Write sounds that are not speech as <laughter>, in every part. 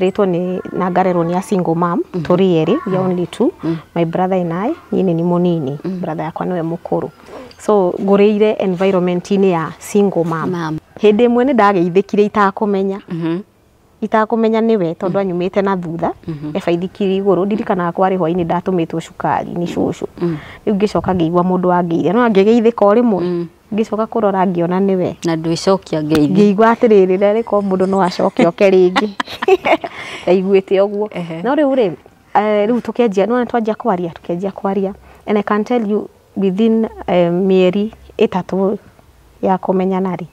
njikarĩtwo ni na ngarĩrwo ni a single mom mm -hmm. tũrĩ erĩ we mhm. only two mm -hmm. my brother and I nyine ni munini mm -hmm. brother yakwa niwe mukuru so ngũrĩire environment inĩ ya single mom hĩndĩ ĩmwe nĩ ndageithĩkire itakũmenya mhm. itakumenya niwe mhm. tondu anyumite na thutha ebaithikiri iguru ndirikanaga kwari hwaini ndatumitwo cukari ni cucu mm. riu ngicoka ngiigua mundu angeithia no angegeithika o rimwe mm ngicoka kurora ngiona ni we na ndwicokia ngeithi ngiigua atiriri reri ko mundu no acoke oke ringi <laughs> ndaiguite oguo no riu ri eh, riu tukianjia no twanjia kwaria tukianjia kwaria and i can tell you within uh, eh, mieri itatu ya kumenyana ri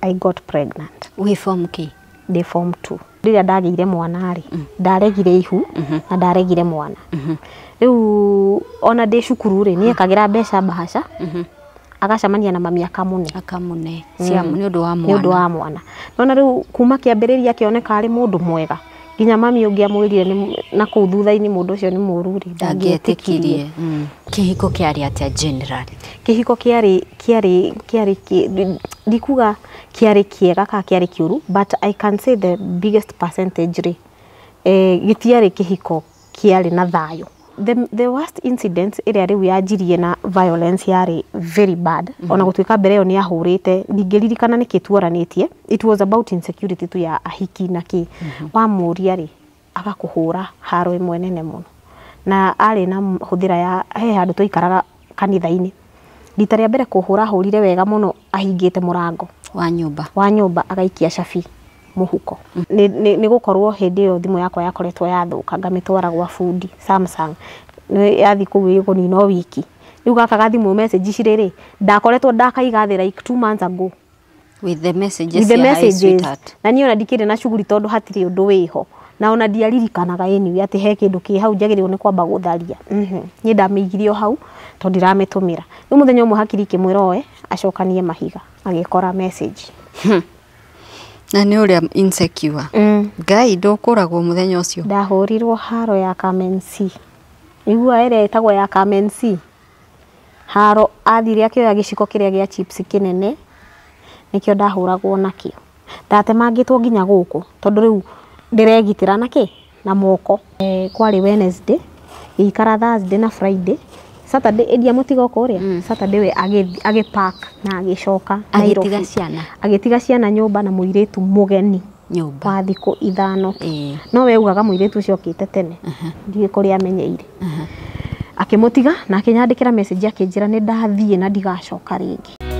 i got pregnant we form ki ndi form 2 riria ndagiire mwana ri mm. ndaregire ihu mm-hmm. na ndaregire mwana mm-hmm. riu ona ndi cukuru ri niekagira mm-hmm. mbeca mbahaca agacamania na mami akamune akamune nä mm. å ndå wa mwana ni å wa mwana nona rä u kuma kä ambä akioneka arä må ndå mwega nginya mami å ngä amwä rire na kå u thutha ini må ndå å cio nä må mm. kihiko kiari atia general kihiko kiari hiko kiari dikuga kiari hiko kä kiega ka kä arä kä å ru but i can say the biggest percentage ri eh, gä tiarä kä hiko kä arä na thayå the, the worst incidents ĩrĩa rĩu yanjirie na violence yari very bad mm -hmm. ona gũtuĩka mbere ĩyo nĩ ahũrĩte ndingĩririkana nĩkĩ tuoranĩtie it was about insecurity tu ya ahiki na kĩ mm -hmm. wamũria aga agakũhũra haro ĩmwe nene mũno na ari na hũthĩra ya he handũ twaikaraga kanitha-inĩ rita rĩa mbere kũhũra hũrire wega mũno ahingĩte mũrango wa nyũmba wa nyũmba agaikia cabi muhuko ni, ni, gukorwo hindi iyo thimu yakwa yakoretwo yathuka ngamitwara gwa fundi Samsung yathi kuu igunina o wiki riu gaka gathimu message ciri ri ndakoretwo ndakaiga the like two months ago with the messages, with the messages. na niä ona dikire na cuguri tondu hatiri undu wiho na ona ndiaririkanaga ä ati he kindu ki hau njagä ni kwamba gå mhm niä ndamä igire hau tondå ndiramitumira tå mä ra hakiri ikä mwä oe acokanie mahiga agikora kora message hmm na nä å rä a insecure ngai mm. ndå kå ragwo må thenya å cio ndahå haro ya kamensi igua ä retagwo ya kamensi haro athire akä oya gä ciko kä rä a gä a kä nene nä kä o ndahå ragwo nakä o ndatemangä two nginya gå kå tondå rä u ndä regitä ra kä na moko e, eh, kwarä wednesday ikara thursday na friday Saturday edia mutigo kuria Saturday we park na agicoka agitiga ciana agitiga ciana nyumba na muiretu mugeni nyumba wa thiku ithano no we ugaga muiretu ucio kite tene uh-huh. ndiä kå amenyeire uh-huh. akimutiga na akinyandikira message akinjira ni ndathie na ndigacoka ringi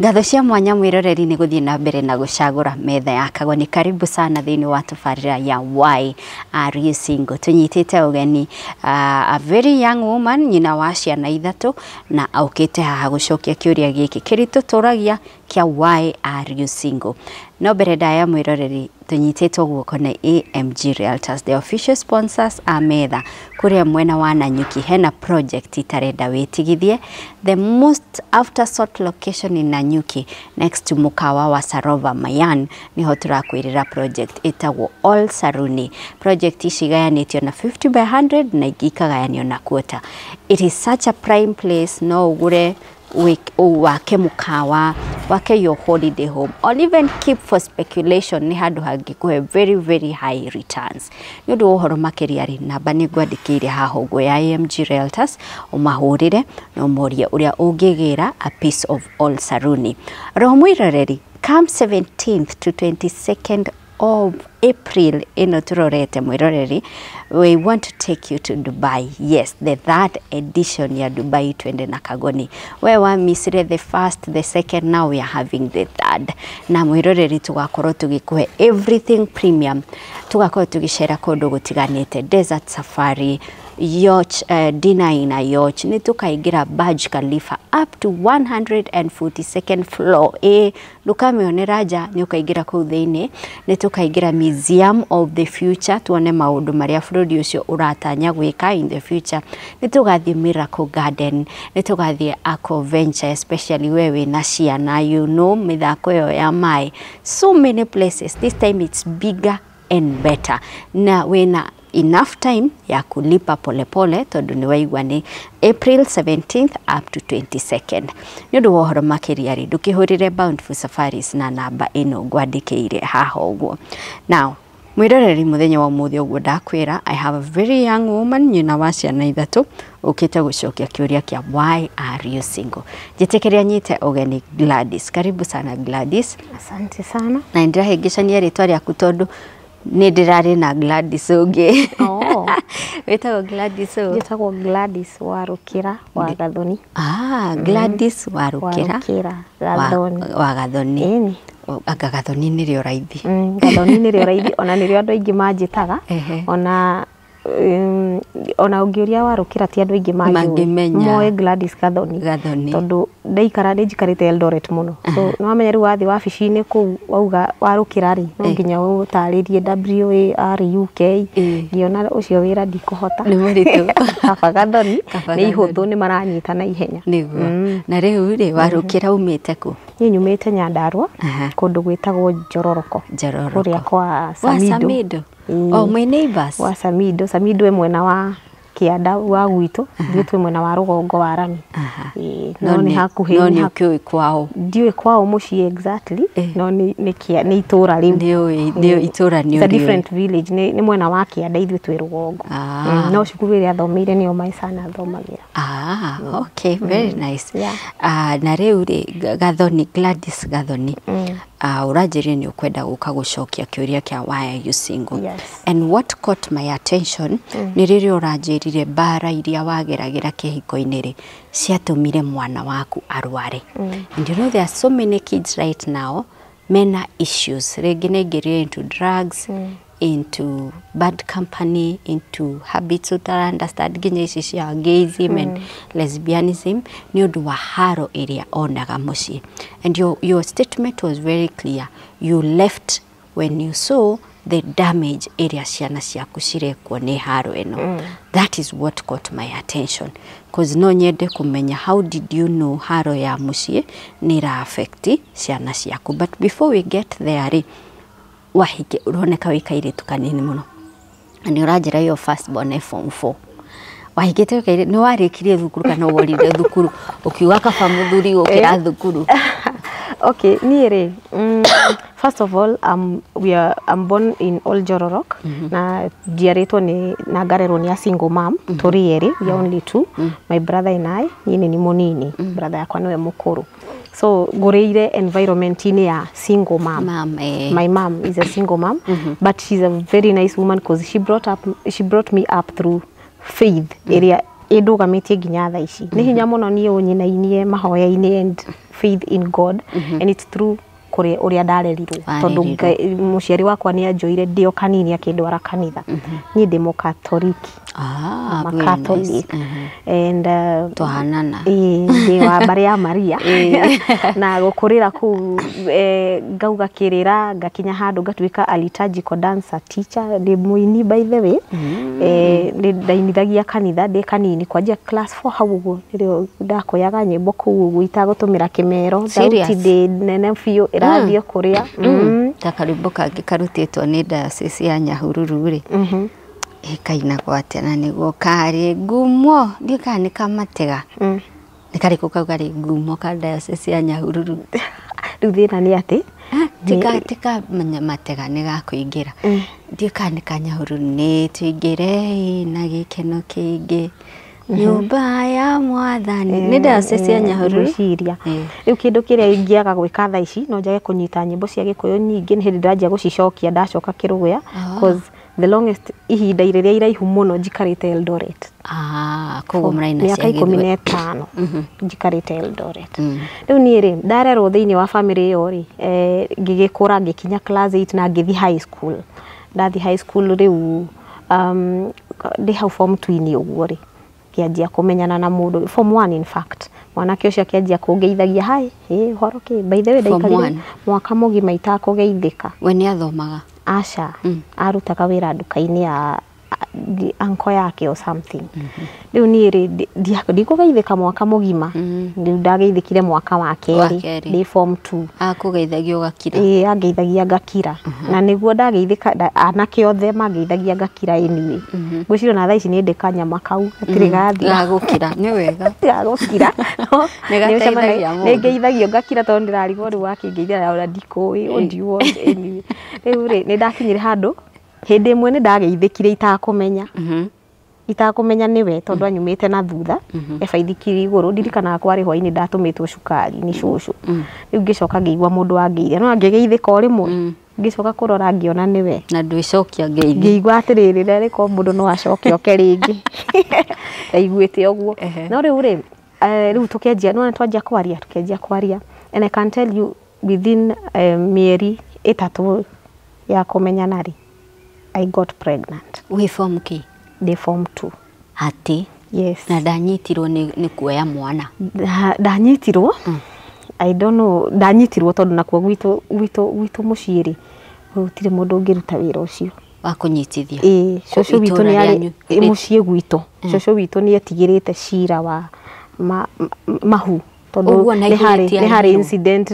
Ngatho cia mwanya mwiroreri nä gå thiä na mbere na gå cagå ra metha yakagwo ni karibu sana thä inä wa tabarä ya why are you single tå nyitä te å geni uh, a very young woman nyina wa ciana ithatå na aå kä te haha gå cokia kä å ria gä kä kä tå ragia kia why are you single no mbere ndaya mwiroreri tunyititwo guoko nĩ AMG Realtors the official sponsors a metha kuria mwena wa Nanyuki hena project itarenda witigithie the most after sought location in Nanyuki next to mukawa wa Sarova Mayan ni hotura turakwirira project itagwo All Saruni project ici gayanitio na 50 by 100 na ingĩ ikagayanio na quarter it is such a prime place no ugure week oh, wake mukawa wake your holiday home or even keep for speculation ni handu hangikuhe very very high returns ni undu uhoro makiria ri namba ni ngwandikiire haha uguo ya AMG Realtors umahurire na umorie uria ungigira a piece of all saruni roho mwiroreri come 17th to 22nd of April ino eh, turorete mwiroreri we want to take you to Dubai yes the third edition ya Dubai twende na kagoni we wa misire the first the second now we are having the third na mwiroreri tugakorwo tugikuhe everything premium tugakorwo tugicera kundu gutiganite desert safari Yoch, uh, eh, Dina Yoch nä tå kaingä Burj Khalifa up to 142nd floor e ndå kamä nja nä å kaingä ra kå u thä museum of the future tuone maudu maria frodi usio bå rå in the future ni tå gathiä miracle garden ni tå gathiä aco venture especially we wä na ciana you know mä thako ya mai so many places this time it's bigger and better na wä na enough time ya kulipa polepole tondu ni waigua ni April 17th up to 22nd ni undu wa uhoro makiria ri ndukihurire Bountiful Safaris na namba ino ngwandikiire haha uguo now mwiroreri muthenya wa umuthi uguo ndakwira i have a very young woman nyina wa ciana ithatu ukite gucokia kiuria kia why are you single njitikiria nyite ugeni Gladys karibu sana Gladys asante sana na ndirahingicania ritwa riaku tondu nä ndä rarä na Gladys å ngä oh. <laughs> wä tagwo Gladys tagwo Gladys warå kä ra wa gathoni Gladys warå kä ra wa gathoni anga gathoni nä rä o raithi mm, gathoni nä rä o raithi ona nä rä o andå aingä manjä taga <laughs> ona ona ungiuria warukira ti andu aingĩ mangimenya moe Gladys Gathoni tondu ndaikara ni njikarĩte Eldoret muno so no wamenya ri wathi wabici-inĩ kũu wauga warukira ri no eh. nginya ũtarĩrie WARUK eh. ngĩona ũcio wĩra ndikũhota ni mũritũ <laughs> kaba Gathoni ni ihuthu ni maranyita na ihenya nĩguo mm. na rĩu rĩ mm-hmm. warũkĩra umĩte kũ niĩ nyumĩte Nyandarua kũndũ gwĩtagwo Njororoko kũrĩa kwa Samido Mm. Oh, my neighbors. Wa Samido, Samido e mwena wa kianda wa gwitu ithuĩ twĩ mwena wa rũgongo wa rami no nĩ hakuhĩ no nĩ ũkĩũĩ kwao ndiũĩ kwao mũciĩ exactly no nĩ itũra rĩu It's a different village nĩ mwena wa kĩanda ithuĩ twĩ rũgongo ah. no ni ĩrĩa athomeire nĩyo maicana athomagĩra ah, mm. okay very mm. nice ah, na reu rĩ gathoni Gladys gathoni mm uh, urajiri ni å kwenda gå ka gå cokia kä å you single yes. and what caught my attention mm. ni riri rä å ranjärire mbara iria wageragä ra kä hiko-inä rä ciatå mwana waku arware mm. and you know there are so many kids right now mena issues rä ngä nä into drugs mm into bad company, into habits utarunderstand nginya ici cia gayism hmm. and lesbianism nä å ndå wa haro ä rä a onaga må and your, your statement was very clear you left when you saw the damage area ciana ciaku cirekwo nä haro ä no mm. that is what caught my attention because no nyende kumenya how did you know haro ya må ciä nä ra affect ciana ciaku but before we get there wahike uroneka wikairitu tukanini muno na urajira å ranjä born e form 4 wahikite kaire ni warikirie thukuru kana worire thukuru ukiuga kaba muthuri ukira eh. thukuru <laughs> okay ni ri mm, first of all um, we are, I'm born in Old Jororok mm -hmm. na ndiarĩtwo ni na ngarerwo ni a single mom mm -hmm. tũrĩ erĩ we mhm. only two mm -hmm. my brother and I nyini ni munini mm -hmm. brother yakwa niwe mũkũrũ so ngũrĩire environment-inĩ ya single mom, mom eh. my mom is a single mom mm -hmm. but she's a very nice woman because she brought up she brought me up through faith mm -hmm area ĩndũgamĩtie nginya tha ici nĩ mm-hmm. hinya mũno niĩ ũnyinainie mahoya-inĩ and faith in god mm -hmm. and it's through kuri uria ndarerirwo tondu muciari wakwa ni anjoire ndio kanini akindwara kanitha mm -hmm. ni ndi mukatoriki ah, makatholic nice. Mhm. and uh, twahanana ndi wa mbare ya maria <laughs> <laughs> na gukurira ku eh, ngauga kirira ngakinya handu ngatuika a liturgical dancer teacher ndi muini by the way ni -hmm. eh, ndainithagia kanitha ndi kanini kwanjia class 4 hau uguo nirio ndakoyaga nyimbo kuu uguo itagutumira kimero thauti ndi nene biũ Mm. ndathiĩ kuria mm. mm. ta karibu kangĩ karutĩtwo ni diocese ya nyahururu rĩ mm-hmm. ĩkainagwo atĩ na nĩguo karĩ ngumo ndiũĩ kana ni kamatega nĩ karĩkũ kau karĩ ngumo ka diocese ya nyahururu <laughs> rĩu thĩna ni ati tika tika nä gakå ingä ra ndiå kana ka kanyahå rå nä tå ingä na gä keno kä ingä nyumba ya mwathani ni ndacecia eh, eh, nyahuru ciria hmm. riu kindu kiria ingiaga gwika tha ici no njage kunyita nyimbo cia gikuyu nyingi ni hindi ndanjia gucicokia ndacoka kirugwea ah. cause the longest ihinda iriria iraihu muno njikarite Eldoret ah, miaka ikumi mhm. hmm. eh, na itano njikarite Eldoret riu nii ri ndarerwo thiini wa famiri iyo ri ngigikura ngikinya class 8 na ngithi high school ndathi high school riu um, ndi hau form 2 ni uguo ri akiajia kumenyana na mundu form 1 in fact mwanake ucio akianjia kungeithagia hai ä horo kä by the way ndaikarire mwaka må gima itakå geithä ka we nä athomaga aca mm. arutaga wä nduka-inä ya anko yake or something mm -hmm. niri di, di, di ri ndikugeithika mwaka mugima mm-hmm. riu ndageithikire mwaka wa keri ndi form 2 akugeithagia ugakira ii angeithagia ngakira mm-hmm. na niguo da, anake othe mangeithagia ngakira anyway ngwiciria mm-hmm. na thaa ici ni ndikanyama kau gatiri gathiragukira ni wega tiragukira ni ngeithagio ngakira tondu ndirarigwo riu wakingeithi ndikui ndiuo <laughs> anyway riu ri ni ndakinyire handu hindi imwe ni ndageithikire itakumenya mm-hmm. itakumenya niwe mm-hmm. tondu anyumite na thutha mm-hmm. ebaithikiri iguru ndirikanaga kwari hwaini ndatumitwo cukari ni cucu mm. riu ngicoka ngiigua mundu angeire no angigeithika o rimwe mm. ngicoka kurora ngiona niwe na ndwicokia ngeithi ngiigua atiriri reriko mundu no acoke oke ringi <laughs> <laughs> ndaiguite uguo no riu ri eh, riu tukianjia no twanjia kwaria tukianjia kwaria and i can tell you within eh, mieri itatu ya kumenyana ri I got pregnant We form ki The form two. ati yes na ndanyitirwo ni, ni kuoya mwana ndanyitirwo mm. I don't know ndanyitirwo tondu nakuo gwitu gwitu wito muciiri gutire mundu ngiruta wira ucio wa kunyitithia ä cåcå witå nä arä må mm. ciä wito. cåcå witå nä etigä rä te cira wa mahu ma, ma, tondu nä harä incident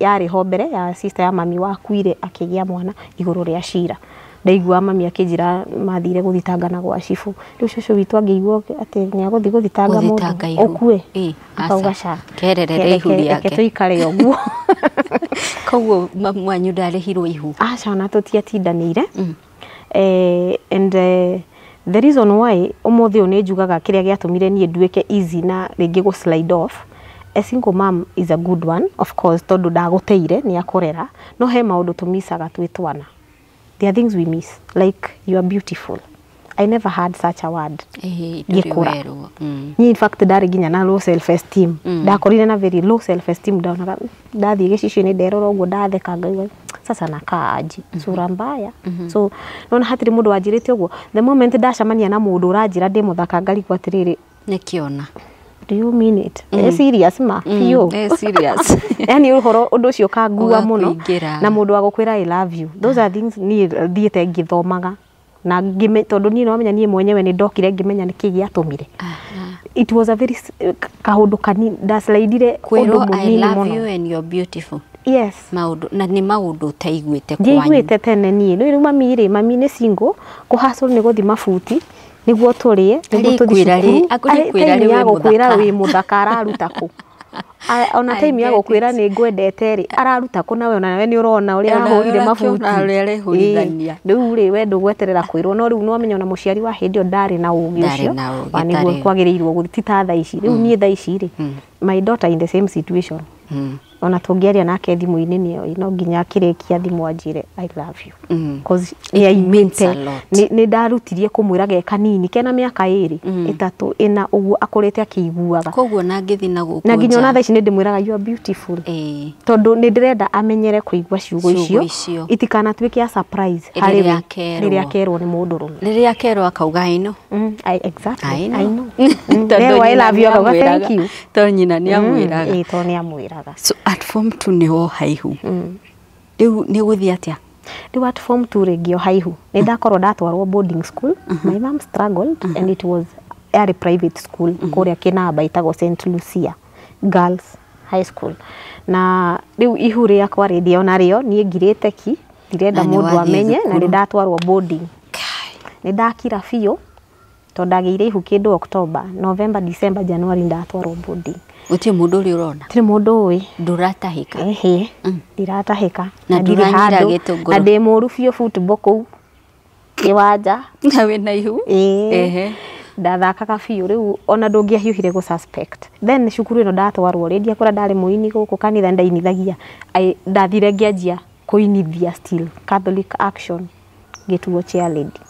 yarä ho mbere ya sister ya mami wakuire akigä a mwana igå rå rä a cira ndaigua mami akinjira mathire na gwa cibu riu cucu witu angiigua ati ni aguthi guthitanga mundu ukue akauga ca kererere ihu riake tuikare uguo <laughs> <laughs> koguo mwanyu ndarehirwo ihu aca ona tutiatindanire mm. eh, and uh, the reason why umuthi uyu ninjugaga kiria giatumire nie nduike easy na ringi go slide off a single mom is a good one of course tondu ndagåteire ni akorera no he maå ndå tå there are things we miss like you are beautiful I never had such a word gekura mm. in fact ndari ginya na low self esteem mm. ndakorire mm. na very low self esteem ndaonaga ndathii gicicio-inä nderora å guo ndatheka ngaigua sasa nakaji mm -hmm. sura mbaya mm -hmm. so non hatirä må ndå wanjä the moment ndacemania na må ndå å ranjä ra ndä må thaka ngarigwo atä do you mean it mm. eh, serious ma mm. Fio. Eh, serious <laughs> yani uhoro undu ucio kangua muno na mundu wa gukwira i love you those are things ni thiete ngithomaga na ngime tondu ni nomenya nie mwenyewe ni ndokire ngimenya ni kigi atumire it was a very kahundu eh, kanini ndaslidire undu munini muno you and you're beautiful yes maudu na ni maundu taiguite kwanyu ndiiguite tene ni riu mami ri mami ni single kuhasuru ni guthi mabuti niguo turie niguo tuthi cukuru akwira ri akwira ri we muthaka araruta ku <laughs> ona time ya gukwira ni ngwendete ri araruta kå nawe ona nawe nä å rona å rä a ahårire mabuti rä u rä we gweterera kwä no rä u amenya ona må ciari wa hä ndari ndarä na å gä å cio wa nä guo kwagä rä irwo ta ici rä u niä ici rä mm. my daughter in the same situation mm ona tungiaria nake thimũ-inĩ nĩ no nginya akĩrĩkia thimu ajire i love you mm. cause nĩ aimĩte ni ndarutirie kumwira ge kanini kena miaka iri mm. itatu ina ugu akurete akĩiguaga koguo na ngithi na gukunja na nginya ona thaici nĩ ndĩmwĩraga you are beautiful eh. tondu ni ndirenda amenyere kũigua ciugo icio itikana itikanatuĩke a surprise harĩ we rĩrĩa ni nĩ mũndũrũme rĩrĩa akerwo akauga ino mm, i exactly aino rerwo <laughs> mm, i love you akauga thank you to nyina nĩ amwĩraga mm, ĩĩ to nĩ amwĩraga at form two ni niho haihu ni mm. niguthii tia riu at form 2 ringi o haihu ni ndakorwo ndatwarwo boarding school mm -hmm. my mom struggled mm -hmm. and it was yarĩ private school mm -hmm. kuria kinaba itagwo St Lucia girls high school na riu ihu rĩakwa rĩndĩ ona rĩo niĩ ngirĩte ki ndirenda mũndũ amenye na nĩ ndatwarwo boarding nĩ ndakira biũ tondũ ndagĩire ihu kĩndũ october november December January ndatwarwo boarding Gũtirĩ mũndũ ũrĩa ũrona. Gũtirĩ mũndũ ũĩ. Ndũratahĩka. Ĩhĩ. Mm. Ndiratahĩka. Na ndũranyira gĩtũngũrũ. Na ndĩ mũru biũ football kũu kĩwanja. Na we wĩna ihu. Ĩĩ. Ndathakaga biũ rĩu ona ndũngĩahiũhire gũ suspect. Then cukuru ĩno ndatwarwo rĩ ndiakora ndarĩ mũini gũkũ kanitha ndainithagia. Ndathire ngĩanjia kũinithia still Catholic Action ngĩtuo chair lady.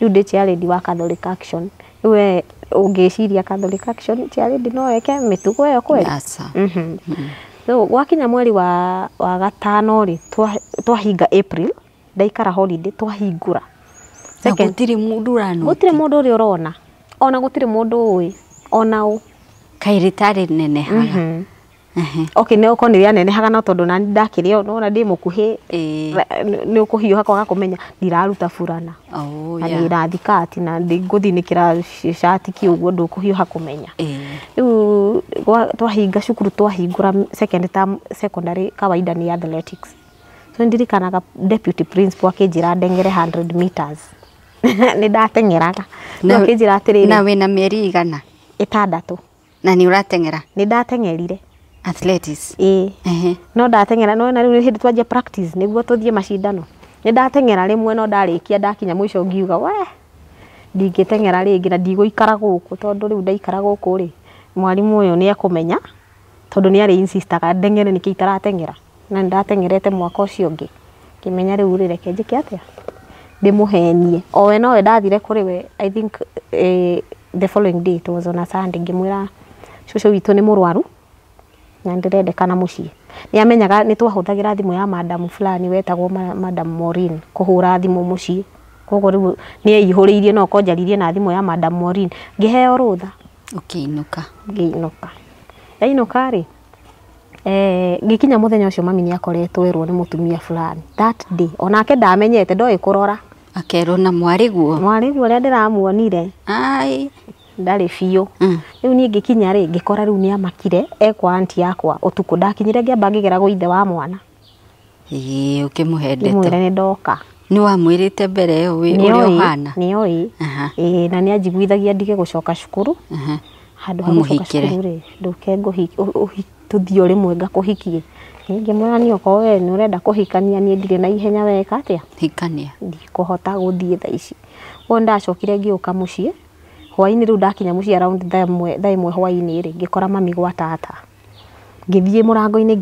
Rĩu ndĩ chair lady wa Catholic Action. Rĩu ungiciria Catholic Action ti arindi no eke mitugo iyo mhm mm. so gwakinya mweri wa wa gatano ri twahinga twa April ndaikara holiday twahingura gutiri mundu rano gutire mundu ri urona ona gutire mundu ui ona u kairitari nenehaga mm -hmm. Mm-hmm. okay nä å korwo nä rä anenehaga no tondå nani ndakä rä a nona ndä må kuhä nä å kå hiåha kwaga kå menya ndiraruta burana oh, na nä rathikati na ndä ngå thinä kä ra catiki å guo ndå kå hiåha kå menya rä u twahinga cukuru second term secondary kawaida ni athletics so ndirikanaga deputy principal akä njä ra ndengere 100 meters <laughs> nä ndatengeraga akä njä ra atä rä na wä na mä eri igana ä tandatå na nä å ratengera nä ndatengerire athletics ii no da ndateng'era no na rä u hä ndä twanjia practice nä tå thiä macindano nä ndateng'era rä mwe no ndarä kia ndakinya må ico ngiuga we ndingä teng'era rä ngä na ndigå ikara gå kå tondå rä u ndaikara gå kå rä mwarimå å yå nä ni menya tondå nä arä instaga ndeng'ere ni kä itarateng'era na nä ndateng'erete mwaka å cio ngä ngä menya rä u rä reke njä ke atä a ndä må henie owe nowe ndathire kå rä we i think eh, the following day it was on a sunday ngä mwä ra cå cå witå na ndirendekana mucii nä amenyaga nä twahuthagira ra thimå ya madam fulani wetagwo madam morin kuhura hå ra thimå må ciä koguo rä u nä eihå rä irie no konjaririe na thimå ya madam morin ngiheo heo rå ngiinuka ũkĩinũka ri eh rä muthenya ucio mami ni akoretwo erwo nĩ mũtumia fulani that day onake ndamenyete ndoĩ kũrora akerwo na mwariguo ria ndiramuonire ai ndarä biå mm. rä u niä ngä kinya rä ngä kora rä u nä amakire ekwa anti yakwa å ndakinyire ngä amba ngä ithe wa mwana å kä må hendetmwä ndoka nä wamwä rä te mbere å rä a å hana nä oä na nä anjiguithagia ndige gå coka cukuru handå ha gå coka cukuru rä ndå ke tå thiä å rä mwe ngakå okorwo we nä å renda kå hikania na ihenya weka atä a hikania ndikå hota gå thiä ndacokire ngä å hwaini riu ndakinya må around thaa ä mwe hwainä rä ngä kora mami gwa tata ngä thiä må rango-inä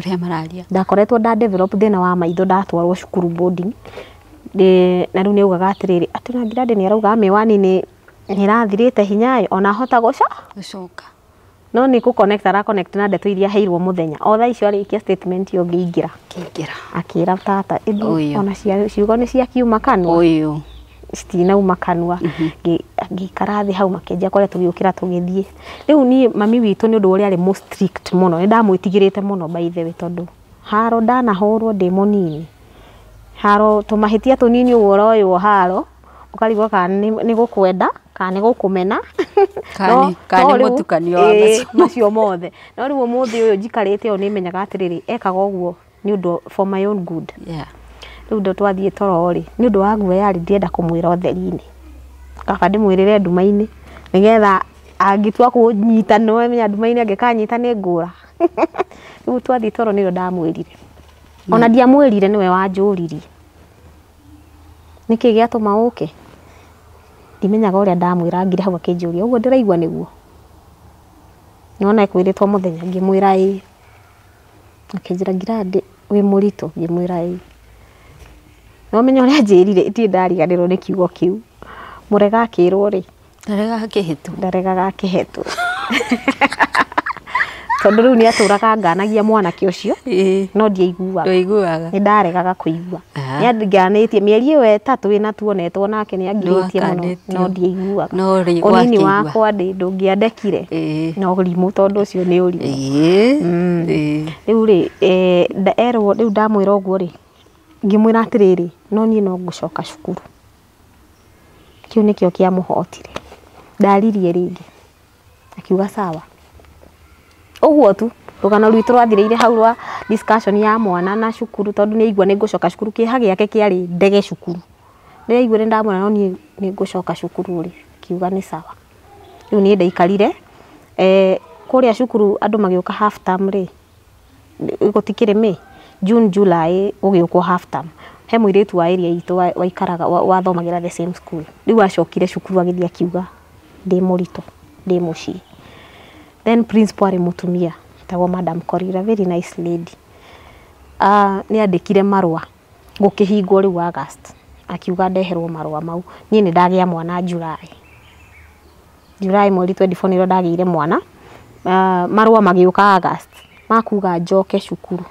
ngä mararia ndakoretwo nda develop thina wa maitho ndatwarwo cukuru boarding na riu u nä augaga atä rä rä atä na ngirandä nä arauga mewani ni irathirä te hinyaä ona hota gå gucoka no ni ku connect ara connect na ndeto iria heirwo muthenya o tha icio arä kia statement yo ngä ingä ra akä ra tata ona ciugo nä ciakiuma kanå citinauma kanua mhm. ngikara thä hau makenja kwa a tå gä å kä tå u mami witå nä å ndå å rä strict muno <laughs> no nä ndamwä tigä rä te må tondå haro dana horo ndä må nini haro tå mahä tia tå nini å guo haro å karigwo kana nä gå kwenda kana nä gå kå mena macio mothe no riu u må thä å yå njikarä te nä menyaga atiriri ekaga å guo nä for my own good yeah rä u ndo twathiä toro rä nä å ndå wa guoyarä ndienda kå mwä ra kaba ndä mwä rä re nduma-inä nä getha angä tua kå nduma angä kanyita nä ngå ra toro nä rä ona mm. ndiamwä rire nä we wanjå ririe ndimenyaga rä hau akä njå ndiraigua niguo guo ndä raigua nä nona kwä rä two må thenya ngä mwä ra ä må no menye njä rire ndi ndariganä rwo nä kiugo kä u må rega akä rwo rä ndaregaga akä hetwo tondå rä u nä atå raga nganagia mwanake å cio no ndiaiguaga nä ndaregaga kå igua nä anganä tie mä eri ä yo ätatå ä na tuonetwo nake nä angirä tie må no no ndiaiguaga å nini wakwa ndä ndå ngä andekire no rimå tondå å cio nä å rimå mm. rä u rä eh, erwo rä u ndamwä ra å guo rä ngimwira atiriri no nie no ngucoka cukuru kiu nikio muhotire daririe ringi akiuga sawa uguo tu rugano rwitu rwathiriire hau rwa discussion ya mwana na cukuru tondu ni aigua ni ngucoka cukuru kiha giake kiari ndege cukuru ni ni ndamwira no nie ni ngucoka cukuru ri kiuga ni sawa riu nie ndaikarire eh kuria cukuru andu magiuka half term ri gutikire me June July ũgĩũkwo half term he mũirĩtu wa area itũ waikaraga wathomagira the same school rĩu acokire cukuru agĩthiĩ akiuga ndĩ mũritũ ndĩ mũciĩ then principal arĩ mũtumia tagwo madam Korira very nice lady uh, ah, nĩ andĩkire marũa gũkĩhingwo rĩu August akiuga ndeherwo marũa mau niĩ nĩ ndagĩa mwana July July mweri 24 nĩrĩo ndagĩire mwana uh, marũa magĩũka August makuga njoke cukuru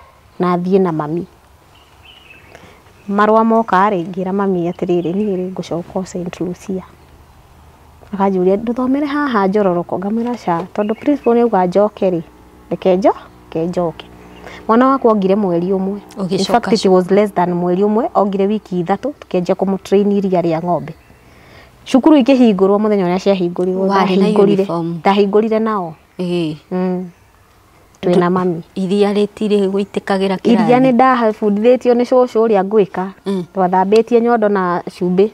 na thiä na mami marwa moka rä ngä ra mami atirä niä rä ngå coka St Lucia akanjå ria ndåthomere haha njororoko ngamwä ra ca tondå principal nä auga njoke rä reke njo ke njoke mwana wakwa ongire mweri umwe in fact it was less than mweri umwe ongire wiki ithatu train kumutrain iria ria ng'ombe cukuru ikihingurwo muthenya uria ciahinguriwo ndahingurire nao mm twina mami iria rĩtirĩ gwĩtĩkagĩra kira iria nĩ ndabundithĩtio ni cũcũ ũrĩa ngwĩka mm. twathambetie nyondo na cumbĩ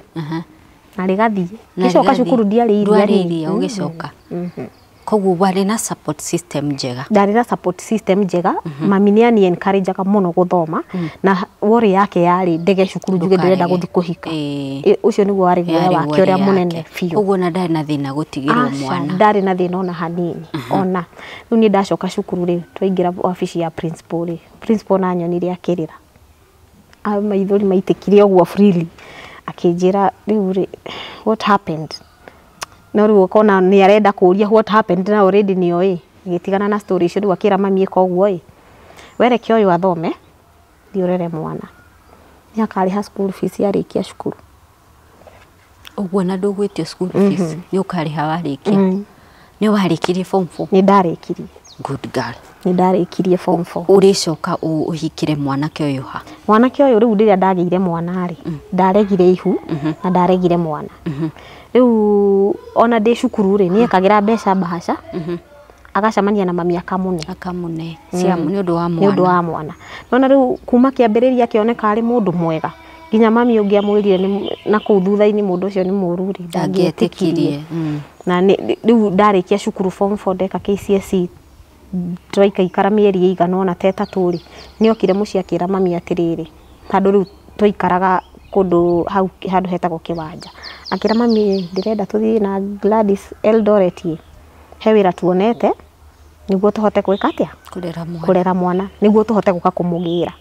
na rĩgathiĩ gĩcoka cukuru ndiarĩ iria rĩngĩ mm-hmm. ũgĩcoka mm-hmm koguo warä na support system njega ndarä na support system njega mami nä ani encourageaga må no gå thoma na worä yake yarä ndege cukuru njuge ndä renda gå thiä eh, kå hika å eh. cio nä guo warä guoya wake å rä a må nene biå koguo na ndarä na thä na gå tigä mwana ndarä na thä na ona hanini ona rä u niä ndacoka cukuru rä twaingä ra wabici ya principal rä principal na nyonire akä rä ra maithori maitä kire å guo akä njä ra rä u what happened no riu ukona ni arenda kuria what happened na already ni oi gitigana na story icio riu akira mami ko guo i wereke uyu athome urere mwana ni ha school fees yarikia cukuru uguo na ndugwitio school mhm. fees ni ukariha ha mm -hmm. ni warikirie mhm. form 4 ni ndarikirie good girl ni ndarikirie form 4 uri uricoka uhikire mwanake uyu ha mwana mwanake uyu riu ndiria ndagiire mwana mm. ri ndaregire ihu mhm. na ndaregire mwana mm -hmm riu ona ndi cukuru ri ni ekagira mbeca bahaca mhm. agacamania na mami akamune akamune cia mm. ni undu wa mwana ni undu wa mwana nona riu kuma kiambiriria kioneka ari mundu mwega nginya mami ungiamwirire na kuu thutha-ini mundu ucio ni muru ri ndangietikirie mm. na riu ndarikia cukuru form 4 ndeka KCSE twaikaikara mieri igana ona tetatu ri okire mucii akira mami atiriri tandu riu twaikaraga kundu hau handu hetagwo kiwanja akira mami ndĩrenda tũthiĩ na Gladys Eldoret he wira tuonete niguo tuhote gwĩka atĩa kurera mwana, kurera mwana. niguo tuhote guka kumugira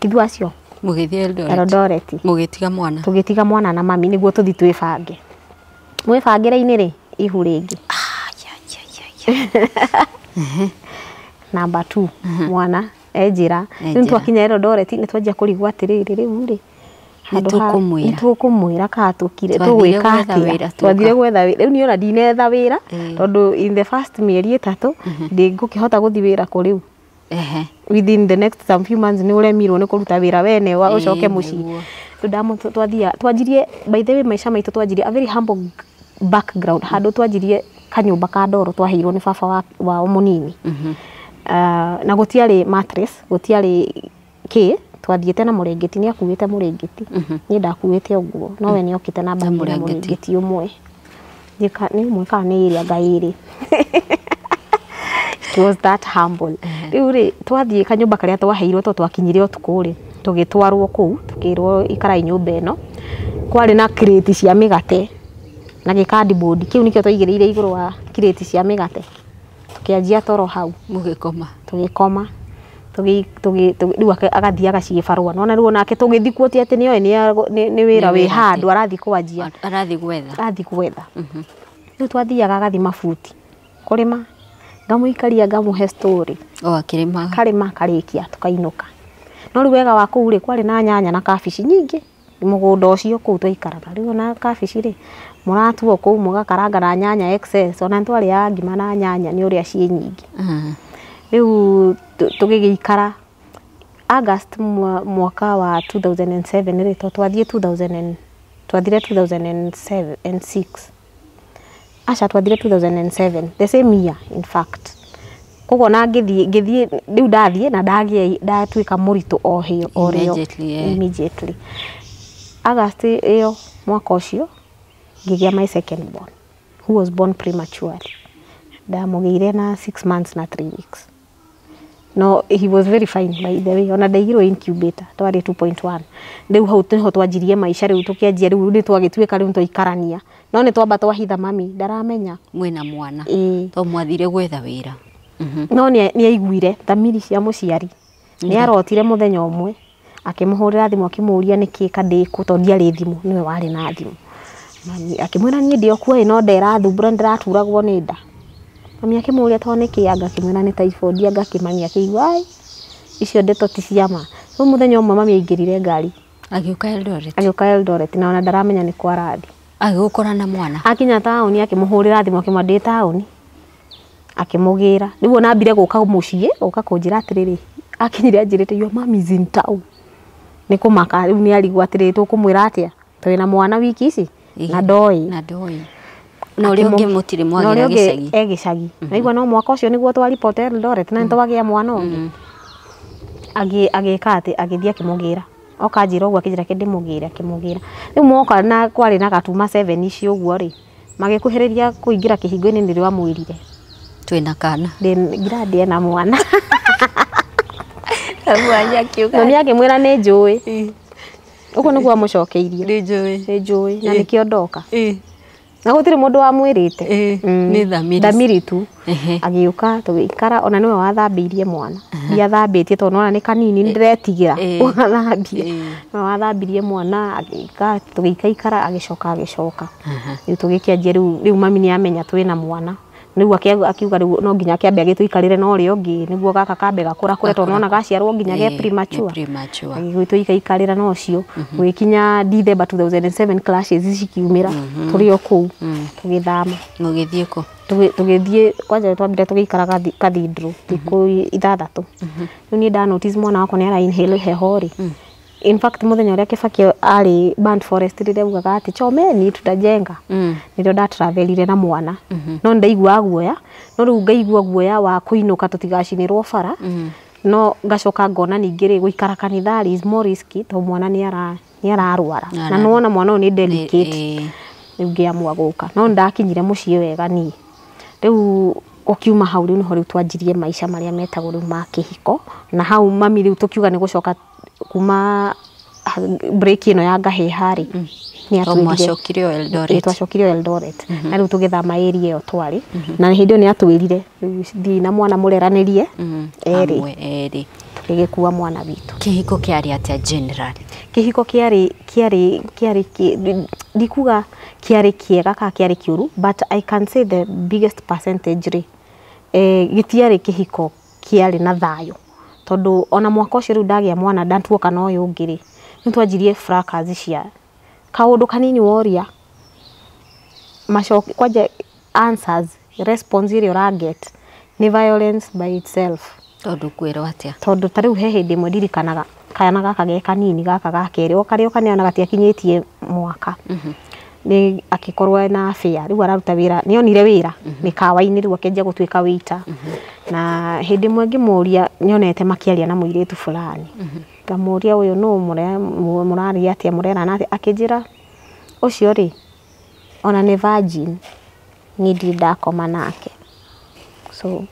tithu acio mũgĩthiĩ Eldoret mugitiga mwana tugitiga mwana na mami nĩguo tũthiĩ twĩbange mwĩbangĩre-inĩ rĩ ihu rĩngĩ ah, <laughs> namba 2 mwana enjĩra rĩu e twakinya Eldoret nĩ twanjia kũrigwo atĩrĩrĩ rĩu rĩ nitukumwira ka tukire tugwika atia twathire gwetha wira riu niona ndinetha wira tondu in the first mieri itatu mhm. ndingukihota guthi wira kuri u within the next some few months ni uremirwo ni kuruta wira wene wa ucoke mucii twathia twanjirie by the way maisha maitu twanjirie a very humble background handu twanjirie kanyumba ka ndoro twaheirwo ni baba wao munini mhm. ah, na gutiari mattress gutiari kii twathiite na murengeti ni akuite murengeti mhm. ni ndakuite uguo no we ni okite na bambi na murengeti umwe ka ni umwe kana ni iria ngai <laughs> it was that humble mhm. riu ri twathiä kanyumba karia twaheirwo to twakinyire utuku ri tugitwarwo kuu tukirwo ikarai nyumba ino kwari na kiriti cia migate na gikadibodi kiu nikio twaigiriire iguru wa kiriti cia migate tukianjia toro hau mugikoma tugikoma rä u agathiä agaciä barå a nona tå gä thikuo ti atä nä oe nä wä ra wä handå arathiä kwanjia arathiä gwetha rä mhm. u twathiaga agathi mabuti kå rä ma ngamå ikaria ngamå he karä ma karä kia tå kainå no rä wega wa kå u rä kwarä na nyanya na kabici nyingä må gå nda å cio kå u twaikaraga rä u ona kabici rä må ratuo kå u må gakaranga na nyanya ona nä twarä ngima na nyanya nä å rä a ciä nyingä riu tugigikara August mwaka wa 2007 ri to twathie 2000 twathire 2007 and 6 aca twathire 2007 the same year in fact koguo na ngithie ngithie riu ndathie na ndagie ndatuika muritu o hiyo orio immediately August iyo mwaka ucio ngigia my second born who was born prematurely ndamugiire na 6 months na 3 weeks no he was very fine by the way ona ndaigirwo incubator twarĩ 2.1 riu hau niho twanjirie maisha riu tukianjia riu ni twagĩtuĩka riu twaikarania no ni twamba twahitha mami ndaramenya na mwana e. to mwathire gwetha wira mm -hmm. no ni aiguire thamiri cia muciari mm ni arotire muthenya ũmwe akimuhurira thimu akimuria niki kandiku to ndiari thimu niwe wari na thimu mami akimwira nie ndiokuo no nderathumbura ndiraturagwo ni nda mami akimuria to ni ki anga kimwira ni typhoid anga kimani akiigua ai icio ndeto ti ciama riu muthenya umwe mami aingirire ngari agiuka Eldoret agiuka Eldoret na ona ndaramenya ni kwarathi agiukora na mwana akinya taoni akimuhurira thimu akimwa ndi taoni akimugira riu ona guka mucii guka kunjira atiriri akinyire anjirite yo mami zin in town ni kumaka riu ni arigwa atiriri tukumwira atia twina mwana wiki ici na doi na doi na uria ungi mutiri mwagira gicagi e gicagi naigua no mwaka ucio niguo twari Port Eldoret na mm. nitwagia mwana ungi mm-hmm. agika ati agithia kimugira okanjira uguo akinjira kindi mugira kimugira riu moka na kwari na gatuma 7 icio uguo ri magikuhiriria kuingira kihingo-ini ni riwa mwirire twina kana ngirandi ena mwana na nä angä mwä ra nä njå ä å guo nä guo amå cokeirie na nä kä o na gå tirä må ndå wamwärä te mm. thamiri tu agä å ka tå gä ikara ona nä we wathambä irie mwana iathambä tie tondå ona nä kanini nä ndäretigä ra <laughs> wathambia we wathambirie mwana tå gä ikaikara agä coka agä coka rä u tå gä kĩanjia rä u mami nä amenya twä na mwana niguo akiuga riu no nginya ikarä re na uria ungi niguo gaka kambe gakura kure tondu ona gaciarwo nginya ge premature gwitu ikaikarira na ucio mhm. gwikinya December 2007 clashes cikiumira mhm. turi o kuu tugithama tå gä tugithie kwanja twambire tugiikara cathedral mhm. thiku ithathatu riu rä u mwana wakwa ni ara inhale heho ri in fact muthenya uria kibaki ari band forest rire ugaga ati chomeni tutajenga mm. nirio ndatravelire na mwana mm -hmm. no ndaigua guoya no riu ngaigua guoya wa kuinuka tutigacinirwo bara mm -hmm. no ngacoka ngona ningi ri guikara kanitha is more risky to mwana ni ara ni ararwara na nona mwana uyu ni delicate riu ngiamua guka no ndakinyire mucii wega ni riu ukiuma hau riu niho riu twanjirie maisha maria metagwo riu ma kihiko na hau mami riu tukiuga ni gucoka kuma break ino ya hari mm. ni rä twacokire Eldoret mm-hmm. na rä u tå gä thama äri ä yo twarä mm-hmm. na hä ndä ä yo nä atwä na mwana må reranä rie mm-hmm. erä rä gä kua mwana witå kä hiko kä arä atä kiari kiari kiari dikuga kiari kiega ka kiari kiuru but i can say the biggest percentage rä eh, gitiari kihiko kiari na thayo tondu ona mwaka ucio riu ndagia mwana ndantuo kana uyu ungi ni twanjirie fracas cia kaundu kanini woria macoki kwanja answers response ile iria get ni violence by itself tondu kwero atia tondu tariu he hindi imwe ndirikanaga kana gaka ge kanini gaka ga kerĩ o karĩa o kanini ona gatiakinyĩtie mwaka mm -hmm ni akikorwa mhm. mhm. na afia riu araruta wira ni onire wira mikawaini riu akenjia gutuika wita na hindi mwe muria nyonete makiaria na muiretu fulani ngamuria uyu nu muraria atia murerana atia akinjira ucio ri ona ni virgin ni ndi koma nake so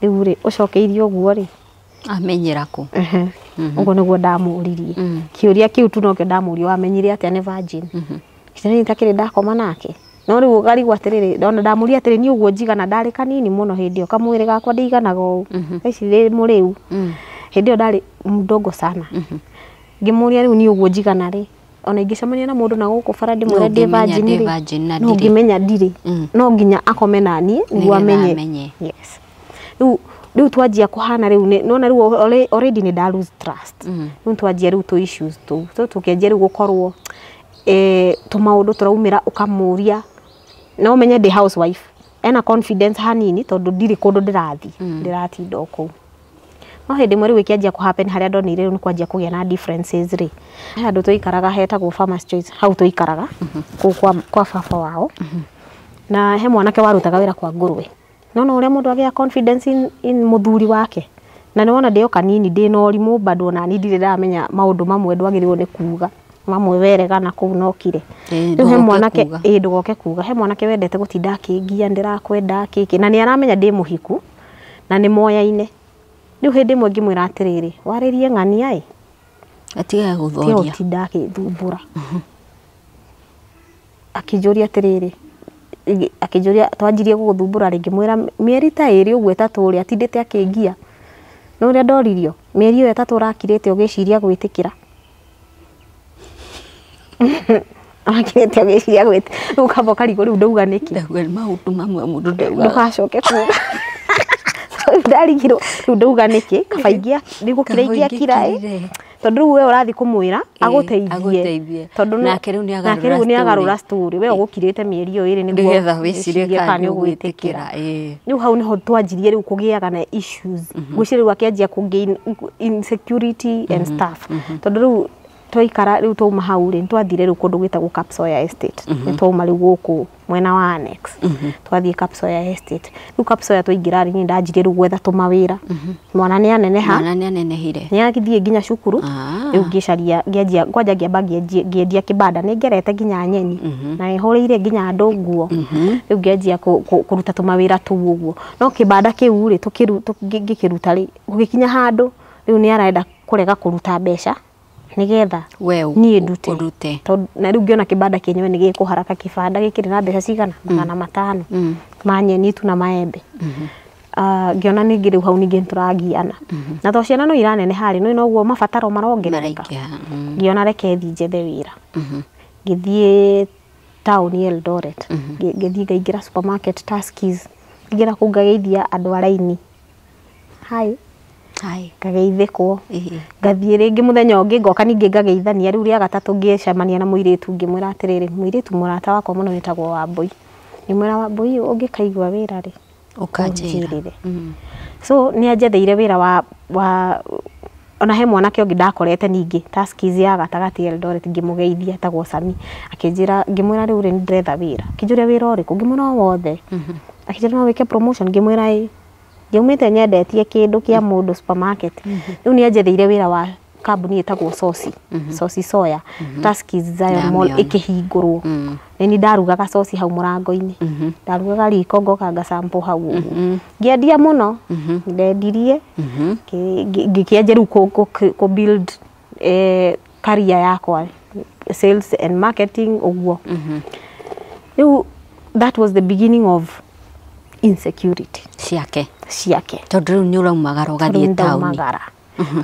riu ri ucokeirie uguo ri amenyera ku å mhm. guo nä guo ndamå kä å ria kä u tu nokio ndamå rio wamenyire atä a gĩtĩrĩri nĩtakĩrĩ ndakoma nake no rä u gwa tiriri ndona ndamåria atärä ni å guo njigana ndarä kanini muno hindi hä ndä gakwa ndaiganaga å u mhm. ici rä må rä u hä sana ngä må ni rä u niä å ona ingä na må na gå bara ndä mwä re ndä vanjini no ngä menya mm. no nginya akome na ni guo amenye rä u rä u twanjia kå hana rä u nona rä u nä nda trust mm. u twanjia rä to issues tå so anjia rä u eh tumaundu turaumira ukamuria na menye the housewife ena confidence hanini tondu ndiri kundu ndirathi hmm. ndiratinda mm. kuu no hindi mwe riu ikianjia ku happen haria ndonire riu ni kwanjia kugia na differences ri he andu tuikaraga hetagwo farmers choice hau tuikaraga mm -hmm. kwa, kwa fafa wao hmm. na he mwanake warutaga wira kwa ngurwe no no uria mundu agia confidence in, in muthuri wake na ni wona ndio kanini ndä na å rimå bado ona ni ndire ndamenya maå mamwe ndwagä ni rwo kuga mamwä kana kå u nokire rä u he mwanake ä ndågoke kuga he mwanake wendete gå tinda akä ngia ndä rakwenda na nä aramenya ndä må hiku na nä moyaine rä u hä ndä ä mwe ngä mwä ra atä warä rie ng'ania tinda akä akijuria atiriri akijuria twanjirie gå ringi mwira ra ta ä rä å guo ĩtatå rä atindä te akä ngia no rä a ndoririo mĩeri ä yo ĩtatå rakirä te å gä ciria gwä tä kä ra akirete te gwite riu kamba karigo riu ndauga niki ndauga maundu mamwe mundu ndauga ndukacoke kuga ndarigirwo u ndauga niki kaba ingia ndigukira ingia kira tondu riu we urathi kumwira aguteithie tondu nake riu ni agarura story we ugukirite mieri iyo iri niguo getha wicirie kana ni ugwitikira u hau niho twanjirie riu kugiaga na issues mhm. gwiciria riu akianjia kungi insecurity and tondå tondu riu twaikara riu twauma hau ri twathire riu kundu gwitagwo Kapsoya Estate mm -hmm. ni twauma riu guku mwena wa annex mm -hmm. twathie Kapsoya Estate riu Kapsoya twaingira ri ni ndanjirie riu gwetha tumawira mm mwana ni anene ha mwana ni anenehire ni agithie nginya cukuru ah. riu ngicaria ngianjia kwanja ngiamba ngiendia kibanda ni ngerete nginya nyeni mhm. na ihuriire nginya andu nguo mhm. riu ngianjia kuruta tumawira tu uguo no kibanda kiu ri tukigikiruta ri gukinya handu riu ni arenda kurega kuruta mbeca nigetha niä ndute na rä u ngä kibanda kyenyewe nä gä kå haraka kibanda gä rä na mbeca cigana mm. magana matano mm. manye ni nyeni tu na maembe mm mm-hmm. ah, ngiona uh, ningä hau ningä nä mm-hmm. na to ciana no iraneneharä no noguo mabataro marongerereka ngiona mm. reke thi njethe wä ra ngä eldoret mm-hmm. ngä thiä ngaingä ra ngä ra kå ngagä ithia andå a ngageithikwo ngathiä rä ngä må thenya å ngä ngoka ningä ngageithania rä u rä a gatatå ngä cemania na må irä tu ngä mwä ra atä rä rä må irä tu må rata wakwa må no wä tagwo wa mbå i ngä mwä ra wa mbå i å ngä kaigua wä ra rä å mm. so nä anjetheire wä ra wa, wa ona he mwanake ũngĩ ndakorete ningĩ taskis ya gatagatĩ Eldoret ngĩmũgeithia tagwo Sami akĩnjĩra ngĩmwĩra rĩu rĩ nĩndĩretha wĩra akĩnjũria wĩra ũrĩkũ ngĩmwĩra wothe mm-hmm. akĩnjĩra no wĩke promotion ngĩmwĩra ĩ ngiumite nyendetie kindu kia mundu mm-hmm. supermarket mm-hmm. riu ni anjetheire wira wa kambuni itagwo sosi mm-hmm. sosi soya taskis zion mall ikihingurwo mm. ni ndarugaga sosi hau murango-ini ndarugaga riko ngoka ngasampo hau uguo ngiendia muno ndendirie ngikienja riu ku build eh, career yakwa sales and marketing uguo riu that was the beginning of insecurity ciake ciake tondu riu ni uraumagarå gathie taumagara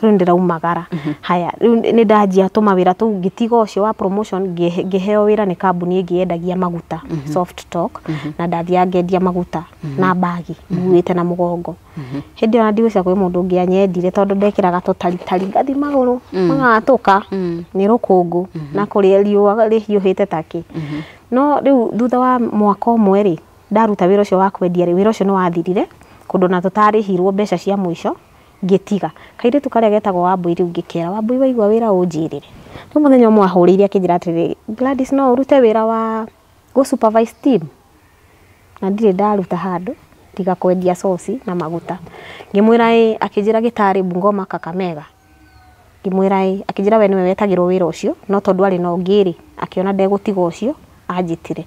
riu ndiraumagara haya riu ni ndanjia tå mawä tu ngitiga ucio wa promotion ngiheo wira ni kambuni ä yendagia maguta mhm. soft talk mhm. na ndathia ngendia maguta mhm. na mbagi nguä na mugongo hindi ona ndä kwi mundu na ndigå cia kwä må ndå å ngathi maguru magatuka ni rukungu na kuria riua rihiuhite taki no riu thutha wa mwaka å ri ndaruta wä ra cio wa kwendia ri wä ra å cio nä wathirire kundu na tå hirwo mbeca cia må ngitiga kaire tukare tu wa mbuiri getagwo wa mbuiri waigwa wira unjirire wambå waigua wä ra akinjira njä Gladys no urute wira wa go supervise team na ndire ndaruta handu tiga kwendia sosi na maguta ngimwira ä akinjira gitari Bungoma Kakamega ngimwira ä akinjira we niwe wetagirwo wira ucio no tondu ari no ngiri akiona ndegutigwo ucio anjitire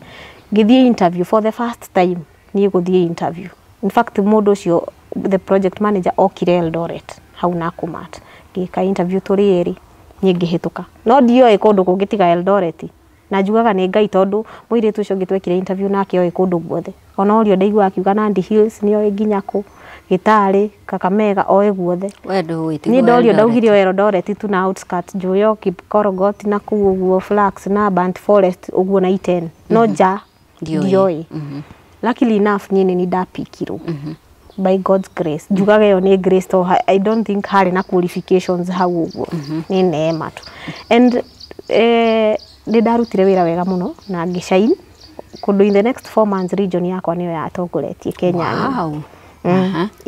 ngithie interview for the first time ni gå thiä interview in fact må ndå ũcio the project manager okire Eldoret hau Nakumatt ngĩka interview tũrĩ erĩ niĩ ngĩhĩtũka no ndioĩ kũndũ kũngĩ tiga Eldoret na njugaga nĩ Ngai tondũ mũirĩtu ũcio ũngĩ twekire interview nake oĩ kũndũ guothe ona ũrĩa ndaigua akiuga Nandi Hills nĩoĩ nginya kũ Gĩtarĩ Kakamega oĩ guothe niĩ ndorio ndaugire o Eldoret tu na outskirts Njoyo Kipkorogot na kuu ũguo Flax na Burnt Forest ũguo na Iten no mhm. nja ndiå mm -hmm. luckily enough niä ni nä ndapikirwo mm -hmm by God's grace njugaga mm -hmm. ä yo grace to I don't think hari na qualifications hau å guo mm -hmm. nä neema tu and eh, nä ndarutire wä ra wega muno na ngä shine kå in the next four months region yakwa nä yo yatongoretie Kenya wow. Mm. Uh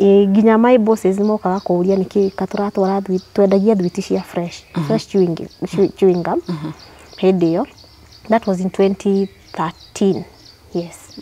-huh. nginya my bosses mokaga kũria nĩkĩ katũratwara twendagia thwiti cia fresh uh mhm. -huh. fresh chewing, chewing gum uh mhm. -huh. hĩndĩ that was in 2013 yes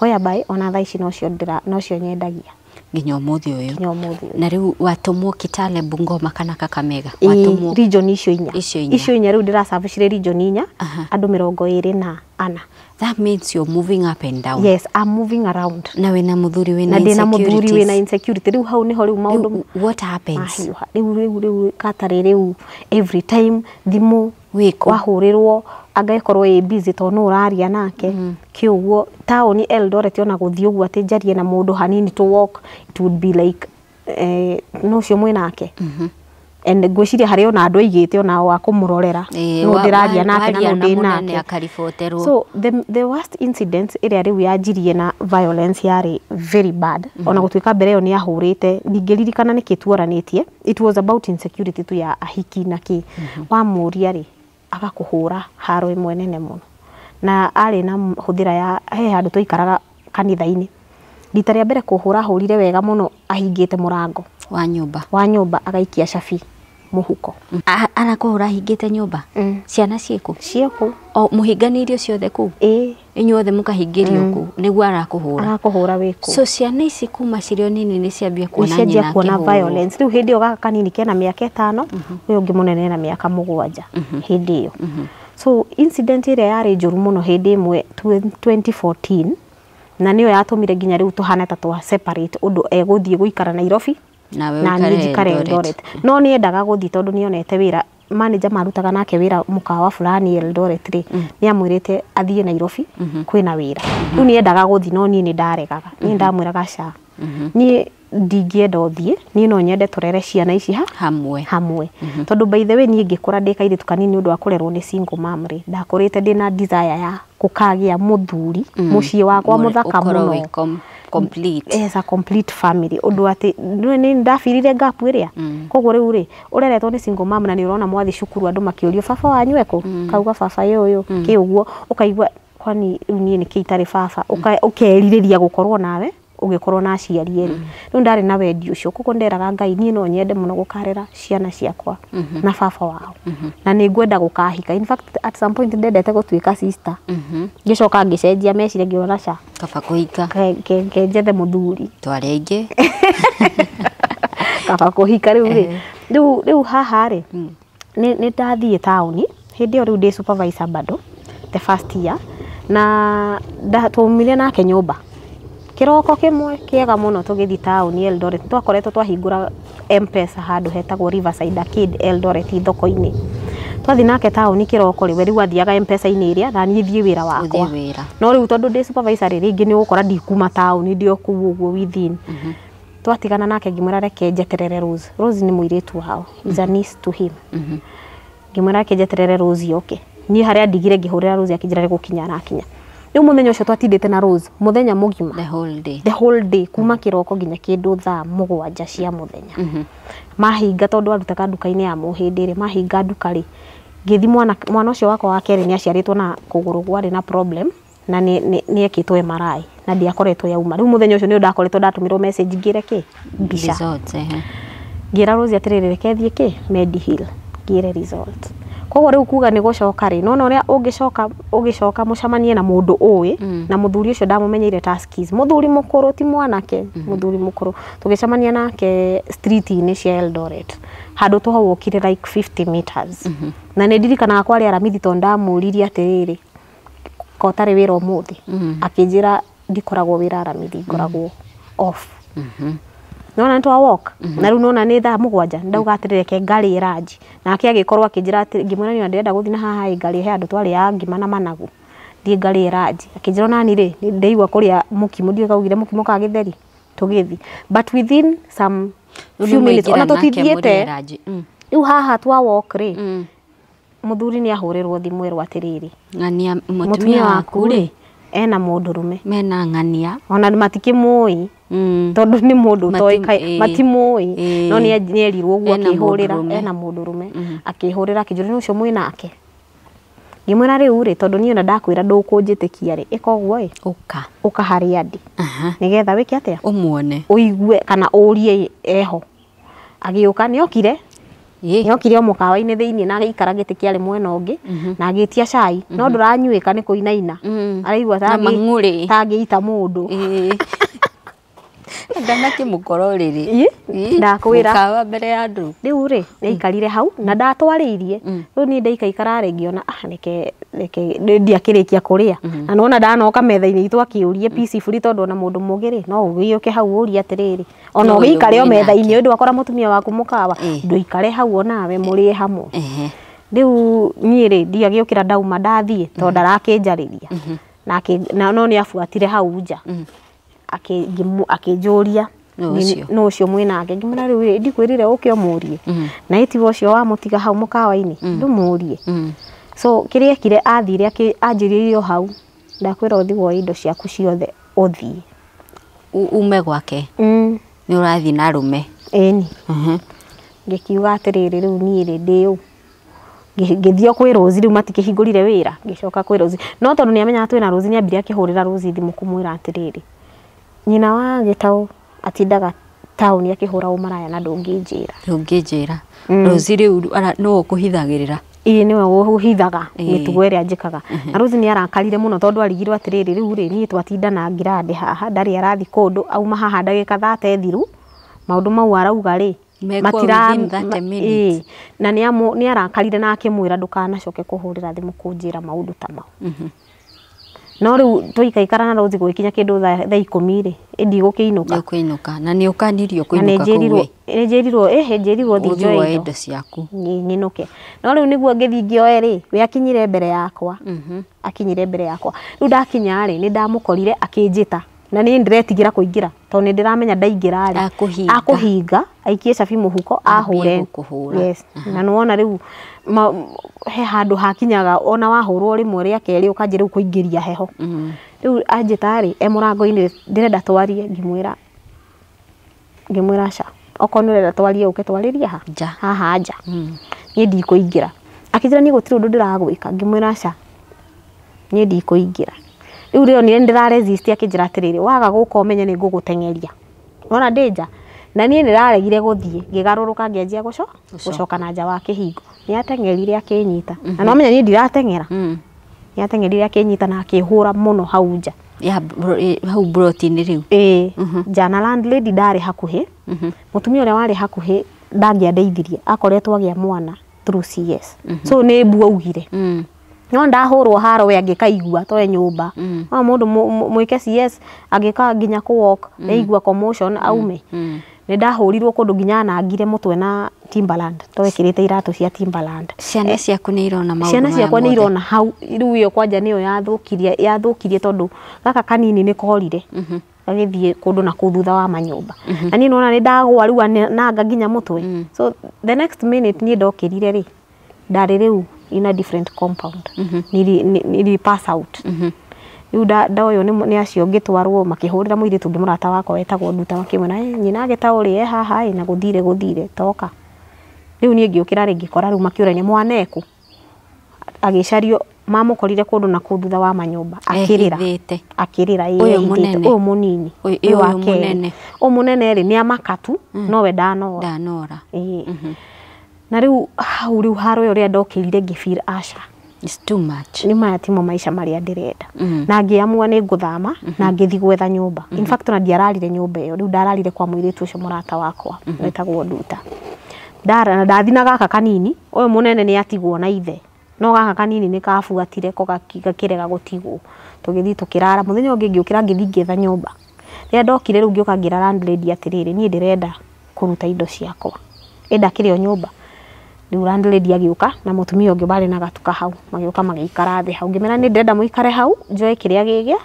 hoya by ona thaa ici nocio ndira nocio nyendagia nginya umuthi uyu nginya umuthi na riu watumwo Kitale Bungoma kana Kakamega watumwo e, region icio inya icio inya icio inya riu ndira service region inya uh -huh. andu mirongo iri na ana that means you're moving up and down yes i'm moving around na we na muthuri we na ndina muthuri na insecurity riu hau niho riu maundu what happens riu riu riu katarä rä every time thimu wiko wahurirwo angekorwo ä busy to no uraria nake mm. Mm-hmm. kä å taåni eldoret ona gå thiä ati guo njarie na mundu hanini to walk it would be like eh, no cio mwä nake mm -hmm ngwiciria hari ona andå aigä ona wa kumurorera må rorera no ndä nake na ndi ndä nake so the, the worst incident ä rä a rä yanjirie na violence yari very bad mm -hmm. ona gå tuä ka mbere ä yo nä ahå rä te ndingä it was about insecurity tu ya ahiki na ki mm -hmm. wamå ria rä agakuhura haro mwenene nene muno na ari na huthira ya he handu tuikaraga kanitha-ini rita rĩa mbere kũhũra hũrire wega mũno ahingĩte mũrango wa nyũmba wa nyũmba agaikia cabi muhuko mm. arakorwo urahingite nyumba mm. ciana ciku ciku o muhinganiirio ciothe kuu inyuothe mukahingirio mm. kuu niguo arakuhura arakuhura wiku so ciana ici kuma cirio nini ni ciambia kuona nyina ciambia kuona violence riu hindi gaka kanini kena miaka itano uyu mhm. ungi munene na miaka mugwanja hindi mhm. yo mhm. so incident ire yari njuru muno hindi mwe 2014 na niyo yatumire nginya riu tuhana ta twa separate undu eguthie guikara Nairobi na niä Eldoret no nä endaga gå thiä tondå nä onete wä manager marutaga nake wira mukawa fulani e Eldoret ri mm. nä amwä rä te athiä Nairobi kwä na wä ra u nä endaga gå no nie ni ndaregaga ni mm-hmm. ndamwä raga ca mm-hmm. niä ndingienda uthiä niä no nyende tå ciana ici ha hamwe hamwe mm-hmm. tondu by the way we niä ngä kå ra ndä kairä akurerwo ni single ndå ri ndakurite rerwo nä ndä na desire ya gå muthuri a må thuri må mm. ciä wakwa må thaka må no complete as a complete family undu ati ni ndafirire gap iria mm. koguo rä å ureretwo ni single mom na ni urona mwathi cukuru andu rio baba wanyu eko mm. kauga baba yoyo mm. guo å kaigua kwani riu nä kä itarä baba gå korwo nawe ugikorwo na aciari eri mm-hmm. riu ndari na wendi ucio kuko nderaga ngai nie no nyende muno gukarera ciana ciakwa mm-hmm. na baba wao mm-hmm. na ni ngwenda gukahika in fact at some point ndendete gutuika sister ngicoka ngicenjia mecire ngiona cha kaba kuhika ngenjethe muthuri <laughs> twari aingi <laughs> kaba kuhika riu ri riu haha ri mm. nä ndathiä taåni hä ndä ä yo rä u ndä bado the first year na twaumire nake nyå mba kiroko kimwe kiega muno tugithi town Eldoret twakoretwo twahingura Mpesa handu hetagwo Riverside Kid Eldoret thoko ini twathi nake town kiroko riwe riu athiaga Mpesa ini iria na niĩ thiĩ wira wakwa no riu tondu ndi supervisor rĩngĩ nĩ ũgũkora ndikuma tauni ndi o kũu ũguo within mm -hmm. twatigana nake ngimwira reke njeterere Rose Rose ni muiretu wao is a mhm. niece to him mhm. ngimwira ke njeterere Rose yoke ni haria ndigire ngihurira Rose gukinya na akinya rä u må thenya å cio na rose må thenya må gima the whole day, the whole day kuma mm -hmm. kä roko nginya kä ndå thaa må gwanja cia må thenya mm -hmm. mahinga tondå arutaga nduka-inä ya må hä ndä rä mahinga nduka rä ngä thi mwana å cio wakwa wa kerä nä aciarä na kå gå rå na problem na ni ekä two marai na ndiakoretwo yauma rä u må thenya å cio nä å ndakoretwo ndatå mä rwo message ngä re kä mbica ngä rose atä rä reke thiä kä medi hill ngä result koguo rä u kuga nä gåcoka rä nona å rä a å coka må cemanie na må ndå å ä na må thuri å cio ndamå menyeire må thuri må kå rå ti mwanake muthuri mm. mukuru må kå rå tå gä cemania nake inä cia eldoret handu tå hau okire like 50 meters mm-hmm. na nä ndirikanaga kwarä aramithi to ndamå ririe atä rä rä kotarä wä ra må thä mm-hmm. akä njä ra ndikoragwo wä ra aramithi ngoragwo mm-hmm. off nona twa walk mm -hmm. na riu nona ni thaa mugwanja ndauga atirire reke ngari iranji na nake agikorwo kinjira ati ngimwira ni ndirenda guthi na haha ngari he andu twari ya ngima na managu thiä ngari iranji akinjira nani ri ndeiwa kuria rä a kaugire må kimå ka gä theri but within some few minutes ona to tithiä te rä u haha twa walk ri må mm. thuri nä ahå rä rwo thimå erwo atä rä rä må waku rä ena mundu rume mena ng'ania ona matikimuwi mm. tondu ni mundu toikai matimuwi e. no ni erirwo uguo akihurira ena mundu rume mm. akihurira akijuri ni ucio ake ngimwira riu ri tondu ni ona ndakwira ndukunjitikia ri ika uguo i uka uka haria ndi nigetha wike atia umuone uigue kana urie eho agiuka okire yokire mukawa-ini thiini na ikara giti kiari mwena ungi mhm. na agitia cai no mhm. nduranyuika ni kuinaina mhm. araigua ta ngiita mundu <laughs> ndanaki mukoro riri ndakwira kawa mbere ya andu riu ri mm. ndaikarire hau na mm. ndatwariirie mm. riu ni ndaikaikara ah, mm-hmm. ringi ona ah reke reke ndiakirikia kuria na nona ndanoka metha-ini itu akiurie peacefully tondu ona mundu mugi ri no ugiuke hau urie atiriri ona ikare o metha-ini undu wakora mutumia waku mukawa ikare hau onawe murie hamwe riu nie ri ndiagiukira ndauma ndathie tondu mm-hmm. ndarakinjariria mm-hmm. na no ni afuatire hau nja akijuria no ucio mwina mwinake ngimwira riu ndi kwirire uke umurie mm-hmm. na iti ucio wa mutiga hau mukawaini mm. ndu murie mm. so kiria ekire athire anjiriire hau ndakwira uthi wo indo ciaku ciothe uthi ume gwake mm. ni urathi na rume eni mm-hmm. ngikiuga atiriri riu nie ri ndi u ngithio kwi rozi riu matikihingurire wira ngicoka kwi rozi no tondu ni amenya twina rozi ni niambire akihurira rozi thimu kumwira atiriri nyina wa gitau atindaga taũni akihura umaraya na ndungijira ndũngĩnjĩra mm. rosi rĩu nũũ kũhithagĩrĩra ĩĩ nĩwe ũhithaga mĩtugo ĩrĩa njĩkaga na Rose ni arakarire muno tondu arigirwo atiriri riu ri ni twatinda na ngirande haha ndari arathi kũndũ auma haha ndagĩka thate thiru maundu mau arauga ri matira na ni arakarire na akĩmwĩra ndũkanacoke kũhũrĩra thimũ kũnjĩra maũndũ ta mau no rä u twaikaikara na rozi gwikinya kinya kä ndå thaa ikå rä ndi kä inå na nä å kanirio kuwe ni jeriro njä rirwo thi njä rirwo indo ciaku ni ninuke ke no rä u nä guo ngä ngioe rä we akinyire mbere yakwa akinyire mbere yakwa rä u ndakinya ri nä ndamå korire akä njä ta na ni ndiretigira ra kå ni ndiramenya tondå nä ndä ramenya ndaingä akå hinga aikie cabi må huko yes na nä wona riu u he handå hakinyaga ona wahå rwo rä mwe rä akerä å kanjä ingä ria heho riu u tari tarä e murango rango ndirenda ndä twarie ngimwira ra ngimwä oko ni ndirenda nä å twarie å ke ha ja ha ha ja mhm. ni ndikå ingä ra akä njä ndiragwika niä gå ni å ndå ndä ragwä ka ngä mwä ra ca ingä ra riu nire ndira resist akinjira atiriri waga guka umenye ni ngugutengeria ona danger na niä nä raregire gå thiä ngä garå rå anjia gå coka na nja wa kä hingo nä atengerire akä nyita mm-hmm. na nomenya niä ndiratengera mm. nä atengerire akä na akä hå ra må no hau nja hau mburoti-inä rä u landlady dare hakuhä må mm-hmm. tumia å rä a warä hakuhä ndangä andeithirie akoretwo agä a mwana through CS mm-hmm. so nä mbu augire mm no ndahurwo harowe angikaigua toe nyumba mm. no mundu mwike cs angika nginya walk mm. neigua commotion mm. aume mm. nä ndahurirwo kundu nginya nangire mutwe na timbaland twekirite iratu cia timbaland ciana eh, ciaku nä irona maå ciana ciakwa nä irona hau rä iyo kwanja nä yo yathåkirie yathåkirie tondå gaka kanini nä korire mm -hmm agithie kundu na kuu thutha wa manyumba mm -hmm. na niä nona nä ndagwa rä u nanga nginya må twe mm. so the next minute ni ndokirire rä ndarä rä u in a different compound mm -hmm. nili pass out mm -hmm riu ndawa yo ni acio ngitwarwo makihurira muiritu ngi murata wakwa wetagwo nduta makimwena nyina ageta uri e haha na guthire guthire toka riu nie ngiukira ringi kora riu makiurania mwaneku agicario mamukorire kundu na kuu thutha wa manyumba akirira akirira uyu munini uyu wa keri uyu munene ri ni amaka tu mm. nowe ndanora ndanora na riu hau riu haro yo ria ndokirire ngifeel acha is too much. Ni maya timo maisha maria ndirenda. Mm. Na ngiamua ni nguthama mm -hmm. na ngithi gwetha nyumba. Mm -hmm. In fact na ndiararire nyumba iyo riu ndararire kwa muiritu ucio murata wakwa mm -hmm. wetagwo Nduta. Ndara na ndathi gaka kanini uyu munene ni atigwo na ithe. No gaka kanini ni kabuatire ko gakirega gutigwo. Tugithi tukirara muthenya ungi ngiukira ngithi ngietha nyumba. ria ndokire riu ngiuka ngira landlady atiriri nie ndirenda kuruta indo ciakwa. Enda kirio nyumba riu landlady agiuka na mutumia ungi bari na gatuka hau magiuka magiikara thi hau ngimera ni ndenda muikare hau njoe kiria gigia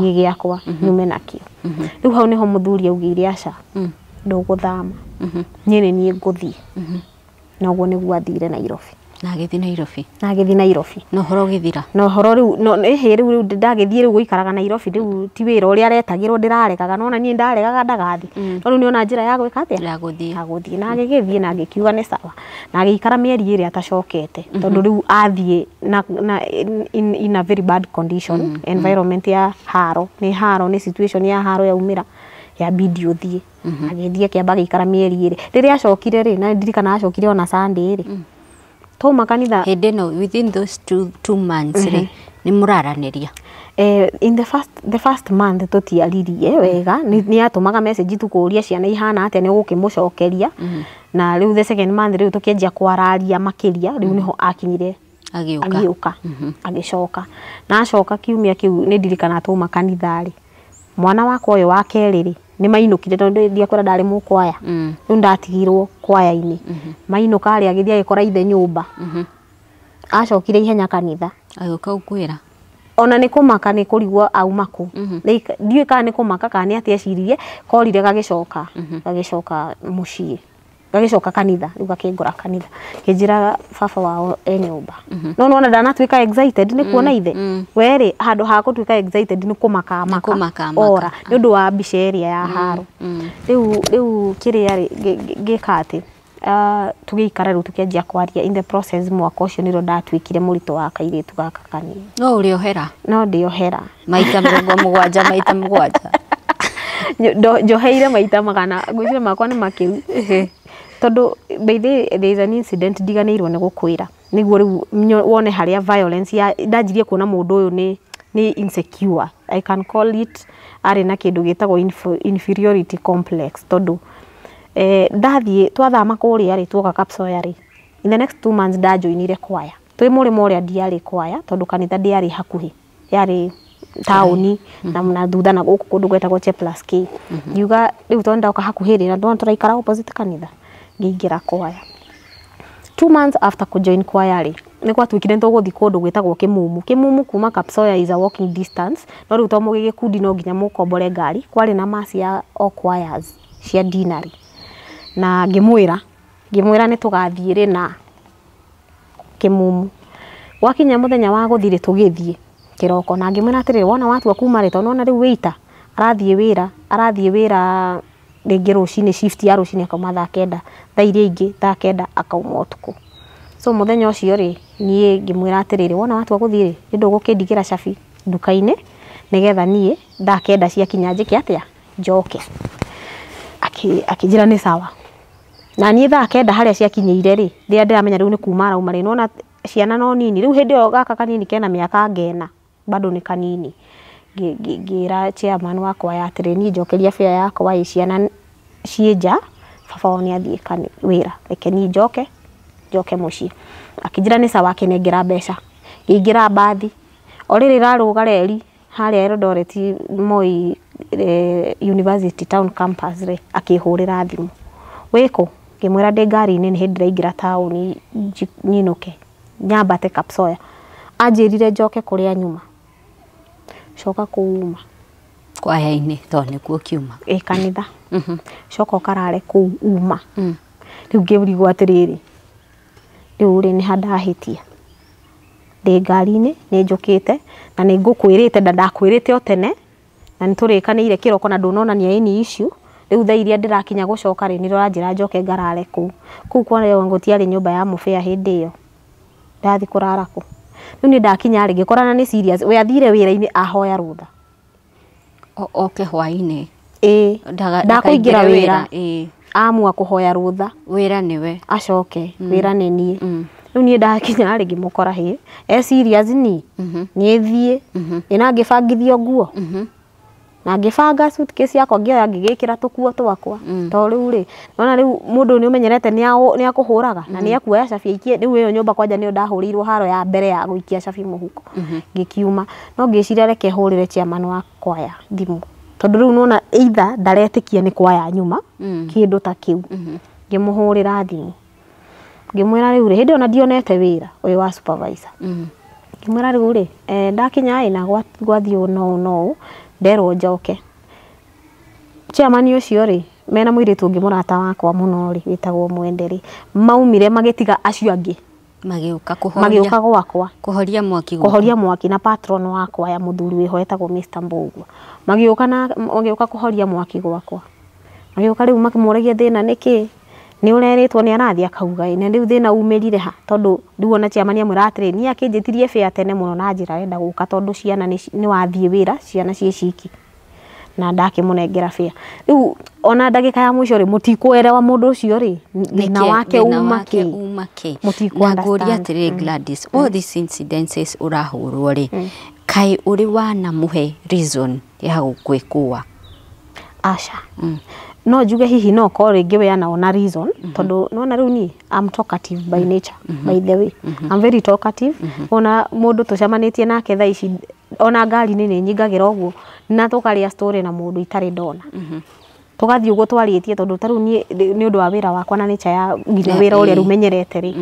gigia kwa mhm. nyume nakio mhm. riu hau ho muthuri augire aca mhm. ndoguthama nyene ni nguthi nguthii na uguo niguo athire nairobi na agithi Nairobi na agithi Nairobi no horo githira no horo riu no ehe riu riu ndagithi riu guikaraga Nairobi riu ti wira uri aretagirwo ndiraregaga na nie ndaregaga ndagathi no riu ni ona njira ya gwika atia ya guthii ya guthii na agigithii na agikiuga ni sawa na agikara mieri iri atacokete mm-hmm. tondu riu athie na, na in, in a very bad condition mm. environment ya haro ni haro ni situation ya haro ya umira ya bidi uthie mm-hmm. agithie akiamba agiikara mieri iri riria acokire ri na ndirikana acokire ona Sunday ri mm twauma kanitha hindi no within those two, two months rä nä mm-hmm. ni raraniria eh, in the first, the first month tutiaririe wega mm -hmm. ni mm-hmm. atumaga message tukuria ciana ihana atia ni gukimucokeria mm -hmm. na riu the second month riu tukienjia kwararia makiria riu mm -hmm. niho akinyire agiuka agicoka mm-hmm. na acoka kiumia kiu ni ndirikana tuma kanithari mwana wakwa uyu wa keriri nä tondu ndia ndiakora ndarä må kwaya mm. rä u ndatigirwo kwaya-inä mm-hmm. mainåka arä agä thiä agä ithe nyå mba mm-hmm. acokire ihenya kanitha agäuka gå kwä ra ona nä kå maka nä kå rigwo auma kå mm-hmm. ndiå kana nä kå maka kana nä atä korire gagä coka gagä coka må ciä gagicoka kanitha riu gakingora kanitha kinjira baba wao e nyumba mhm. no nona ndanatuika excited ni kuona mm, ithe mm. we ri handu ha kutuika excited ni kumaka maka ora ni undu wa mbica iria ya mm, haro riu riu kiria ngika ati tugiikara riu tukianjia kwaria in the process mwaka ucio niro ndatuikire murito wa kairitu gaka kanini no uriohera no ndiohera maita mĩrongo mũgwanja maita mũgwanja <laughs> njoheire maita magana ngwiciria makwa nĩ makiru tondu by there is an incident ndiganirwo ni gukwira niguo riu wone haria violence ya ndanjirie kuona mundu uyu ni ni insecure i can call it ari na kindu gitagwo inferiority complex tondu eh ndathie twathama kuria ri tuoka kapsoya ri in the next 2 months ndajoinire kwaya twi muri uria ndiarä kwaya tondu kanitha ndiarä hakuhi yarä taåni mm-hmm. na mna thutha na gå kå kå ndå k ngiuga rä u tondå ndaoka hakuhä rä na ndona tå raikara kanitha ngiingira kwaya two months after join kwaya ri ni kwa tuikire to guthi kundu gwä kimumu kimumu kuma kapsoya is a walking distance no rä u to må gä kundi no nginya må kombore ngari kwari na masi ya o choirs cia dinari na ngä mwä ni tugathiire na kimumu wakinya muthenya wa gå tugithie kiroko na ngimwira mwä wona watu akuma ri to no na u weita arathie wira arathie wira rĩngĩ rucini shift ya rucini akauma thaa kenda thaa iria ingi thaa kenda akauma ũtukũ so muthenya ucio ri nie ngimwira atiriri wona watu watua gũthiĩ rĩ nĩ ndũgũkĩndigĩra cabi nduka-inĩ nĩgetha niĩ thaa kenda ciakinya njĩke atĩa njoke akĩnjĩra ni sawa na nie thaa kenda harĩa ciakinyĩire rĩ rĩrĩa ndĩramenya rĩu ni kuma arauma rĩ nona ciana no nini rĩu hĩndĩ ĩyo gaka kanini kena miaka ngena bado ni kanini ngä chairman wakwa ya atä njokeria bia yakwa ä ciana ciä nja baba wao nä athiä ka wä ra reke ni njoke njoke må ciä akä njä ni sawa akenengä ra mbeca ngä ingä ra mbathi o rä rä rarå ga reri harä a erondoreti moi eh, university town campus re akä hå rä ra thimå wä kå ngä mwä ra ndä ngari-inä nä hä ndä raingä ra taåni nyinå ke nyambate kapsoya anjä rire njoke kå rä a nyuma coka kuu mm-hmm. uma kwaya-inä tondå nä kuo kiuma ä kanitha coka å karare u uma rä u ngä rigwo atä rä rä rä u rä nä handahä tia ndä ngari-inä nä njå kä te na nä ngå kwä rä te na ndakwä rä te o tene na nä tå rä kanä ire kä roko na ndå nonania ä icu rä u thaa iria ndä rakinya gå coka rä nä rora njä ra njoke ngarare kå u kå u kwoneo tiarä nyå mba ya må bä a hä ndä ä yo ndathiä kå rara kå riu ni ndakinya ri ngikorana ni serious we athire wira ini ahoya rutha oke hwaine e ndakuingira wira e amwa kuhoya rutha wira niwe acoke mm. wira ni nie mm. riu ni ndakinya ri ngimukora hi e serious ni mhm. ni thie ina mhm. ngifangithio nguo mhm na ngibanga suitcase yakwa ngioya ngigikira tukuo twakwa mm. to riu ri ona riu mundu ni umenyerete ni ni akuhuraga na mm. ni akuoya cabi ikie riu iyo nyumba kwanja ni ndahurirwo haro ya mbere ya guikia cabi muhuko mm-hmm. ngikiuma no ngicira reke hurire chairman wa kwaya thimu tondu riu nona either ndaretikia ni kwaya nyuma mm. kindu ta kiu mm-hmm. ngimuhurira thimu ngimwira riu ri hindi ona ndionete wira uyu wa supervisor mm-hmm. ngimwira riu ri eh, ndakinya na gwathii no no nderwo njoke chairman ucio rĩ mena mũirĩtu ngi murata wakwa muno ri witagwo mwenderi maumire magitiga acio angĩ magiuka kũhoria magĩũka gwakwa kuhoria mwaki kuhoria mwaki na patron wakwa ya mũthuri wĩho etagwo Mr Mbũgua magiuka na magĩũka kuhoria mwaki gwakwa magiuka riu makĩmũragia thina niki ni å rerätwo nä arathi akauga na rä u thä na umä ha tondå rä u ona ciamani amwe ratä rä nä akä njä tirie bä tene må no na njä ra wenda gå ka tondå ciana nä wathiä wä ra ciana ciä ciki na ndakä må nengera bä rä u ona ndagä ka ya må ico rä må tikwerewa må ndå å cio rä thä na wake uma kä må tikwangå ria atä rä rä å rahå rwo rä kaä å rä wanamå he ya gå kwä kå a aca no njuge hihi no korwo rĩngĩ we naona ona reason mm -hmm. tondå nona rä u niä am talkative by mhm. nature mm -hmm. by the way mm -hmm. am very talkative mm -hmm. ona må ndå tå cemanä nake tha ici ona ngari-inä nä nyingagä ra å guo na tå karä a story na må ndå itarä ndona mhm. tå gathiä å guo twarä tie tondå tarä u nä å ndå wa wä ra wakwa na nä ya nginya wä ra å rä a rä u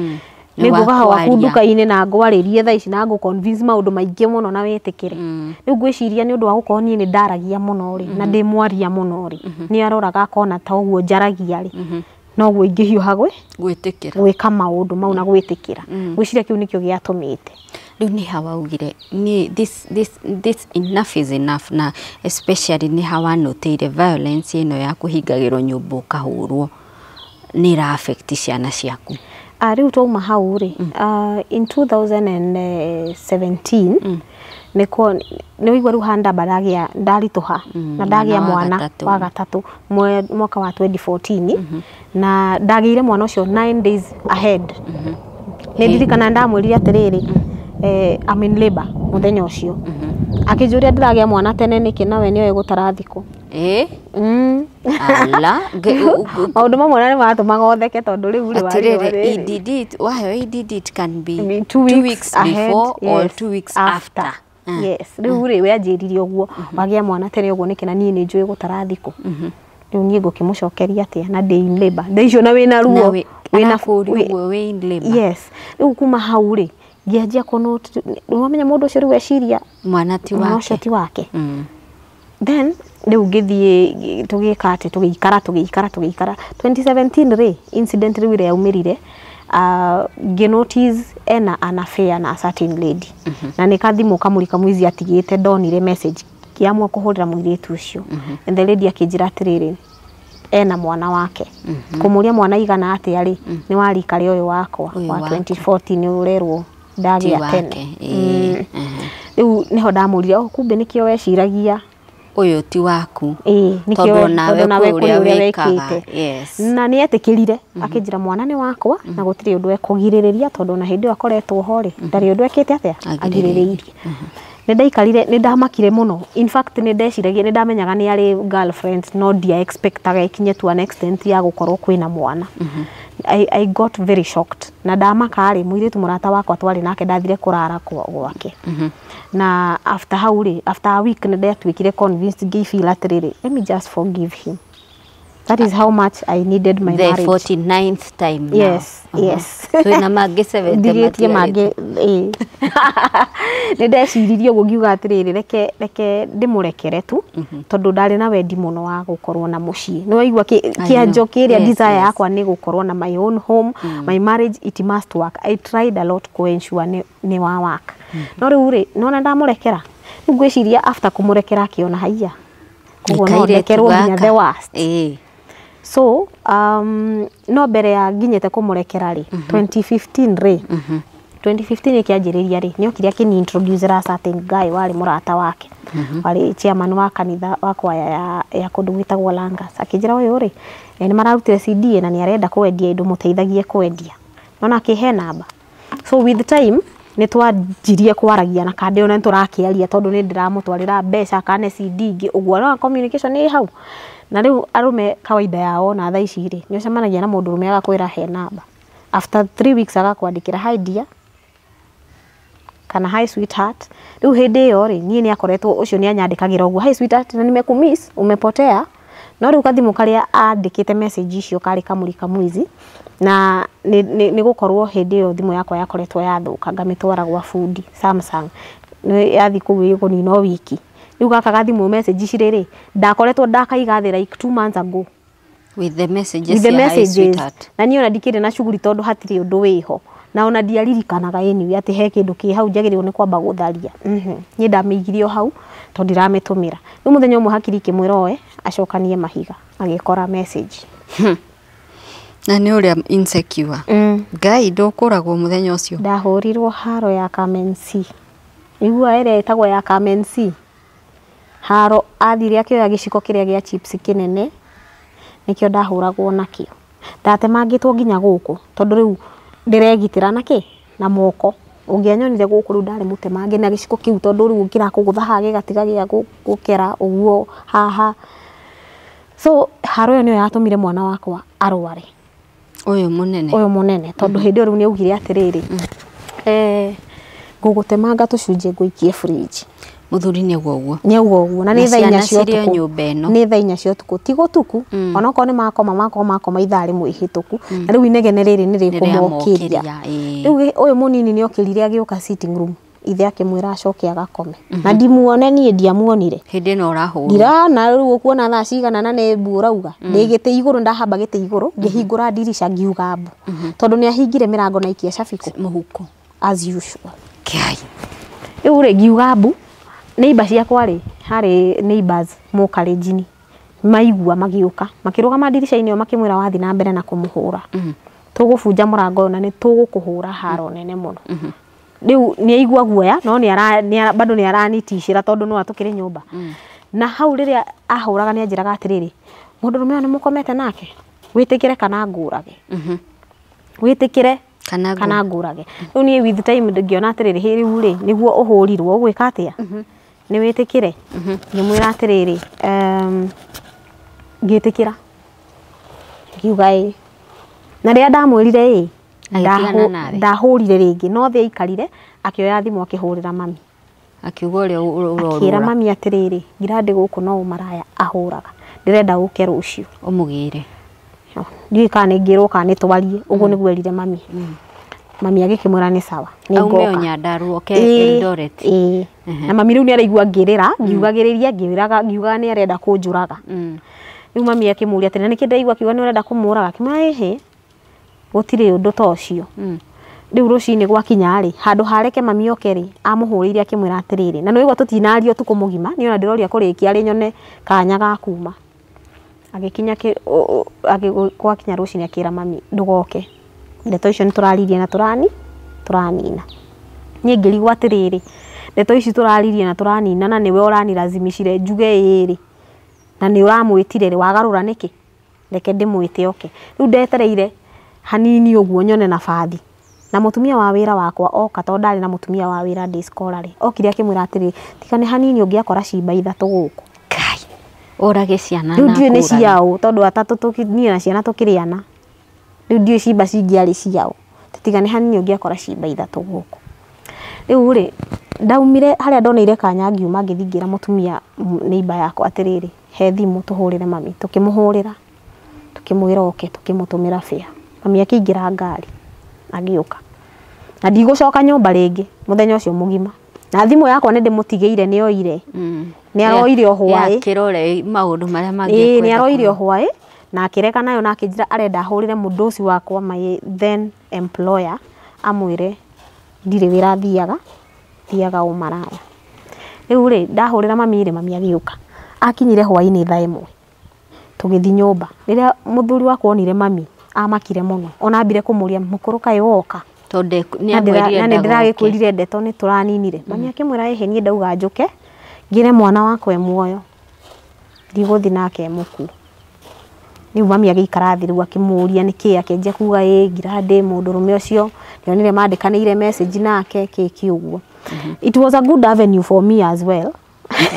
nä ngå gaha waku na ngwarä rie thaa na ngå maå ndå maingä må no na wä tä kä re rä u ngwä ciria nä å ndå wa gå korwo niä nä ndaragia må no rä na ndä mwaria må no rä nä aroraga akona ta å guo njaragia rä noguo ingä hiåha gwä ka maå ndå mau na mm-hmm. gwä tä kä ra mm-hmm. gwä ciria kä u nä kä o gä atå mä te rä u nä hawaugire this, this, this enough is enough na especially nä hawanoteire violence ä no ya kå hingagä rwo nyå mba å kahå rwo nä ä ciana ciaku riu twauma hau ri mm. uh, in 2017 mm. ni wigwa riu handa baragia ndarituha mm. na ndagia mwana wa gatatu mwaka wa 2014 mm-hmm. na ndagiire mwana ucio 9 days ahead mm-hmm. mm -hmm. nindirikana ndamwirire atiriri eh, I'm in labor muthenya ucio mm-hmm. akijuria -hmm. ndiragia mwana tene niki nawe nioe gutara thiku ä maå ndå mamwe na nä matåmaga otheke tondå rä u rä waheo idd e can be two weeks before or two weeks after mm. yes rä u rä wenjärire å guo mm-hmm. wagä mwana tere å guo nä kä na niä nä njå gå tara rä u niä ngå kä må cokeria atä a na thaa icio na wä na ruo rä u kuma hau rä ngĩanjia kũ wamenya mũndũ ũcio rĩu eciria mwana ti wake mm. then riu ngithie tugika ati tugiikara tugiikara tugiikara 2017 re incident riu ire yaumirire nginotice ah, genotis ena an affair na a certain lady mm -hmm. na nikathimå kamurika mwizi atigite ndonire message kiamua kuhurira muiritu ucio mm -hmm. and the lady akinjira atiriri ena mwana wake mhm. mm -hmm. kumuria mwana igana atia ri mm -hmm. ni warika ri uyu wakwa wa 2014 ni urerwo ndagä a tene rä u nä ho ndamå rire kumbe nä weciragia uyu ti waku tondu nawe kuria wikaga yes. na ni etikirire mm -hmm. akinjira mwana ni wakwa mm -hmm. na gutiri undu ekugiririria tondu na hindi akoretwo ndå ekä ndari undu ekite rä irie nä ndaikarire nä ndamakire må no nä ndeciragia nä ndamenyaga nä arä no ndiaga ĩkinye ya gå korwo kwä na mwana mm -hmm. I, I got very shocked na ndamaka rä må irä tu må rata wakwa twarä nake ndathire kå rara gwake mhm. na after hau rä after a week nä ndatuä kire ngä feel atä rä rä let me just forgive him That is how much I needed my the marriage. The 49th time now. Yes, uh -huh. yes. so ina mage 7 <laughs> ndirĩtie mage ĩĩ nĩ ndeciririe reke reke ndĩmũrekere tu mm -hmm. na wendi mũno wa gũkorwo na mũciĩ nĩ waigua kĩanjo kĩrĩa yes, desire yes. yakwa nĩ gũkorwo na my own home mm. my marriage it must work I tried a lot kũensure nĩ, nĩ wa work mm-hmm. no rĩu rĩ nona ndamũrekera rĩu ngwĩciria after kũmũrekera akĩona haiya koguo no ndekerwo nginya the worst ĩĩ eh so um, no mbere ya nginyete kumurekera ri mm -hmm. 2015 ri mm -hmm. 2015 ikianjiriria ri ni okire akini introduce ra certain guy wari murata wake mm chairman wa kanitha wa kwaya ya, ya kundu gwitagwo Langas akinjira uyu ri e, eh, ni mararutire CD na ni arenda kwendia indu muteithagie kwendia nona akihe namba so with time nä twanjirie kwaragia na kandä ona yo na nä tå rakä mbeca kana CD ingä å guo communication nä hau na rä u arume kawaida yao na thaa ici rä nä åcemanagia na må ndå rå agakwä ra he namba after three weeks agakwandĩkĩra hi dear kana hi sweetheart rĩu hĩndĩ ĩyo rĩ niĩ nĩakoretwo ũcio nĩanyandĩkagĩra ũguo hi sweetheart na nimekumiss umepotea no rĩu kathimũ karĩa andĩkĩte message icio karĩ kamũri kamwizi na nĩgũkorwo hĩndĩ ĩyo thimũ yakwa yakoretwo yathũka ngamĩtwara gwa bundi Samsung yathiĩ kũu ĩgũninwo wiki riu gaka gathimu message cire ri ndakoretwo ndakaiga ndakaigathira like two months ago with the messages, with the messages. na niä ona ndikirä na cuguri tondu hatiri undu wiho na ona ndiaririkanaga eniwe ati he kindu ki hau njagirirwo ni kwamba gå mhm niä ndamä igire o hau to ndiramä tå mä ra hakiri ikä mwä roe acokanie mahiga agikora message hmm. na ni å rä a insecure mm. ngai ndå kå ragwo må thenya å haro ya kamensi igua ere rä tagwo ya kamensi haro athire akioya giciko kiria gia chips kinene nikio ndahuragwo nakio ndatemangitwo nginya guku tondu riu ndiregitira naki na moko ungianyonire guku riu ndari mutemange na giciko kiu tondu riu ngira kirakugutha haha gigatiga gia gukera uguo haha so haro iyo niyo yatumire mwana wakwa arware uyu munene uyu munene tondu mm-hmm. hindi iyo riu niaugire atiriri mm-hmm. eh ngugutemanga tucunje nguikie fridge muthuri ni guo ni guo guo na ni tha inya cio tuku ni tha inya cio tuku ti gutuku mm. ona okorwo ni makoma makoma makoma ithaa rimwe ihituku mm. na riu inegene riri ni rikumokiria riu uyu munini ni okirire agiuka sitting room ithe akimwira acoke agakome mm -hmm. na mm-hmm. ndimuone niä ndiamuonire hindi no rahå ndirona rä u å kuona thaa cigana na nä mbu å rauga mm. ndä gä tä igå rå ndahamba gä tä igå rå mm-hmm. ngä hingå ra ndirica ngiuga mbu mm-hmm. tondå ni ahingire mä na ikia cabikå må huko as usual rä u rä ngiuga mbu neighbor ciakwa rä hari neighbors moka rä maigua magiuka makiruga madirisha inä ä yo wathi na mbere na kumuhura må hå ra tågåbunja må rango na nä tågåkå hå ra haro mhm. nene må no mhm. rä u nä aigua guoya no bado ara ni ra tondå no atå kä rä nyå mba mhm. na hau riria ahuraga ni ajiraga atiriri mundu anjäraga ni mukomete nake witikire tä kä re kana ngå rage wä tä kä kana ngurage rage rä u with time ngä atiriri atä ri niguo uhurirwo u atia nä guo nä wä tä kä re ngä mwä ra atä rä rä ngä tä kä ra ngiuga ä na rä rä a ndamwä rire ä ndahå rire rä ngä no thä aikarire akä oya thimå akä hå rä ra mami akiuga å rä a akä ra mami atä rä rä ngirandä gå kå no å maraya ahå raga ndä renda gå ke rå ciå å må gä re ndiå kana nä ngä rwo kana nä twarie å guo mm. nä guo erire mami mm mami agikimwira ni sawa ni ngoka aume nyandarua ke Eldoret e, na mami riu ni araigua ngirira mm. ngiugagiriria ngiraga ngiugaga ni arenda kunjuraga mm riu mami akimuria atirä nä kä ndaigua kiwa ni arenda kumuraga kå ehe raga undu mahä gå tirä å ndå ta å cio rä u gwakinya ri handu hareke mami oke ri amuhuriria hå atiriri na nä wä tutinario tukå må gima ona ndiroria roria kå rä nyone kanya ga kuma agä kinya gwakinya rå cinä akä mami ndugoke goke ndeto icio nä tå na turani rani tå ranina niä ngä rigwo atä rä rä ndeto ici tå na tå na nä we å raniracimicire njuge ä na ni uramwitire ri wagarura niki reke ndimwite oke rä u ndetereire hanini uguo guo nyone nabathi na mutumia wa wira wakwa oka to ndari na mutumia wa wira ndi ri okire akimwira atiri tikane nä hanini ungiakora cimba ithatå gåkå urage ciana na u ni ciao ciaå tondå atatå niä na ciana tå kä riu ndiå cimba cingiarä ciao tatigane hanini å ngä akora cimba ithatå gå kå rä u rä ndaumire harä a ndoneire kanya ngiuma ngä thingä ra må tumia nä imba yakwa atä rä rä he thimå tå hå rä re mami tå kä må hå rä ra tå kä mwä oke tå kä må tå mä ra bä mami akä ingä ra ngari agä å ka na ndigå coka nyå mba rä ngä må thenya å cio må gima na thimå yakwa nä ndä må tigä nä oire nä aroire å hwaä nä aroire å hwaä na akireka nayo na akinjira arenda hurire mundu ucio wakwa my then employer amwire ndire wira thiaga thiaga umaraya riu ri u mami ri mami agä akinyire hwainä tha ä mwe tå gä thiä nyå wakwa onire mami amakire muno ona ambire kumuria mukuru kai må kå rå kaä woka na ni ndä ragä ndeto ni turaninire mm. mami akimwira ehe ra ndauga njuke ngire mwana wakwa e muoyo ndigå nake e må riu mami agikara thi riu akimuria niki akenjia kuga i ngirande mundurume ucio ndionire mandikanire message nake kiki uguo mm-hmm. it was a good avenue for me as well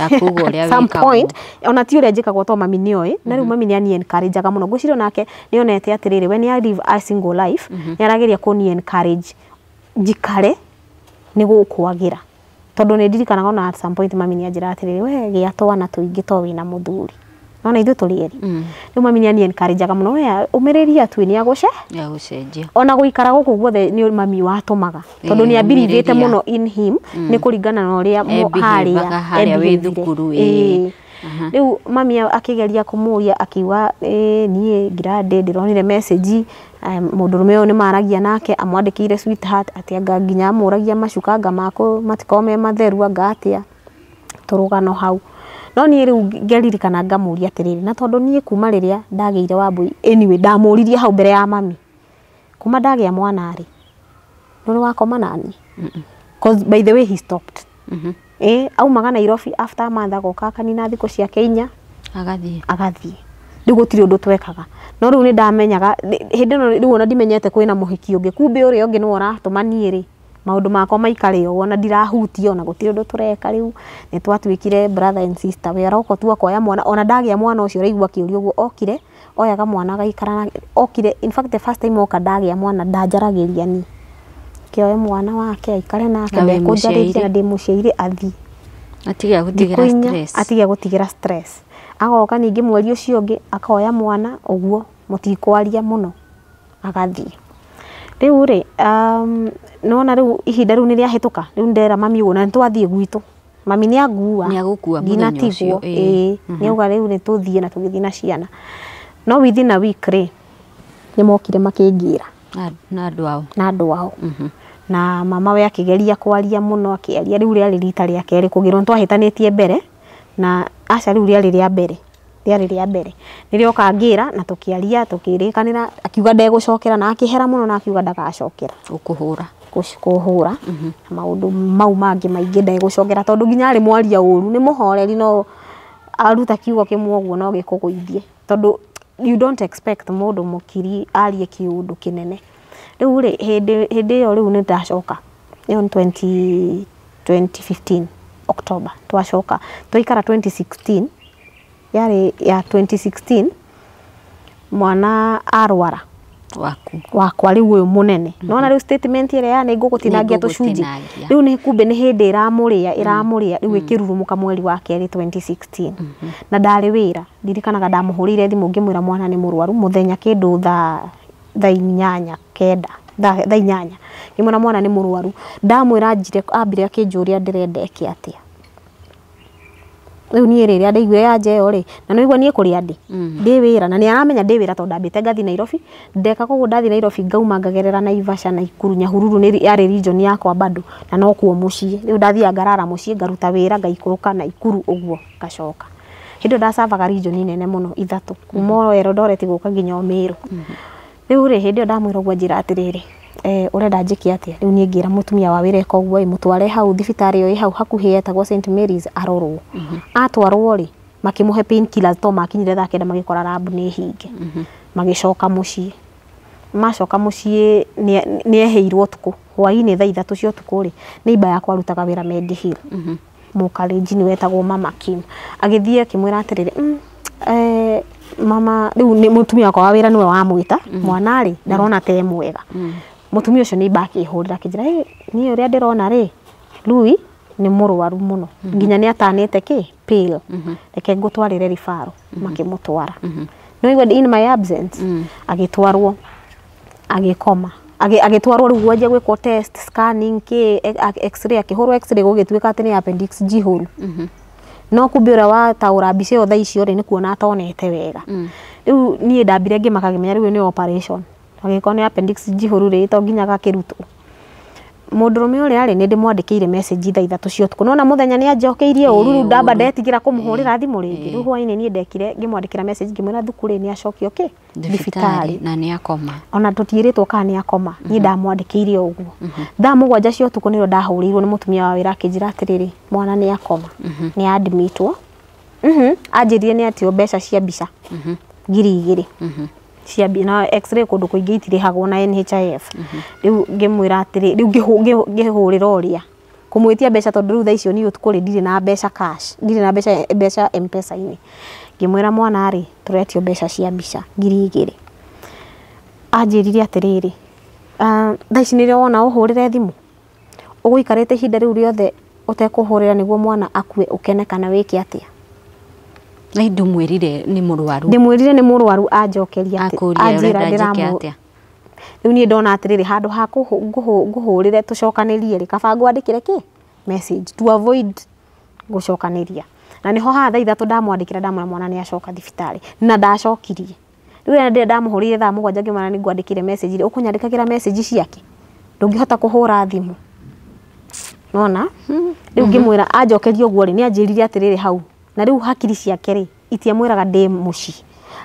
<laughs> some point ona ti uria njikagwo to mami ni oi na riu mm-hmm. mami ni ani encourageaga muno ngwiciria nake ni onete atiriri we ni i live a single life mm-hmm. ni arageria ni encourage jikare ni gukwagera tondu ni ndirikanaga ona at some point mami ni anjira atiriri we gia twana tuingi to wina muthuri Mm. ona ithu eri rä u mami ni encourageaga muno we umiriri atwi ni aguce ya gucenjia ona guikara guku guothe ni mami watumaga tondu ni abirithite muno in him mm. ni kuringana na uria haria haria wi thukuru uh-huh. eh riu mami akigeria kumuria akiuga ndä nie grade ndironire message mundu rume uyu ni maragia nake amwandikire sweetheart ati anga nginya amå macuka macukanga mako matikorwo me matheru anga atia turugano hau no niä rä u ngeririkana ngamå ria atä na tondå niä kuma rä rä a ndagä ire wambå anyway, ndamå ririe hau mbere ya mami kuma ndagä a mwana rä nä rä wakoma nani by the way he stopped mm mm-hmm. -hmm. aumaga nairobi after month goka kanina thikå ciake inya agathiä rä u gå tirä å ndå twekaga no rä u nä ndamenyaga hä ndä ä no rä u ona ndimenyete kwä na må hiki å ngä kumbä å rä a å ngä nä maniä rä maundu makwa maikare ũguo na ndirahutia ona gutire undu tureka riu ni twatuikire brother and sister wera uko tu akoya mwana ona ndagia mwana ucio raigua kiuria uguo okire oyaga mwana gaikara okire in fact the first time oka ndagia mwana ndanjaragiria ni kioe mwana wake aikare nake mekunjarĩtie na ndĩmũciaire athi atige gũtigĩra stress atige gũtigĩra stress agoka ningĩ mweri ũcio ũngĩ akoya mwana ũguo mũtikwaria mũno agathiĩ riu ri um, nona riu ihinda riu niriahituka riu ndera mami uguo mm-hmm. na nitwathie gwitu mami nä angua ndinatigwo ä nä auga rä u nä tå thiä na tå gä thiä na ciana no withi na wikrä nä mokire makä ngä ra na andå ao na andå ao mm-hmm. na mama we akä geria kwaria må no akä aria rä u rä arä rita rä akerä kå gä rwo nä twahä tanä tie mbere na aca rä u rä arä rä a mbere rĩarĩ rĩa mbere rio kangira na tukiaria tukirikanira akiuga ndegũcokera na akihera muno na akiuga ndagacokera ũkũhũra kũhũra mhm. maũndũ mau mangĩ maingĩ ndegũcokera tondu nginya arĩ mwaria uru ni muhoreri no aruta kiugo kĩmwe no gikuguithie tondu you don't expect mũndũ mũkiri arie kiũndũ kĩnene rĩu rĩ hindi ĩyo riu nĩ ndacoka ĩyo nĩ 2015 October twacoka twaikara 2016 yari ya 2016 mwana arwara waku wakwa rä u munene mm -hmm. nona rä statement ä ya nä ngå gå tinangia tå cunjä ni u nä kumbä nä hä ndä ĩramå ka mweri wa kerä 2016 mm -hmm. na ndarä wira ra ndirikanaga ndamå thimu ngimwira mwana ni murwaru muthenya kindu tha tha inyanya kenda thaa inyanya ngä mwä ra mwana ni murwaru rwaru njire ambire akä njå ria riu nie riria ndaiguire ya njeo ri na noigua nie kuria ndi mm. ndi wira na ni niaramenya ndi wira tondu ndambite ngathi nairobi ndeka koguo ndathi nairobi ngauma ngagerera naivasha na ikuru nyahururu ni yarä region yakwa bado na nokuo mucii riu ndathia ngarara mucii ngaruta wira ngaikuruka na ikuru uguo ngacoka hindi ndacavaga region nene muno ithatu kuma eldoret guka nginya o miru mm-hmm. riu ri hindi yo ndamwira uguo njira atiriri urenda eh, njĩke atĩa rĩu niĩ ngĩra mũtumia wa wĩra eka ũguo mũtware hau thibitarĩ ĩyo ĩ hau hakuhĩ etagwo St Mary's arorwo mhm. atwarwo rĩ makĩmũhe pain killers to makinyire thaa kenda magĩkora rabu nĩ hinge mhm. magĩcoka mũciĩ macoka mũciĩ nĩ eheirwo ũtukũ hwaĩ-inĩ thaa ithatũ cia ũtukũ rĩ neighbor yakwa arutaga wĩra Medi Hill mũkalenjini mhm. wetagwo Mama Kim agĩthiĩ akĩmwĩra atĩrĩrĩ mm, eh, mama rĩu nĩ mũtumia wakwa wa wĩra nĩwe wamwĩta mwana rĩ ndarona te mwega mutumia ucio ni baki ihurira kinjira hey, ni uria ndirona ri Lui ni murwaru muno mm -hmm. nginya ni atanite ki pil mm -hmm. reke ngutwarire rifaro mm -hmm. makimutwara mm -hmm. no in my absence mm -hmm. agitwarwo agikoma agitwarwo riu gwenje gwikwo test scanning ki x-ray akihurwo x-ray gugituika ati ni appendix g hole mm -hmm no kumbi wa taura mbica iyo thaa icio ri ni kuona atonete wega mm. riu nie ndambire ngimaka ngimenya riu ni operation angikorwo nä appendix njihuru rä to nginya gakirutwo mundurume uria ri ni ndimwandikire message tha ithatu cia utuku nona muthenya ni ajokeirie uru riu ndamba ndetigira kumuhurira thimu ringi riu hwaini ni ndekire ngimwandikira message ngimwira thukuri ni acokio oke thibitari na ni akoma ona tutiiritwo kana ni akoma ni mhm. ndamwandikire uguo mhm. tha mugwanja cia utuku nirio ndahurirwo ni mutumia wa wira akinjira atiriri mwana ni akoma mhm. ni admitwo mhm ajirie ni atio mbeca cia mbica ngiri igiri cia na x-ray kundu kuingi itirihagwo na NHIF riu ngimwira atiri riu ngihurira uria kumwitia mbeca tondu riu thaicio ni utukuri ndiri na mbeca cash ndiri na mbeca mbeca mpesa ini ngimwira mwana ri turetio mbeca cia mbica ngiri igiri anjirire atiriri ah, thaici ni nirio wona uhurire thimu uguikarite ihinda riu riothe utekuhurira niguo mwana akue ukene kana wike atia na ndimwirire ni murwaru ndimwirire ni murwaru anjokeria ati anjira ndiramu riu ni ndona atiriri handu ha nguhurire tucokanirie ri kaba ngwandikire ki message to avoid gucokaniria na niho ha thaa ithatu ndamwandikira ndamwira mwana ni acoka thibitari. na ndacokirie rä u ndä ndamåhårire thaa må gwanja ngä mana nä ngwandäkä re message ri ukunyandikagira message ciake Ndungihota kuhura thimu. nona mm-hmm. rä ngimwira ngä mwä ra anjokerie å guo rä nä anjä hau na riu hakiri ciake ri itiamwiraga ndi muci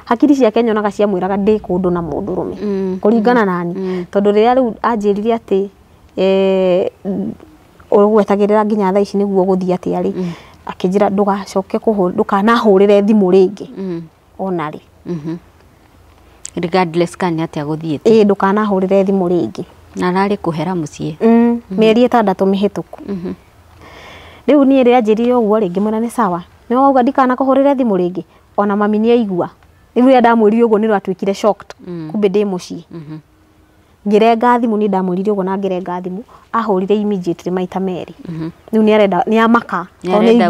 hakiri ciake nyonaga ciamwiraga ndi kundu na mundurume mm. kuringana nani mm. mm. tondu riria riu anjirire ati eh, gwetagirira nginya tha ici niguo guthii atia ari mm. akinjira ndugacoke ndukanahurire thimu ringi mm. ona ri mm -hmm. regardless kana atia guthiite ii ndukanahurire thimu ringi na ararä kå hera må ciä mm. mm -hmm. mä eri ä tandatå mä hä tå ku mm-hmm. rä u niä rä anjä rire å guo rä ngä mwä ra nä sawa nä wauga ndikana kå hå rä re thimå rä ngä ona mami nä aigua rä u rä a ndamwä rire å guo nä rwatuä shocked mm. kumbe ndä må ciä mm-hmm. ngä renga thimå nä ndamwä rire å guo na ngä renga thimå ahå rä immediately maita merä rä u nä amaka nä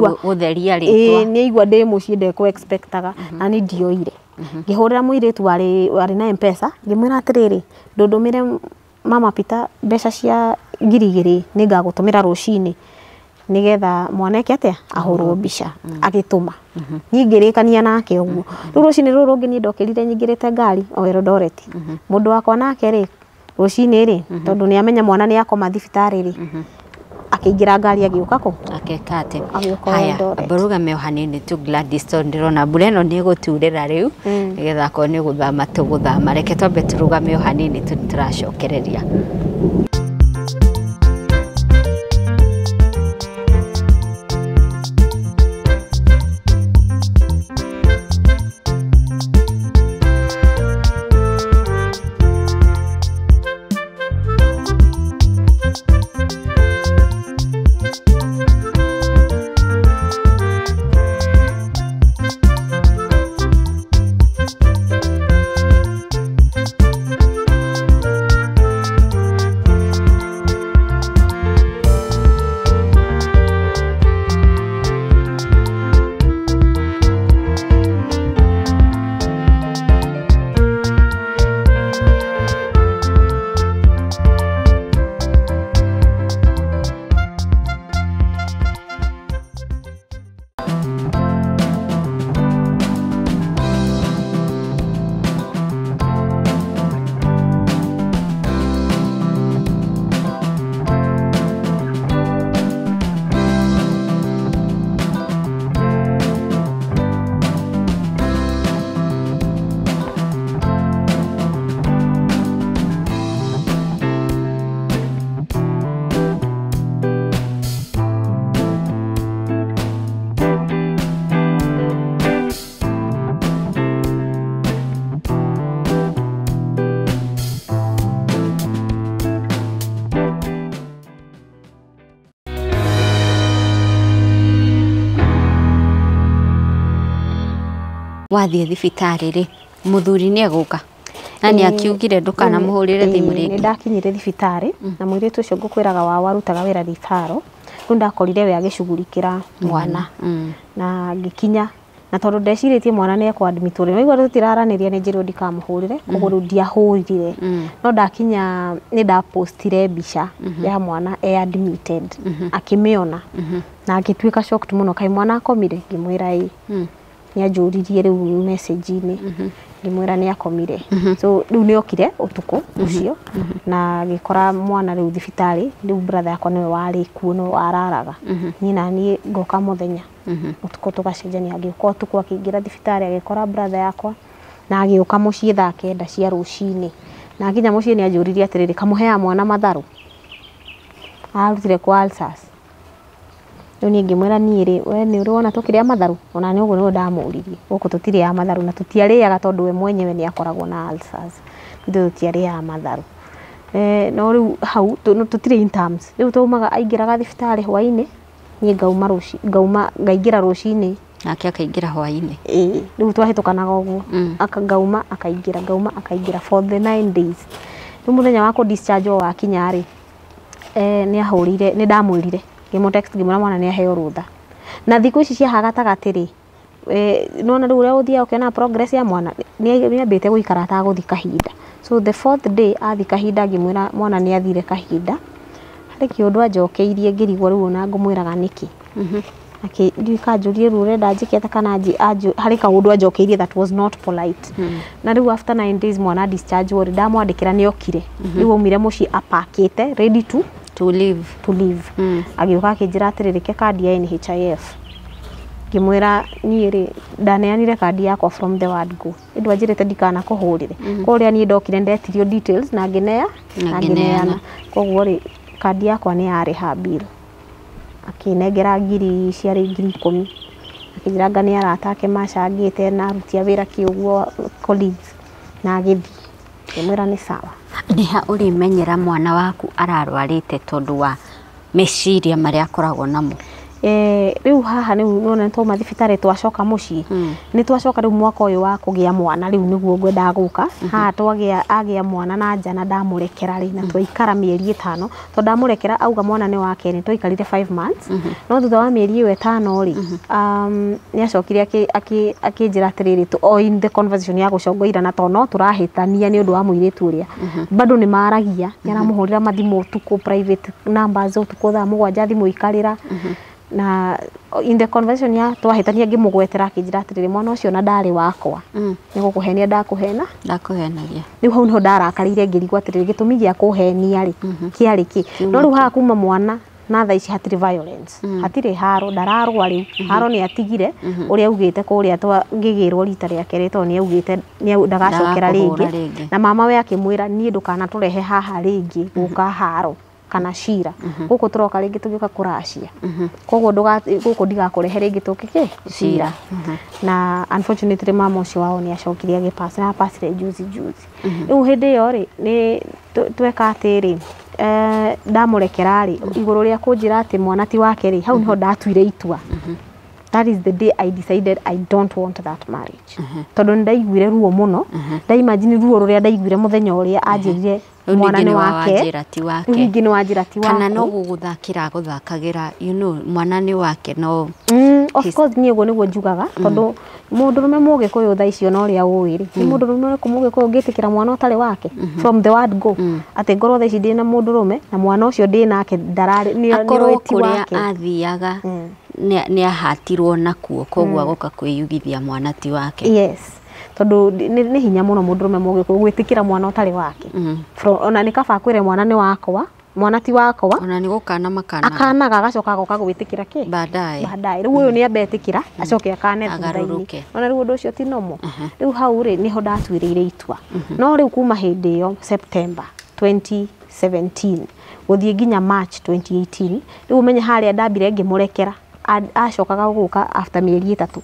aigua ndä må ciä ndekå na nä ndioire mm-hmm. ngä hå rä ra må irä tu warä na mpesa ngä mwä ra atä rä rä ndå ndå mä re mama pita mbeca cia ngiri igä rä nä ngagå tå mä ra rå cinä nigetha mwaneke atia ahurwo mbica mm-hmm. agituma mm-hmm. niä rä kania nake å guo mm-hmm. rä u rå cinä rå rå ngä ndokä rire nyingä rä te ngari o erondoreti må ndå wakwa nake ri rå cinä rä tondå nä amenya mwana nä akoma thibitari rä akiingira ngari agiuka ku akekate agiukabarugame hanini tu Gladys to ndirona mbura ĩno nĩ ĩgũturĩra rĩu mm. nĩgetha akorwo nĩ gũthama tũgũthama reke twambe tũrugame hanini tu nĩtũracokereria wathiä thibitarä rä muthuri nä egåka na nä akiugire ndukana må hå rä re thimå rä thibitarä mm. na må å cio ngå kwä raga wa warutaga wä ra ribaro ndakorire we agä ra mwana mm. na ngä na tondå ndecirä mwana nä ekwadmitwo rä naigua tå tiraranä ria nä njä mm. ndikamå hå rä no ndakinya nä ndapostire mbica mm-hmm. ya mwana e admitted akä mä ona na ngä tuä ka må no kaä mwana akomire ngä mwä ra nä anjåririe rä u inä mm-hmm. ngä mwä ra nä akomire mm-hmm. so rä u nä okire å tukå å mm-hmm. cio na gä kora mwana rä u thibitarä rä u bratha yakwa nä we warä kuo no wararaga niä naniä ngoka må å tukå tå gacenjania agä å ka å tukå akä ingä ra thibitarä agä kora bratha yakwa na agä å ka må ciä thaa kenda cia rå cinä na akinya må ciä nä anjå ririe atä rä rä kamå heaga mwana matharå arutire kwa alsas riu ni ngimwira nie ri we ni uri wona tukiria matharu ona ni uguo ni ndamuririe guku tutiriaga matharu na tutiariaga tondu we mwenyewe ni akoragwo na ulcers ithu tutiariaga matharu eh no riu hau tutire in terms riu twaumaga aingiraga thibitari hwaini nie ngauma ruci ngauma ngaingira rucini nake akaingira hwainä ä e, rä u twahätåkanaga å guo mm. ngauma akaingira ngauma akaingira for the nine days rä u må thenya wakå wakinya rä e, nä ahå rä ire nä ndamwä rire ngimu text ngimwira mwana ni aheo rutha na thiku ici cia hagatagati ri nona riu uria uthiaga ukiona progress ya mwana niambite guikara ataguthi kahinda so the fourth day athi kahinda ngimwira mwana ni athire kahinda harä kä å ndå anjokeirie ngä rigwo rä u ona ngå mwä raga nä kä mhm ndiå kanjå rurenda njä kana harä kaå anjoke anjokeirie that was not polite hmm. na rä u after 9 days mwana discharge wore ndamwandä kä ra nä okire mhm. rä u aumire må ciä apakä te ready to to leave, to leave. Mm. agä å ka akä njä ra atä rä rä ke kandi ya NHIF ngimwira nie ri ndaneanire kandi yakwa from the word go indu te ndikana kuhurire mm -hmm. kuria nie ndokire ndetirio details na nginea na ngineana koguo ri kandi yakwa ni yarä ha bill akinengera ngiri ciarĩ ngiri ikumi akinjiranga nä arata ake macangite na aruti a wä kä å colleagues na agäthi ngämwä nä sawa nä ha å rä menyera mwana waku ararwarä te tondå wa meciria marä a akoragwo namo riu haha riu nona twauma twacoka må ciä hmm. nä twacoka riu mwaka å yå wa kå gä a mwana riu nä guo ngwenda gå ka hmm. haha agä a mwana na njana ndamå rekera rä na hmm. twaikara mä eri ä tano ndamå rekera auga mwana nä wake nä twaikarire no thutha wa mä eri ä yo ä tano rä nä acokire akä njä ra atä rä rä ya gå congoira na tono tå rahä tania nä å ndå wa må irä tu å rä a bado nä maragia nä aramå hå rä ra mathimå å tukå å tukå thaa må gwanja thimå ikarä ra na in the conversation ya twahitania ngimugwetera akinjira atiriri mwana ucio na ndari wakwa mm. ni gukuhenia ndakuhena ndakuhenagia u hau niho ndarakarire ngirigwa atiriri gitumi gia kuhenia ri mm -hmm. kiari ki no riu haha kuma mwana na tha ici hatirä violence mm. hatirä haro ndararwa rä u mm-hmm. haro nä atigire å mm-hmm. rä a augä te kå rä a twangä rwo rita rä ake rä tondå nä augä te ndagacokera rä ngä na mama we akä mwä ra niä ndå kana tå rehe haha rä ngä gå ka mm-hmm. haro kana cira mhm. guku turoka ringi kå kuracia mhm. koguo guku ndigakurehe ringi kä cira mhm. na unfortunately mama ucio wao ni acokire agipasi na apasire juzi juzi ndä ä yo ri ni tweka atiri eh, ndamurekera ri iguru ria kunjira ati mwana ti wake ri hau ho ndatuire itua that is the day I decided I don't want that marriage mm-hmm. tondu mm-hmm. ndaiguire ruo muno ndaimagine ruo ruria ndaiguire a anjä anjirire mm-hmm. mwana nä wake ringä nä wanjä ra ti wakana no gå gå thakä ra gå thakagä ra know mwana nä wake no mm of course niä guo nä guo njugaga mm. tondå må ndå rå me må gä kå yå tha icio na å rä a å ä rä må ndå me kå må gä tä kä ra mwana å tarä wake mm-hmm. from the word go mm. atä ngorwo tha ici ndä na må ndå rå me na mwana å cio ndä nake ni ti wake athiaga mm. nä ahatirwo nakuo koguo agoka kwä yugithia mwana ti wake yes tondå nä hinya må no må ndå rå me må kå gwä tä kä ra mwana å tarä wake ona nä kaba kwire re mwana nä wakwa mwana ti wakwa ona ni gukana makana akanaga agacoka goka gwitikira ki baadaye baadaye riu uyu ni abetikira mm. acoke akane thutha-ini ona riu undu ucio ti nomo uh-huh. riu hau ri ni ho ndatuiriire itua mm-hmm. no riu kuma hindi iyo September 2017 guthii nginya March 2018 riu umenye haria ndambire ngimurekera acokaga guka after mieri itatu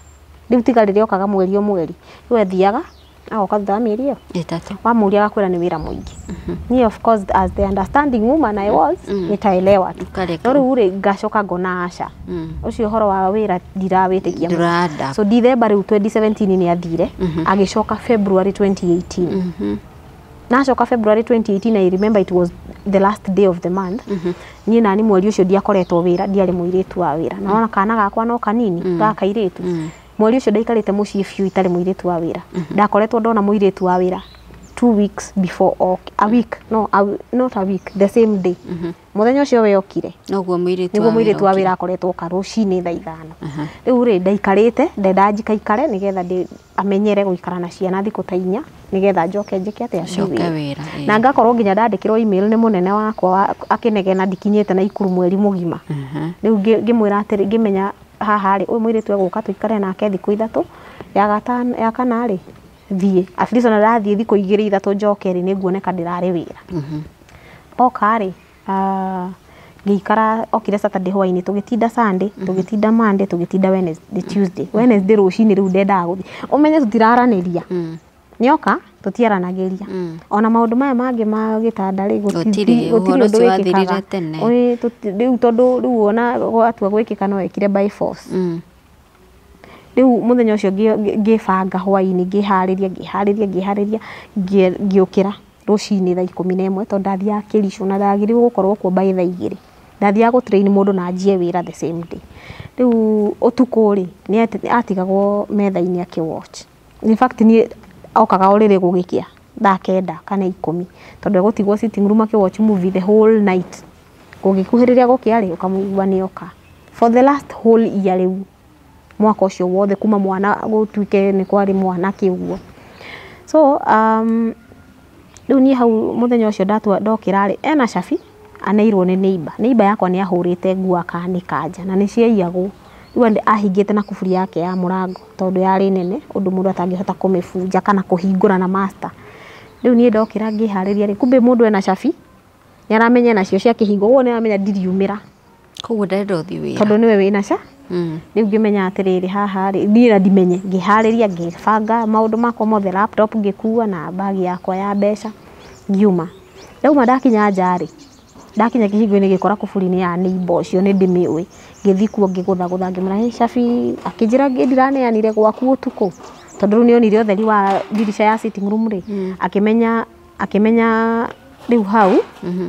riu tiga riria okaga mweri o mweri riu athiaga agoka thutha wa mĩeri wa ĩtatũ wamuria wakwĩra nĩ wĩra mũingĩ ni mhm. of course as the understanding woman I mm. was mm. nitaelewa tu no rĩu rĩ ngacoka ngona aca ũcio mm. ũhoro wa wira wĩra ndirawĩtĩkia so December rĩu 2017 nĩ athire mhm. agĩcoka February 2018 na nacoka February 2018 I remember it was the last day of the month mhm. niĩ nani mweri ũcio ndiakoretwo wĩra ndiarĩ mũirĩtu wa wira na wona kana gakwa no kanini gakairĩtu mweri ucio ndaikarite mucii fiu itari muiritu wa wira mhm. ndakoretwo ndona muiritu wa wira two weeks before or a mhm. week no a, not a week the same day muthenya mhm. ucio we okire noguo muiritu niguo muiritu wa wira akoretwo ka rucini tha ithano riu ri ndaikarite ndenda njika ikare nigetha ndi amenyere guikara na ciana thiku ta inya nigetha njoke njike atia wira na ngakorwo nginya ndandikirwo email ni munene wakwa akinegena ndikinyite na ikuru mweri mugima riu ngimwira atiri ngimenya haha rĩ ũyũ mũirĩtu egũka tũikare nake thikũ ithatũ ya kana rĩ thiĩ at least ona ndathiĩ thikũ igĩrĩ ithatũ njoke rĩ rarä ndĩrarĩ wĩra mhm. oka rĩ ah, ngĩikara okire Saturday hwainĩ tũgĩtinda Sunday mhm. tũgĩtinda Monday tũgĩtinda Wednesday Tuesday Wednesday rũcinĩ rĩu ndendaga gũthiĩ ũmenye tũtiraranĩria mm nyoka tutiaranagiria mm. ona maundu maya mangi ma gitanda ri gutiri gutiri undu wikikaga riu tondu ri wona gwatwa gwikika no ekire by force mm. riu muthenya ucio ngibanga hwaini ngihariria ngihariria ngihariria ngiukira ruciini thaa ikumi na imwe tondu ndathiaga kiricu na ndagiriirwo gukorwo kuo by thaa igiri ndathiaga gutrain mundu na njie wira the same day riu utuku ri ni atigagwo methaini akiwatch in fact ni oka kaurire gugikia thaa kenda kana ikumi tondu egutigwo sitting room watch movie the whole night gugikuhiriria gukia ri ukamuigua ni oka for the last whole year riu mwaka ucio wothe kuma mwana gutuike ni kwari mwanake uguo so um, riu niä hau må thenya å cio ndokira rä ena cabi aneirwo nä neiba neiba yakwa nä ahå rä te nguo akaanä kanja na nä ciaiyagwo rä u ahingä na kuburi yake ya må rango tondå yarä nene å ndå må ndå atangä hota kå mä kana kå hingå ra na rä u niä ndokä ra ngä harä ria rä kumbä må ndå ena cabi nä aramenya nacio ciakä hingo guo nä aramenya ndiriumä ra koguo ndarenda å thiä wä tondå nä we wä na ca rä hmm. u ngä menya atä rä rä haha niä na ndimenye ngä harä ria ngä banga maå ndå makwa mothe laptop ngä kua na mbagi yakwa ya mbeca ngiuma ndauma ndakinya nja rä ndakinya kä hingo-inä gä kora kå buri-inä ya nä imba å cio nä ndä mä ngithi kuo ngigũthagũtha ngĩmwĩra hĩ cabi akĩnjĩra ndiraneanire gwaku ũtukũ tondũ rĩu nĩonire ũtheri wa ndirica ya sitting room ri mm. akimenya akimenya rĩu hau mm-hmm.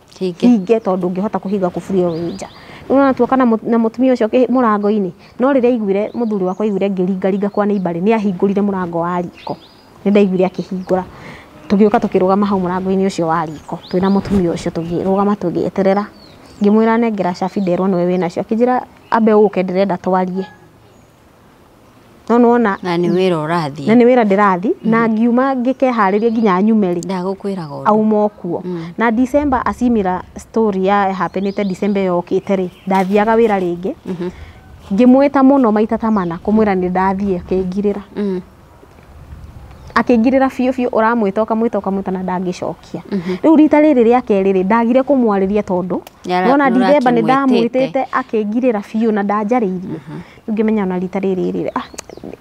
hinge tondå ngä hota kå kuburi kå nja ona twakana na mutumia ucio murango-ini no a aiguire muthuri wakwa aiguire ngiringaringa kwa neighbor ni ahingurire murango wa riko ni ndaiguire kä tugiuka gama hau murango-ini ucio wa riko twina mutumia ucio tugirugama tugieterera ngimwira nengera cabi nderwo niwe winacio ra ambe uke ndirenda twarie no nona na ni wira urathi na ni wira ndirathi na ngiuma ngikehariria nginya nyumeri ndagukwiraga undu auma kuo mm. na December asimira story ya happenete December yokite ri ndathiaga wira ringi mhm. ngimwita muno maita tamana kumwira ni ndathie kengirira mm. akingirira fio fio uramwita ramwä toka na ndangä cokia mhm. rä rita riri rä rä akerä rä ndagire kå mwarä ria tondå nona ndithemba nä ndamwä tä te na ndanjarä mhm ngimenya ona rita riri riri ah,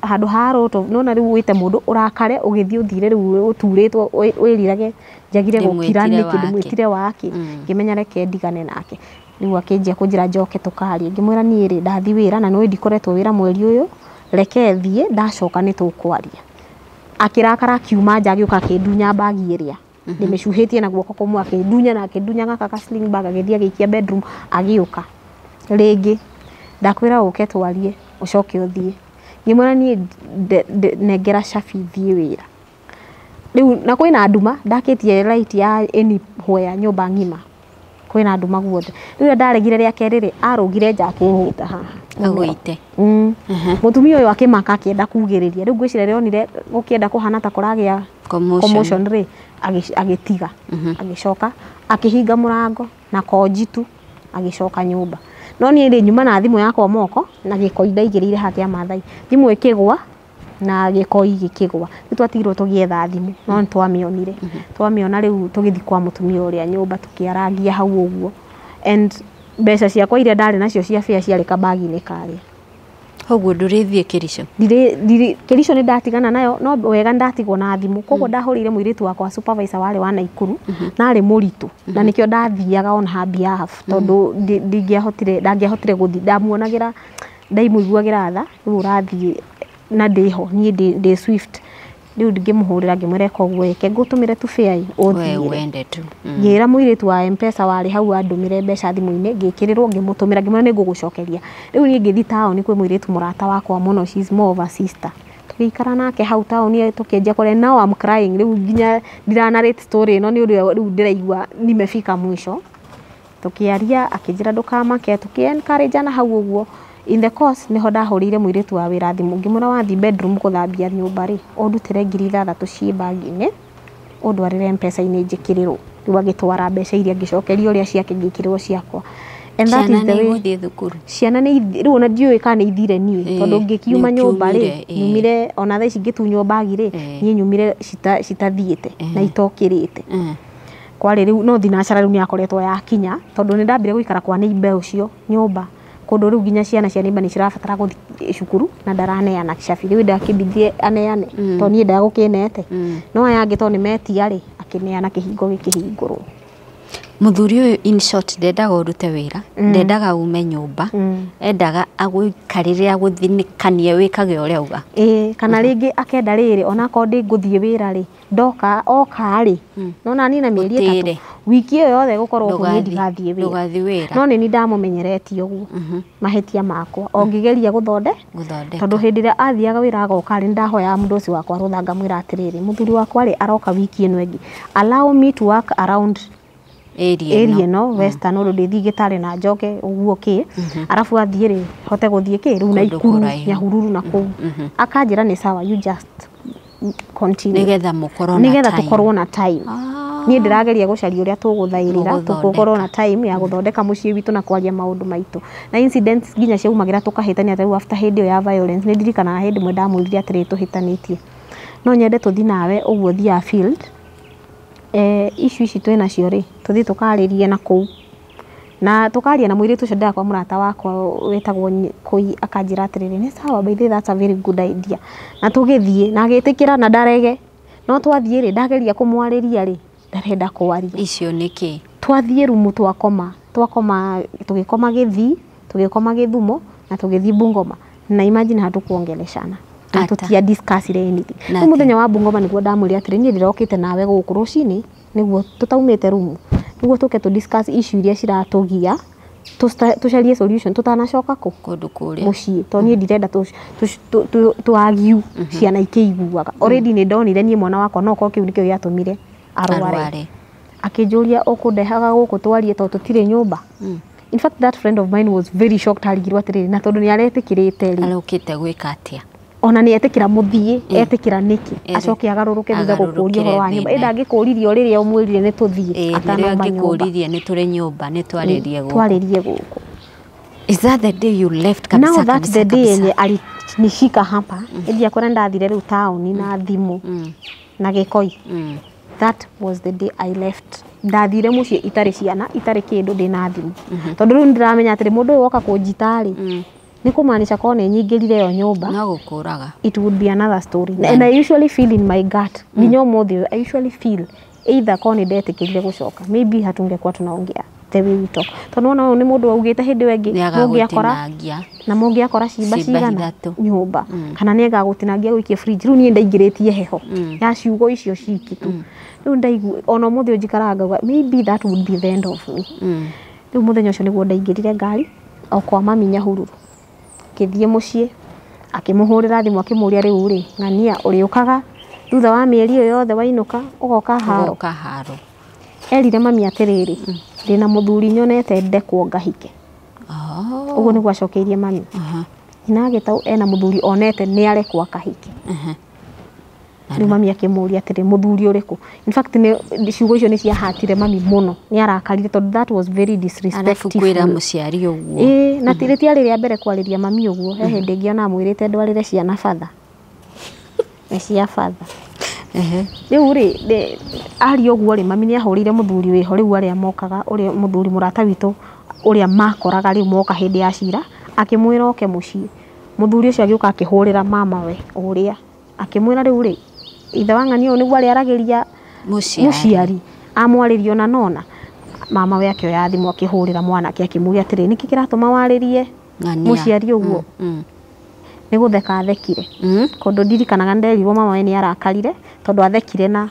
handu haro to no na riu wite mundu urakare ugithie uthire riu uturitwo wirirage njagire gukira ni kindu mwitire wake mm. ngimenya reke ndigane nake riu akinjia kunjira njoke tukari ngimwira ni ri ndathi wira na no ndikoretwo wira mweri uyu reke thie ndacoka ni tukwaria akirakara kiuma nja agiuka kindunya bagi iria mm-hmm. ndimecuhitie na guoko kumwe akindunya na akindunya gaka ka sling bag agithia gikia bedroom agiuka ringi ndakwira uke twarie ucoke uthie ngimwira ni nengera cabi thie wira riu na kwina nduma ndakitie light ya any hoya nyumba ngima kwina nduma guothe riu ndaregire ria keri ri arugire nja akinyiita haha agwite mutumia mm. uyu akimaka kienda kugiriria riu ngwicira rionire gukienda kuhana ta kuragia commotion ri agitiga agicoka akihinga murango na konjitu agicoka nyumba no niä rä nyuma na thimå yakwa moko na gä koi ndaigä rä ire hakä a mathai thimå ä kä gwa na gä koi gä kä gwa nä twatigirwo tå gä etha thimå no nä twamä onire mhm. twamä ona rä u tå gä thiä kwa må tumia å rä a nyå mba tå kä arangia hau å guo mbeca ciakwa iria ndarä nacio cia bia ciarä kabagi-inä karä a koguo ndurithie kericho ndire kericho ni ndatigana nayo no wega ndatigwo na thimu koguo mm. ndahurire muiritu wakwa supervisor wale wa naikuru mm-hmm. mm-hmm. na ari muritu na nikio ndathiaga on her behalf mm-hmm. tondu ndingiahotire ndangiahotire guthi ndamuonagira ndaimuiguagira tha riu urathii na ndiho niä ndä swift riu ngimhurira ngimwira koguo eke ngutumire tu fare uthire wende tu mm. ngira muiritu wa mpesa wari hau andumire mbeca thimuini ngikirirwo ngimutumira ngimwira ni ngugucokeria riu ni ngithi taoni kwi muiritu murata wakwa muno she is more of a sister tugiikara nake hau taoni tukienjia kuria now am crying riu nginya ndiranarate story ino ni uria riu ndiraigua nimefika mwisho tukiaria akinjira ndukamake tukiencourageana hau uguo in the course niho ndahurire muiritu wa wira thimu ngimwira wathi bedroom kuthambia nyumba ri undutire ngiri ithathatu ci bagi-ini undwarire mpesa-ini njikirirwo riu agitwara mbeca iria ngicokeria uria ciake ngikirirwo ciakwa and that is the way ciana ni riu ona ndiå ä kana nä ithire niä tondå ngä kiuma nyå mba nyumire ona tha ngitu nyumba tunywo ni rä niä nyumire citathiä na itokirite rä te no thinacara rä ni nä akoretwo yakinya tondå nä ndambire gå ikara kwa nä imbe å cio kundu riu nginya ciana cia nimba nicirabatara guthi cukuru na ndaraneana cabi riu ndakibithie aneane mm. to nie ndagukinete mm. no aya angi to nimetia ri akineana kihingo gikihingurwo muthuri ũyũ in short ndendaga urute wĩra mm. ndendaga ume nyũmba mm. endaga agũikarĩre agũthinikanie wĩkage ũrĩa auga ĩĩ kana rĩngĩ mm -hmm. akenda rĩrĩ onakorwo ndĩngũthiĩ wĩra rĩ ndoka oka rĩ mm. nona niĩ na mĩeri ĩtatũ wiki ĩyo yothe gũkorwo kuo niĩ ndigathiĩ wĩra no nĩ ni ndamũmenyeretie ũguo -hmm. mahĩtia makwa ongĩgeria gũthonde tondũ hĩndĩ ĩrĩa athiaga wĩra agoka rĩ ndahoyaga mũndũ ũcio wakwa rũtha ngamwĩra atĩrĩrĩ mũthuri wakwa rĩ aroka wiki ĩno ĩngĩ allow me to work around area no mm. western å rå ndä thiä gä tarä na njoke å guo kä arabu athiä rä hote gå thiä kä rä u na ikuru nyahururu na kå u akanjä sawa you just continue nĩgetha mũkorwo na nĩgetha tũkorwo na time ah. ni ndä rageria gå caria å rä a tå gå thaä rä na time ya gå thondeka må ciä witå na kwaria maå ndå na incidents nginya ciaumagä ra tå kahä tania after hä ndä ya violence nä ndirikanaga hä ndä mwe ndamwä rire atärä tå hä no nyende tå thi nawe å guo thiaga field Eh, icio ici twina cio ri tuthi tukaririe na kuu na tukaria na mwiritu ucio ndakwa murata wakwa wetagwo kui akanjira atiriri ni sawa by the that's a very good idea na tugithie na agitikira na ndarege no twathie ri ndageria kumwariria ri ndarenda kwaria icio niki twathie rumu twakoma twakoma tugikoma githi tugikoma githumo na tugithi bungoma na imagine kuongeleshana tutia discuss anything no muthenya wa bungoma niguo ndamwiri atiri ni ndirokite nawe guku rucini niguo tutaumite rumu niguo tuke tu discuss issue iria ciratugia tucarie solution tutanacoka ku kundu kuria mucii to nie ndirenda twagiu mhm. ciana ikiiguaga already ni ndonire nie mwana wakwa no ko kiu nikio giatumire arware akinjuria ukundehaga guku twarie to tutire nyumba mm. in fact that friend of mine was very shocked arigirwo atiriri na tondu ni aretikirite ri arokite gwika atia ona nä etä kä ra må thiä eh. etä kä ra nä kä eh. acoke agarå thutha gå kå ria å horo wa nyå mba ä ndangä kå ririe o rä rä a å mwä rire nä tå thiä atanangä rie gå kå Is that the day you left kabisa? Now that the day ni ali nishika hapa. Mm. Eti akona ndathire riu town na mm. thimu mm. na gikoi. Mm. That was the day I left. Ndathire mucii itari ciana itari kindu ndina thimu. Mm-hmm. Tondu riu ndiramenya atiri mundu woka kunjita ri ni kumaanisha manisha korwo nä nyingä yo nyumba no gukuraga it would be another story mm. and i usually feel in my gut mm. nginya mm. må i usually feel either korwo ni ndetä kä rire gå coka maybe hatungäkorwo tunaongea the way we talk tondå wona å yå nä må ndå waugä hä ndä ä ĩngä mångä akora na mångä akora cigana nyå mm. kana ni egagå tinangia gå ikia rä u niä ndaingä rä heho mm. ya ciugo icio ciki tu rä u ndaigua ona må thä maybe that would be the end of me rä u må thenya å cio nä guo ndaingä rire ngari okwa kwa maminya hururu agĩthiĩ mũciĩ akĩmũhũrĩra thimũ akĩmũria rĩu rĩ ng'ania ũrĩũkaga thutha wa mĩeri ĩyo yothe wainũka ũgoka haro haro erire mami atĩrĩrĩ mm. ndĩ na mũthuri nyonete ndekwo ngahike oh. ũguo nĩguo acokeirie mami uh-huh. nyina agĩtaũ ena mũthuri onete nĩ arekwo akahike uh-huh rä u mami akä må ria atä rä må thuri å rä kå ciugo icio nä ciahatire mami må no nä arakarire tondå ra må ciari å guo na rä tiarä rä a mbere kwarä ria mami å guo he hä ndä ä ngä ona mwä rä te ndwarä re ciana batha cia batha rä u rä ari å guo rä mami nä ahå rä ire må thuri wä ho rä u arä a mokaga å rä a må thuri må rata witå å rä a makoraga rä u moka hä ndä ya cira akä mwä ra oke må ciä må thuri å cio agä å ka akä hå rä ra mamawe å rä a akä mwä ra rä u rä ithe wa ng'ania ũyũ nĩguo arĩarageria mũciari amwarĩrio na nona mama we akĩoya thimũ akĩhũrĩra mwanake akĩmũria atĩrĩ nĩkĩ kĩratũma warĩrie mũciari ũguo mm, mm. nĩ gũtheka athekire kondũ mm? ndirikanaga nderirwo mama we nĩ arakarire tondũ athekire na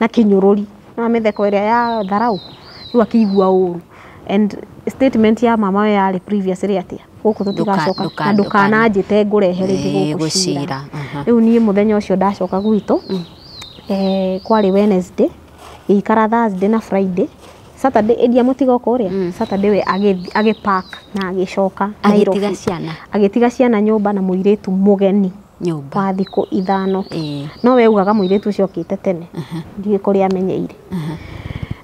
na kĩnyũrũri na mĩtheko ĩrĩa ya tharaũ rĩu akĩigua ũũru and statement ya mama we yarĩ previously atĩa guku tutigacoka na ndukananjite ngurehere nthi gugucira riu nie muthenya ucio ndacoka gwitu mm. eh, kwari Wednesday ikara Thursday na Friday Saturday tiga mutigo kuria mm. Saturday we agipack na agicoka agitiga ciana agitiga ciana nyumba na muiritu mugeni nyumba wa thikå ithano må irä tu å cio ucio te tene ndiä kå rä amenyeire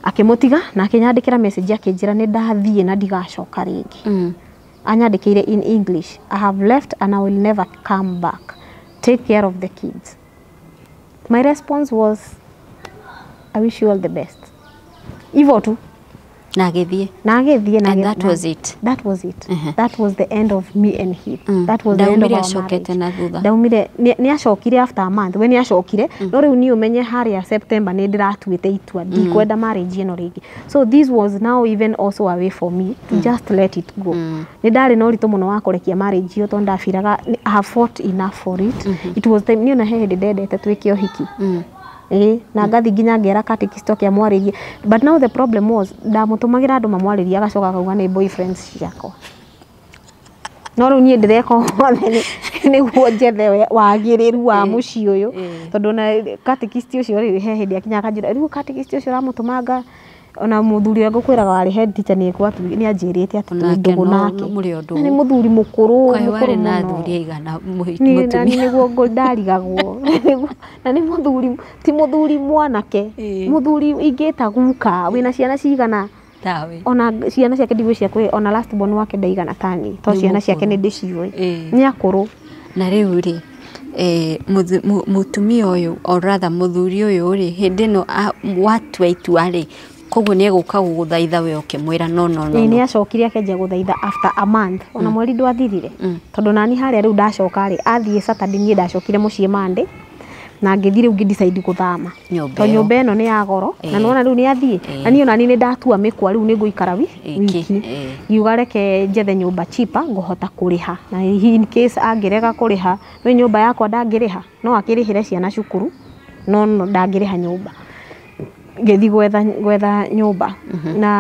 akä må tiga na akä nyandä kä ra akä njä ra nä ndathiä na ndigacoka rä ngä mm anyandikire in English I have left and I will never come back take care of the kids my response was I wish you all the best hivyo tu na agithie na agithie na that was it that was it uh -huh. that was the end of me and him mm. that was the end of our marriage na thutha ndaumire ni acokire after a month we ni acokire mm. no riu ni umenye hari ya September ni ndiratuite itua mm. kwenda marriage ino ringi so this was now even also a way for me to mm. just let it go mm. ni ndari no ritu muno wa kurekia marriage yo tonda ndabiraga I have fought enough for it mm -hmm. it was time ni ona he hindi ndendete twike uhiki mm eh na mm. ngathi nginya ngera kisto kia amwarä but now the problem was ndamå tå magä ra andå mamwarä ria agacoka kauga nä boyfriends ciakwa no rä u niä ndä reka othe nä guo <laughs> njethe wagä rä ru wa må ciä å yå tondå na å cio rä he hä ndä akinya akanjä ra rä u å cio ramå tå manga ona muthuri wangu kwiraga wari head teacher ni tu ni ajirite ati ndugu nake ni muthuri mukuru mukuru na athuri aigana mutumia guo ngo ndarigagwo <laughs> na ni muthuri ti muthuri mwanake muthuri ingita guka wi na ciana cigana tawe ona ciana ciake ndigwä cia kwä ona last born wake ndaigana tani to ciana ciake ni ndiciwe ni akuru na riu ri eh mutumia å or rather muthuri thuri ri yå rä hä ndä ä no watua itua rä koguo nä egå ka gå gå thaitha we å kä mwä ra no no nä acokire akenjia gå thaitha after a month ona mm. mweri ndwathirire mm. tondå nani harä a rä u ndacoka rä athiä saturday niä ndacokire må ciä mandä na ngithire u ngidecide kuthama to nyumba ino ni ya goro na nona riu ni athie na ni ona ni ni ndatua mikwa riu ni nguikara wi wiki ngiuga reke njethe nyumba chipa ngohota kuriha na in case angirega kuriha ni nyumba yakwa ndangiriha no akirihire ciana cukuru no no ndangiriha nyumba ngĩthi gwetha gwetha nyumba mhm. na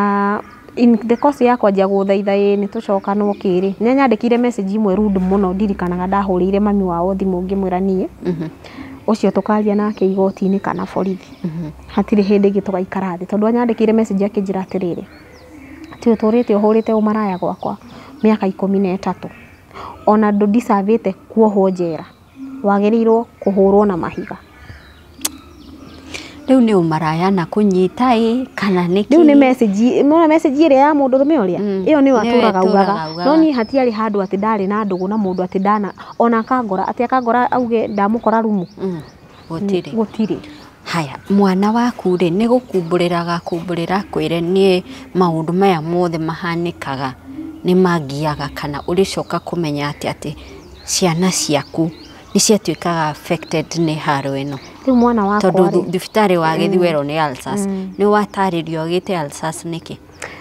in the course ya kwanjia guthaitha ĩ nĩ tũcokanwo kĩrĩ nĩ nyandĩkĩire message imwe rude mũno ndirikanaga ndahũrĩire mami wao thimũ ngĩmwĩra niĩ mhm. ũcio tũkaria nake igoti-inĩ kana borithi mhm. hatirĩ hĩndĩ ĩngĩ tũgaikara thĩ tondũ anyandĩkĩire message akĩnjĩra atĩrĩrĩ atĩ ũtũrĩte ũhũrĩte ũmaraya gwakwa mĩaka ikũmi na ĩtatũ ona te kuohwo njera hå rwo na mahiga riu ni umaraya na kunyita i kana niki riu ni message mona message ile ya mundu thume uria iyo ni waturaga ugaga no ni hatiari handu ati ndari na ndugu na mundu ati ndana ona kangora ati akangora auge ndamukora rumu mm. gutiri mm, gutiri haya mwana waku rä nä gå raga kumbå rä kwä re nä maå ndå maya mothe mahanä kaga nä mangiaga kana å rä coka kå menya atä atä ciana ciaku nä ciatuä affected nä haro ä no rä mwana wakwa tondu thibitarä wa mm. githiwero ni nä alsas mm. nä watarä rio te alsas nä kä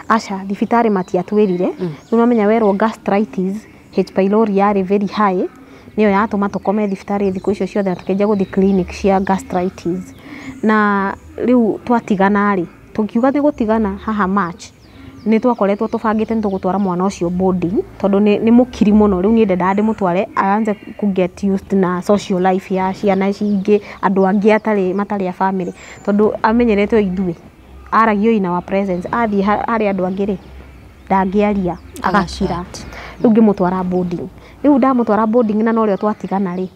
aca thibitarä matiatwä rire mm. rä namenya werwo gastritis h pylori yari very high nä yo yatå ma tå kome thibitarä thikå icio ciothe na tå kenja gå thiä clinic cia gastritis na rä u ri tå ngiuga nä gå tigana haha march nä twakoretwo tå bangä nä tå mwana å cio tondå nä må kiri må no rä u niä ndendaga ndä må tware aanze get used na social life ya ciana ici ingä andå angä atarä matarä a bamä rä tondå amenyerete å ithuä aragio ina wa presence athiä harä andå angä rä ndangä aria agacira rä u ngä må twara boarding rä u ndamå twara boarding na norä a twatigana rä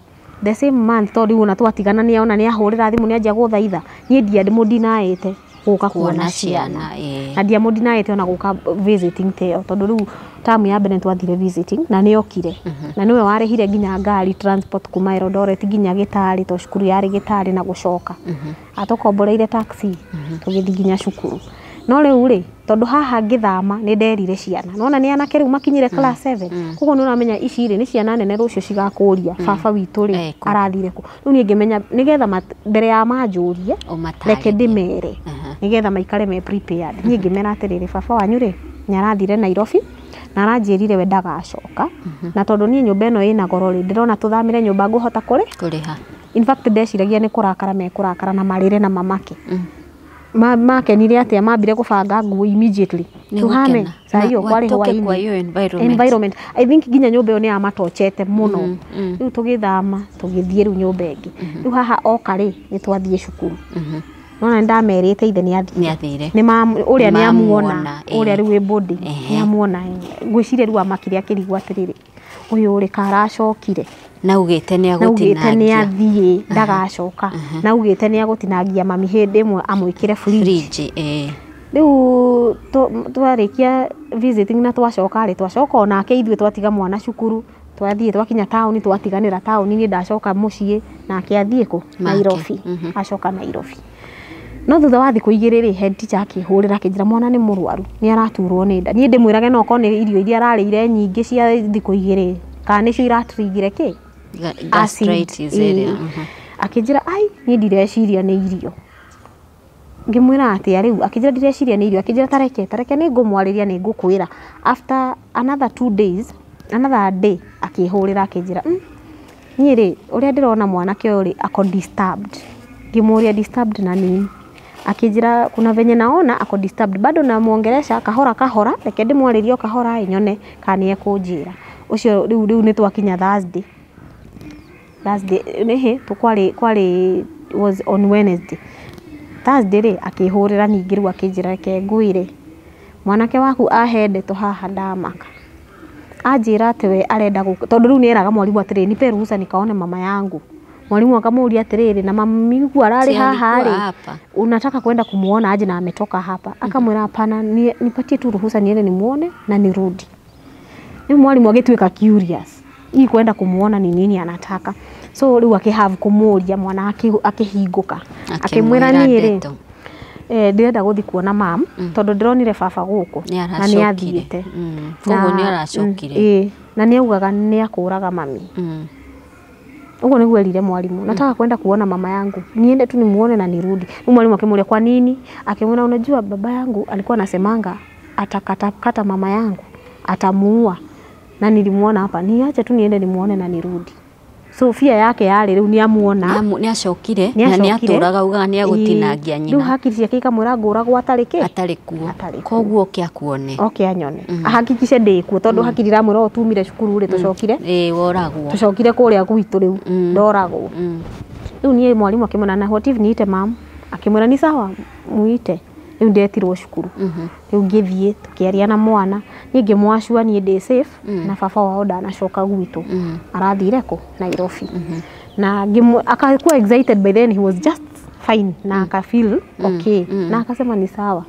the same month tondå rä u ona twatigana nä ona nä ahå rä ra thimå nä anjia gå thaitha niä ndiandä må ndinaä te guka kuona ciana na eh. Diamond naye te ona guka visiting tondå tondu riu tamu ya mbere twathire visiting na nä okire mhm. na nä we warehire nginya ngari transport kuma Eldoret nginya gitari to cukuru yarä gitari na gucoka coka mhm. atokomboreire taxi gä -hmm. nginya cukuru no rä rä tondå haha ngithama nä nderire ciana no nona nä anake rä makinyire class 7 mm. mm. koguo nä åramenya ici rä nä ciana nene rå cio mm. baba witå rä arathire ku rä u niä ngä getha mbere ya manjå reke ndä mere getha maikare me prepared niä ngä mera baba wanyu rä nä arathire nairobi na aranjä we ndagacoka mhm. na tondå niä nyå mba ä goro rä ndä rona tå thamä re nyå mba ngå hota kå ndeciragia nä kå rakara mekå na marä na mamake mm -hmm makenire atia mambire kubanga nguo immediately tuhame saa hiyo kwari hwaini environment i think ginya nyumba iyo ni amatochete muno mm, mm. riu tugithama tugithie riu nyumba ingi mm-hmm. riu haha oka ri ni twathie cukuru mm-hmm. nona ndamerite ithe niathire uria amuona uria riu ni amuona ngwiciria eh. eh. riu amakire akirigwo atiriri uyu uri karacokire na ugite ni agutinangia na ugite athii ndagacoka na ugite ni agutinangia mami hindi imwe amwikire fridge eh riu twarikia visiting na twacoka ri twacoka onake ithuĩ twatiga mwana cukuru twathiĩ twakinya taũni twatiganĩra taũni-inĩ ndacoka mũciĩ nake athiĩ kũ nairobi mhm. acoka nairobi no thutha wa thikå igä rä rä head teacher akĩhũrä ra akä mwana ni må rwaru nä araturwo nä nda niä ndä mwä rage nokorwo nä irio iria ararä ire nyingä cia thikå igä rä kana nä cio iratrigire kä gastritis eh, area uh-huh. akinjira ai ni ndireciria ni irio ngimwira atia riu akinjira ndireciria ni irio akinjira tareke tareke ni ngumwariria ni ngukwira after another two days another day akihurira akinjira mm, niä rä ndirona rä a ndä rona mwanake å rä ako ngimå ria na nini akinjira kuna venye naona ako disturbed bado na namwongeresha kahora kahora reke ndimwariria kahora nyone kana nä ucio riu riu å twakinya thursday Thursday ehe kwarĩ kwari was on Wednesday Thursday re akihurira ningĩ rĩu akĩnjĩra reke ngwĩre mwanake waku ahe to haha ndamaka anjĩra atĩ we arenda gũka tondũ rĩu nĩeraga mwarimu atĩrĩrĩ nipe ruhusa nikaone mama yangu mwalimu akamuria atĩrĩrĩ na mami yangu ararĩ haha ri unataka kwenda kumuona aje na ametoka hapa mhm. akamwira hapana nipatie tu ruhusa niende nimuone na nirudi ni mwalimu agĩtuĩka curious ili kwenda kumuona ni nini anataka so riu akihave kumuria mwana akihinguka akimwira niri eh gå guthi kuona mam mm. tondu ndironire baba guku na ni athiite koguo ni eh na ni augaga ni akuraga mami mm. Ugo niguo erire mwalimu, mm. nataka kwenda kuona mama yangu, niende tu muone na nirudi. Mwalimu akimuulia kwa nini, akimwona unajua, baba yangu alikuwa anasemanga atakatakata mama yangu atamuua na nilimuona hapa, niache tu niende nimuone na nirudi. So fia yake yari riu ni niacokire na uga ni agutinangia nyina riu hakiri yake ikamwira ngura atarĩ kĩ atarĩ koguo oke akuone oke anyone mm. hakikishe ndĩ kuo mm. hakiri ramwĩra o tumire cukuru rĩ mm. tũcokire ĩ woragwo tũcokire kũrĩa gwitũ riu ndoragwo riu ni mwalimu akĩmwĩra na what if niite mam akĩmwĩra ni sawa muite riu ndetirwo cukuru mhm. riu ngithie tukiaria na mwana ningi mwacua ni ndi safe mhm. na baba wao ndanacoka gwitu mhm. arathire ku Nairobi na akakuwa excited by then he was just fine na mm. aka feel mm. okay mm. na akasema ni sawa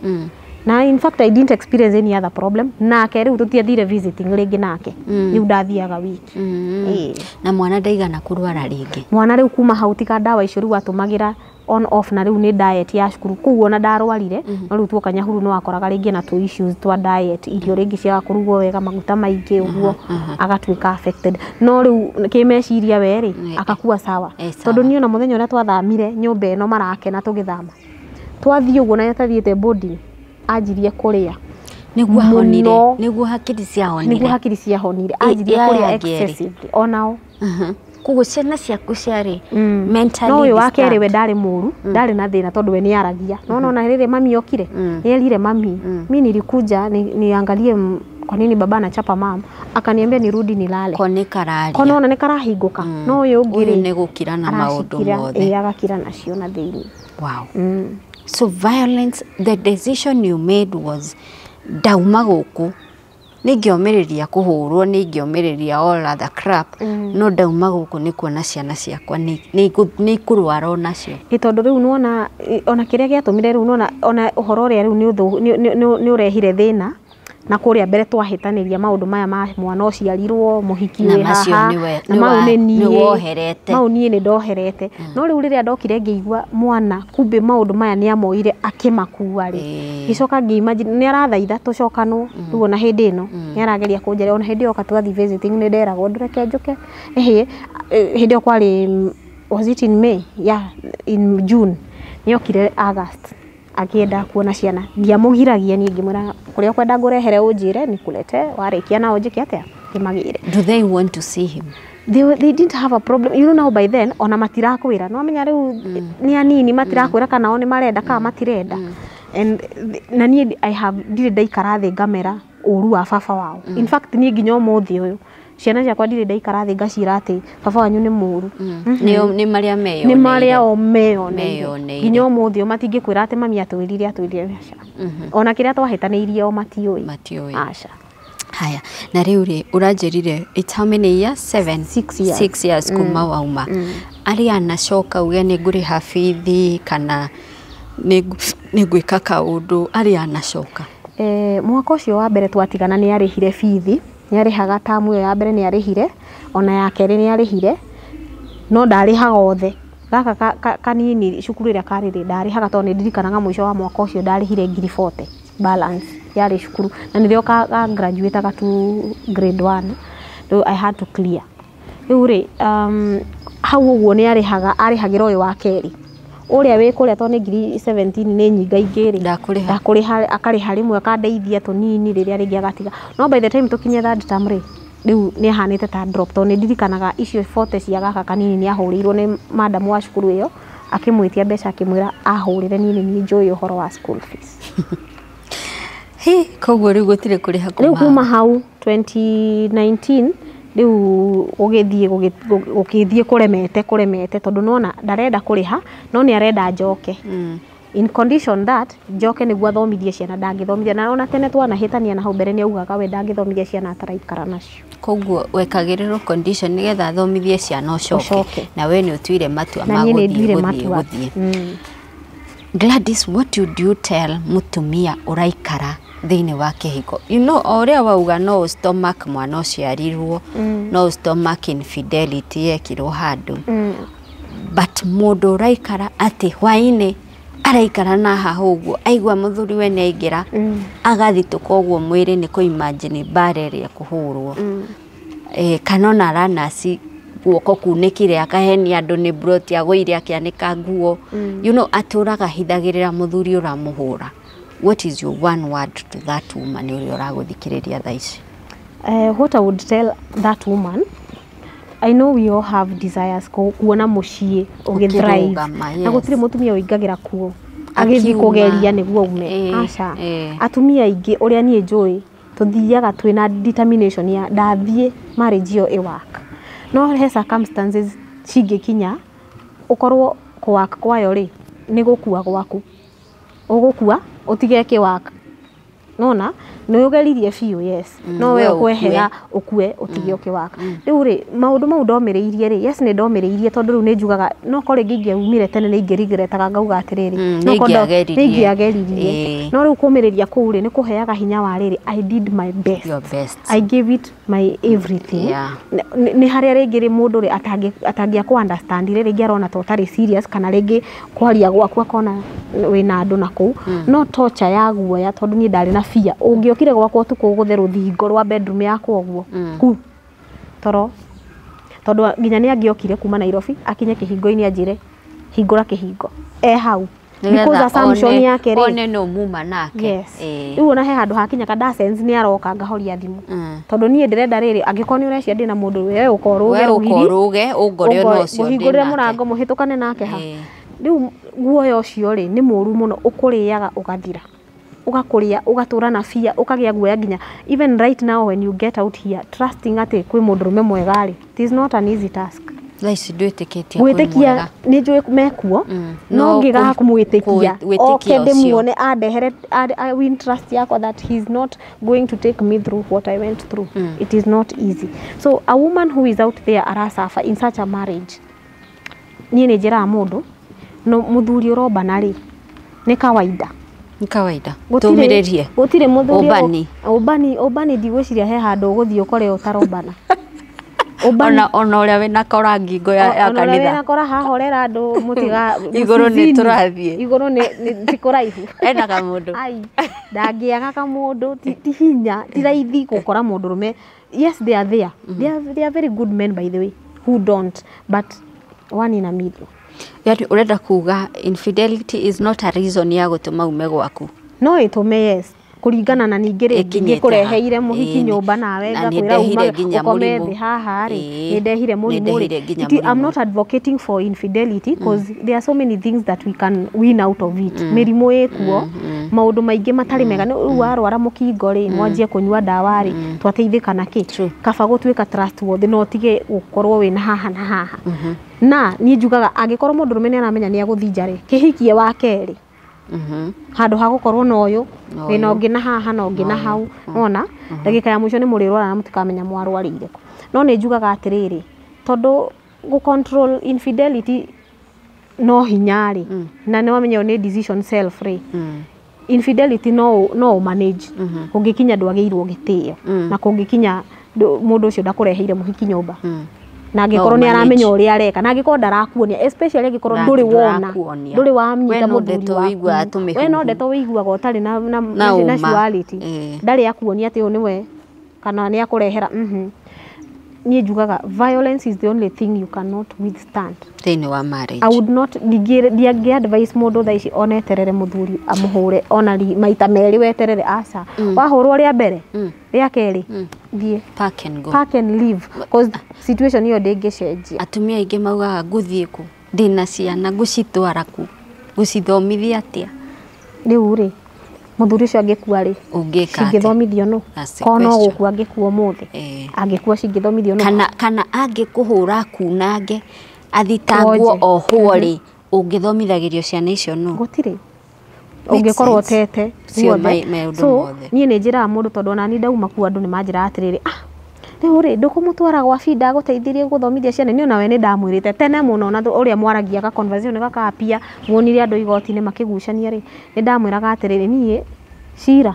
na in fact I didn't experience any other problem nake rä u tå tiathire visiting ringi nake mm. rä u ndathiaga wiki mm. eh. na mwana ndaigana kå rwara rä mwana riu kuma hau tiga ndawa icio riu atumagira on off na riu ni diet ya shukuru kå ona ndarwarire mm-hmm. no riu tuoka nyahuru no akoraga ringi na tå issues twa diet irio mm-hmm. ringi cia ciaga wega maguta maingi uguo agatuika affected no riu u kä meciria werä akakua sawa e, tondu niä ona må thenya twathamire nyumba mba ä no marakena tå gä thama twathiä na atathiä te boarding anjirie kuria niguo honire niguo hakiri cia honire niguo hakiri cia honire anjirie kuria excessively onao uh-huh. koguo ciana ciaku mm. mentally no ũyũ wa kerĩ we ndarĩ muru mm. ndarĩ na thina tondu we ni aragia no no na mm-hmm. riri mami okire mm. nĩ erire mami mi nilikuja niangalie ni kwa nini baba anachapa mama, akaniambia nirudi nilale kone karali. Kone ona nikarahingũka mm. no ũyũ ũngĩ rĩ nĩ na maundu mothe agakira nacio na thĩinĩ wow. mm. So violence, the decision you made was ndauma guku nä ngä omä rä ria kå all other crap mm. no ndauma gå kå nä kuona ciana ciakwa nä ikå rwara onacio ä tondå rä u nona ona kä rä a gä atå mä ona å horo å rä a rä u nä na kuria mbere twahitaniria maundu maya ma mwana uciarirwo muhiki wi haha na mau ni niĩ mau nä ndoherete mm. no rä a ndokire igua mwana kumbe maundu maya nä amoire akĩmakua rĩ ngĩcoka ngĩimagine nä arathaitha tũcokanwo mm. rĩu ona hĩndĩ ĩno mm. nĩ arageria kũnjera ona hĩndĩ ĩyo ka twathi visiting nderagwo ndå njũke ĩhĩ hĩndĩ ĩyo kwarĩ was it in May yeah in June okire August akienda kuona ciana ndiamugiragia niĩ ngimwira kuria kwenda ngurehere unjire ni kulete warĩkia na unjike atia kimagire do they want to see him they, they didn't have a problem you know by then ona matirakwĩra no amenya riu mm. ni anini matirakwĩra mm. kana oni marenda kana matirenda mm. and na niĩ i have ndirĩ ndaikara thĩ ngamera uru wa baba wao in mm. fact niĩ nginya ũmũthĩ uyu ciana ciakwa ndirä ndaikara thä ngacira atä baba wanyu nä må ru mm. mhm. nä marä a meyo nä marä a o meyoneire nginya å må thä å matingä kwä ra atä mami atwä rire atwä rire aca mhm. ona kä rä a twahätanä irie o matiå aca haya na rä u rä å ranjärire kuma mm. wauma mm. arä anacoka uge nä ngå rä ha bithi kana nä ngwä ka kaå ndå arä anacoka eh, mwaka å cio wa mbere twatigana nä arä hire bithi nä arihaga tamu ä yo ya mbere nä arä ona ya kerä nä arä no ndarä haga othe gaka kanini cukuru ä rä a karä rä ndarä haga tondå nä ndirikanaga må ico wa mwaka å cio ndarä hire ngiri bote balance yarä cukuru na nä rä o kagraduataga tu grade one rä i had to clear rä u rä um, hau å guo nä arä arä hagä ra å yå wa kerä uria wi kuria to ni ngiri 17 ni nyinga ingiri ndakuriha ndakuriha akariha rimwe akandeithia tunini riria ringi agatiga no by the time tukinye that time ri riu ni hanite ta drop to ni ndirikanaga icio bote cia gaka kanini ni ahurirwo ni madam wa cukuru iyo akimwitia mbeca akimwira ahurire nini nĩ njũĩ ũhoro wa school fees koguo rĩu gũtirĩ kũrĩha rĩu kuma hau 2019 riu gugithie gukithie kuremete kuremete tondu nona ndarenda kuriha no ni arenda njoke mm. in condition that njoke niguo athomithie ciana ndangithomithia na ona tene twanahitania na hau mbere ni augaga we ndangithomithia ciana ataraikara nacio koguo wekagirirwo condition getha athomithie ciana ucoke na we ni utuire matua ma guthie hmm. Gladys what would you tell mutumia uraikara thini wake hiko you know wa uga no stomach mwana uciarirwo mm. no stomach infidelity ye handu mm. but mundu raikara ati hwaini araikara na haha uguo aigua muthuri we ni aingira mm. agathituka uguo mwiri ni kuimagine mbara iria kuhurwo mm. e, kana ona ranasi guoko kunikire akahenia andu ni broti agwire akianika nguo mm. you know aturaga hithagirira muthuri uramuhura mm what is your one word to that woman uri uraguthikiriria tha ici uh, what i would tell that woman I know we all have desires kuona mucii ũgĩthrive na gũtirĩ mũtumia ũingagĩra kuo agĩthiĩ kũgeria nĩguo ume eh, aca eh. atumia aingĩ ũrĩa niĩ njũĩ tũthiaga twĩna determination ya ndathiĩ marriage ĩyo ĩwaka no he circumstances cingĩkinya ũkorwo kũwaka kwayo rĩ nĩ gũkua gwaku ugukuwa utige kiwaka nona nä å geririe biå yes mm. no we ũkwehera ũkue ũtige ũkĩwaka mm. mm. rĩu rĩ maũndũ mau ndomä rä irie rä yes ni ndomä tondu riu ni rä u nä njugaga nokorwo rä ngä ingäaumire tene nä ingärigretaga ngauga atä rä rä nä ingäageririe no rä u kåmä rä ria kå u rä nä kå hinya wa rä i did my best. your best i gave it my everything ni harä a rä mundu ri atangi atangi rä understand ri rä rä ngä arona ta å serious kana rä ngä kwaria gwaku akona wä na andå na kå no tocha ya guoya tondu ni ndari na ngĩthambia ũngĩokire gwakwa ũtukũ ũgũthe rũthingo rwa bedroom yakwa ũguo mm. kuu toro tondå nginya nä angäokire kuma nairobi akinye kä hingo-inä anjä hingå ra kä hingo e hau yake rä u ona he handå hakinya ka nä aroka ngahoria thimå tondå niä ndä renda rä rä angä korwo nä å recia ndä na må ndå we å korå ge hingå rä re må rango må hä tå kane nake ha e. rä u guoya å cio rä nä må ru må no å kå rä aga å gathira ugakuria ugatura na fear ukagia guoya nginya even right now when you get out here trusting ati kwi mundurume mwega ri it is not an easy task thaici ndwitikitie gwitikia ni njui mekuo mm. no ngigaga kumwitikia oke ndimuone andehere win trust yako that he is not going to take me through what i went through mm. it is not easy so a woman who is out there arasafa in such a marriage niä nä njä raga no må thuri å rombana kawaida nä kawaida tå mä rä rie gå tirä må thuri åmbani ndigwĩciria he handå å ũkore ũtarombana <laughs> ona ona ũrĩa wĩna kora ngingo ya ya kanitha ona wĩna kora hahorera andũ mũtiga <laughs> igũrũ nĩ tũrathiĩ igũrũ nĩ ti kũraihu <laughs> ena ka mũndũ ai ndangĩaga ka mũndũ ti hinya ti raithi gũkora mũndũ rume yes they are there they, mhm. are, they are very good men by the way who don't but one in a million yani urenda kuga infidelity is not a reason ya gutuma ume gwaku no itume yes kuringana na ningä rä ngä kå reheire må hiki nyå mba nawe ngakwä ra ukome thä haha rä nä ndehire not advocating for infidelity because mm. there are so many things that we can win out of it mm. mĩrimå ä kuo maundu mm, mm, mm. maingi matari mega ni rä u warwara mukingo ri rä mwanjie kunywa dawa ri rä twateithä kana kä kaba gå tuä ka no tige gå korwo wä na haha na haha mm-hmm. na niä njugaga angä korwo må ndå rå me nä aramenya ni aguthinja ri rä kä hikie wa kerä handå ha gå korwo na å yå wä na å ngä na haha na å ngä na hau ona ndagä ka ya må ico nä må rä rwara na må tikamenya mwarwarä ire no nä njugaga atä rä rä tondå gå control infidelity no hinya mm. na nä wamenya nä decision self rä mm. infidelity no no manage mm-hmm. kå ngä kinya ndwagä irwo gä tä mm. na kå ngä kinya må ndå å cio ndakå reheire må hiki nyå mba mm na angikorwo ni aramenya uri areka na angikorwo ndarakuonia especially angikorwo nduri wona nduri wamnyita muthuri waku we no ndeto wiguaga utari na na na, na, na, na, na, na, na, na, eh. na, na ndari akuonia ati uyu niwe kana ni akurehera mm -hmm niä njugaga violence is the only thing you cannot withstand thä wa marriage i would not ndiangä advice må ndå thaa ici oneterere må thuri amå hå re ona maita merä weterere aca mm. wahå rwo rä a mbere mm. rä a kerä mm. thiä ä yo ndä ngä cenjia atumia aingä maugaga ngå thiä kå ndä na ciana ngå citwara kå ngå cithomithia atä a rä u rä muthuri ucio angikua ri cingithomithio no kono gukua angikua muthi eh. angikua cingithomithio no kana kana angikuhura kunange athitangwo ohwo ri ungithomithagirio ciana icio no gutiri ungikorwo tete guothe so niä nä njä raga må ndå tondå ona ni ndauma kuo andå nä manjä atiriri atä rä rä ah riu ri ndukumutwara gwa bi ndagũteithirie gũthomithia ciana niĩ onawe nĩ ndamwĩrĩte tene mũno na ũrĩa mwaragia ga conversation gaka appear muonire andũ igoti-inĩ makĩgucania rĩ nĩ ndamwĩraga atĩrĩrĩ niĩ cira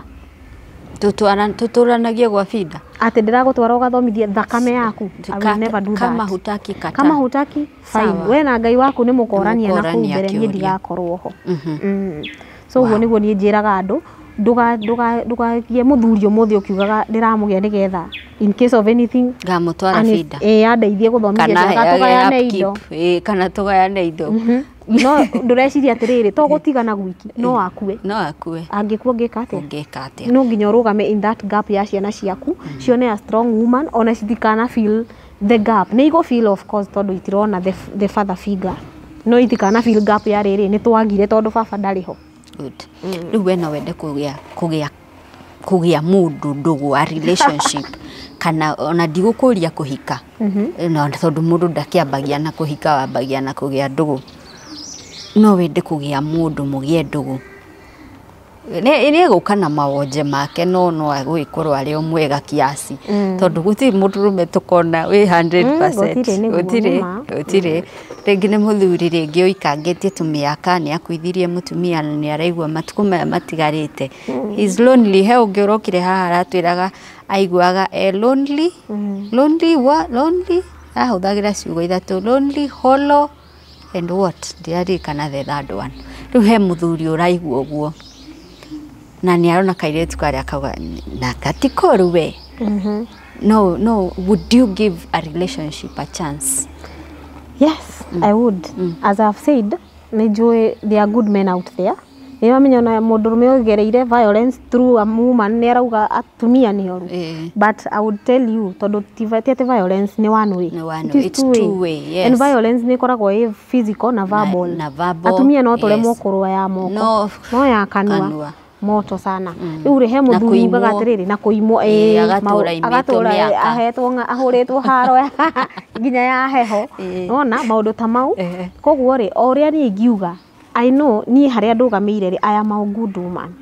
tutũranagie gwa binda atĩ ndĩragũtwara ũgathomithie thakame yaku kamahutaki kata kamahutaki fine we na ngai waku nĩ mũkorania na kũu mbere niĩ ndigakorwo ho mhm. mm. so ũguo nĩguo niĩ njĩraga andũ ndukagie muthuri umuthi ukiugaga ndiramugia nigetha in case of anything ngamutwara fida eh andeithie guthomithia kana tugayane indo eh kana tugayane indo mhm. no ndureciria atiriri to gutigana gwiki no akue no akue angikua ngika atia ngika atia no nginya urugame in that gap ya ciana ciaku mhm. cione a strong woman ona citikana feel the gap ni igo feel of course tondu itirona the, the father figure no itikana feel gap ya riri ni twagire tondu baba ndari ho good rä u we no wende kugia gä a må ndå a relationship <laughs> kana ona ndigå kå ria kå hika na tondå må ndå ndakäambagia na kå hika wambagia na kå gä a ndå gå no wende kå gä a må ndå må gä e ndå gå nä guka na mawonje make no no agwikorwa korwo arä mwega kiasi mm. tondå guti tirä må ndårå tå kona mm, gutire tirä rä nä må thuri tumiaka ngä å ikangä tie tå mä aka nä akuithirie må tumia na nä araigua matukå maya matigarä mm. lonely he å ngä å rokire haha aratwä raga aiguaga ahå thagä ra ciugo ithatå kana the third one rä u he må thuri å å guo na nĩarona kairĩtu karĩa akauga na gatikoruwe mm mm-hmm. no no would you give a relationship a chance yes mm. i would mm. as i've said nijui there are good men out there nĩwamenya ona mũndũrũme ũgereire violence through a woman nĩ arauga atumia nĩ oru eh. but i would tell you tondũ tiati violence nĩ one way no one way. It's two way. way yes. and violence nĩ ĩkoragwo ĩ physical na verbal, na, na verbal atumia no tũremwo yes. kũrũa ya moko no, no ya kanua, kanua moto sana mm. riu rehe he muthuri ugaga atiriri na kuimwo agatura ahetwo ahuritwo haro <laughs> <laughs> nginya ya heho ona maundu ta mau koguo ri o uria nie ngiuga i know nie haria ndugamiire ri i am a good woman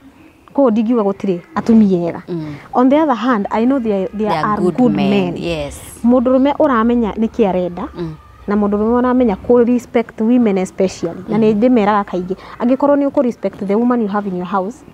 koguo ndingiuga gutiri atumia ega mm. on the other hand i know there, they are, are good, good men, men. Yes. mundurume uramenya niki arenda mm na må ndå rå ũramenya kå respect women especially mm. na nä ndä meraga kaingä angä korwo nä å kå respect the woman you have in your house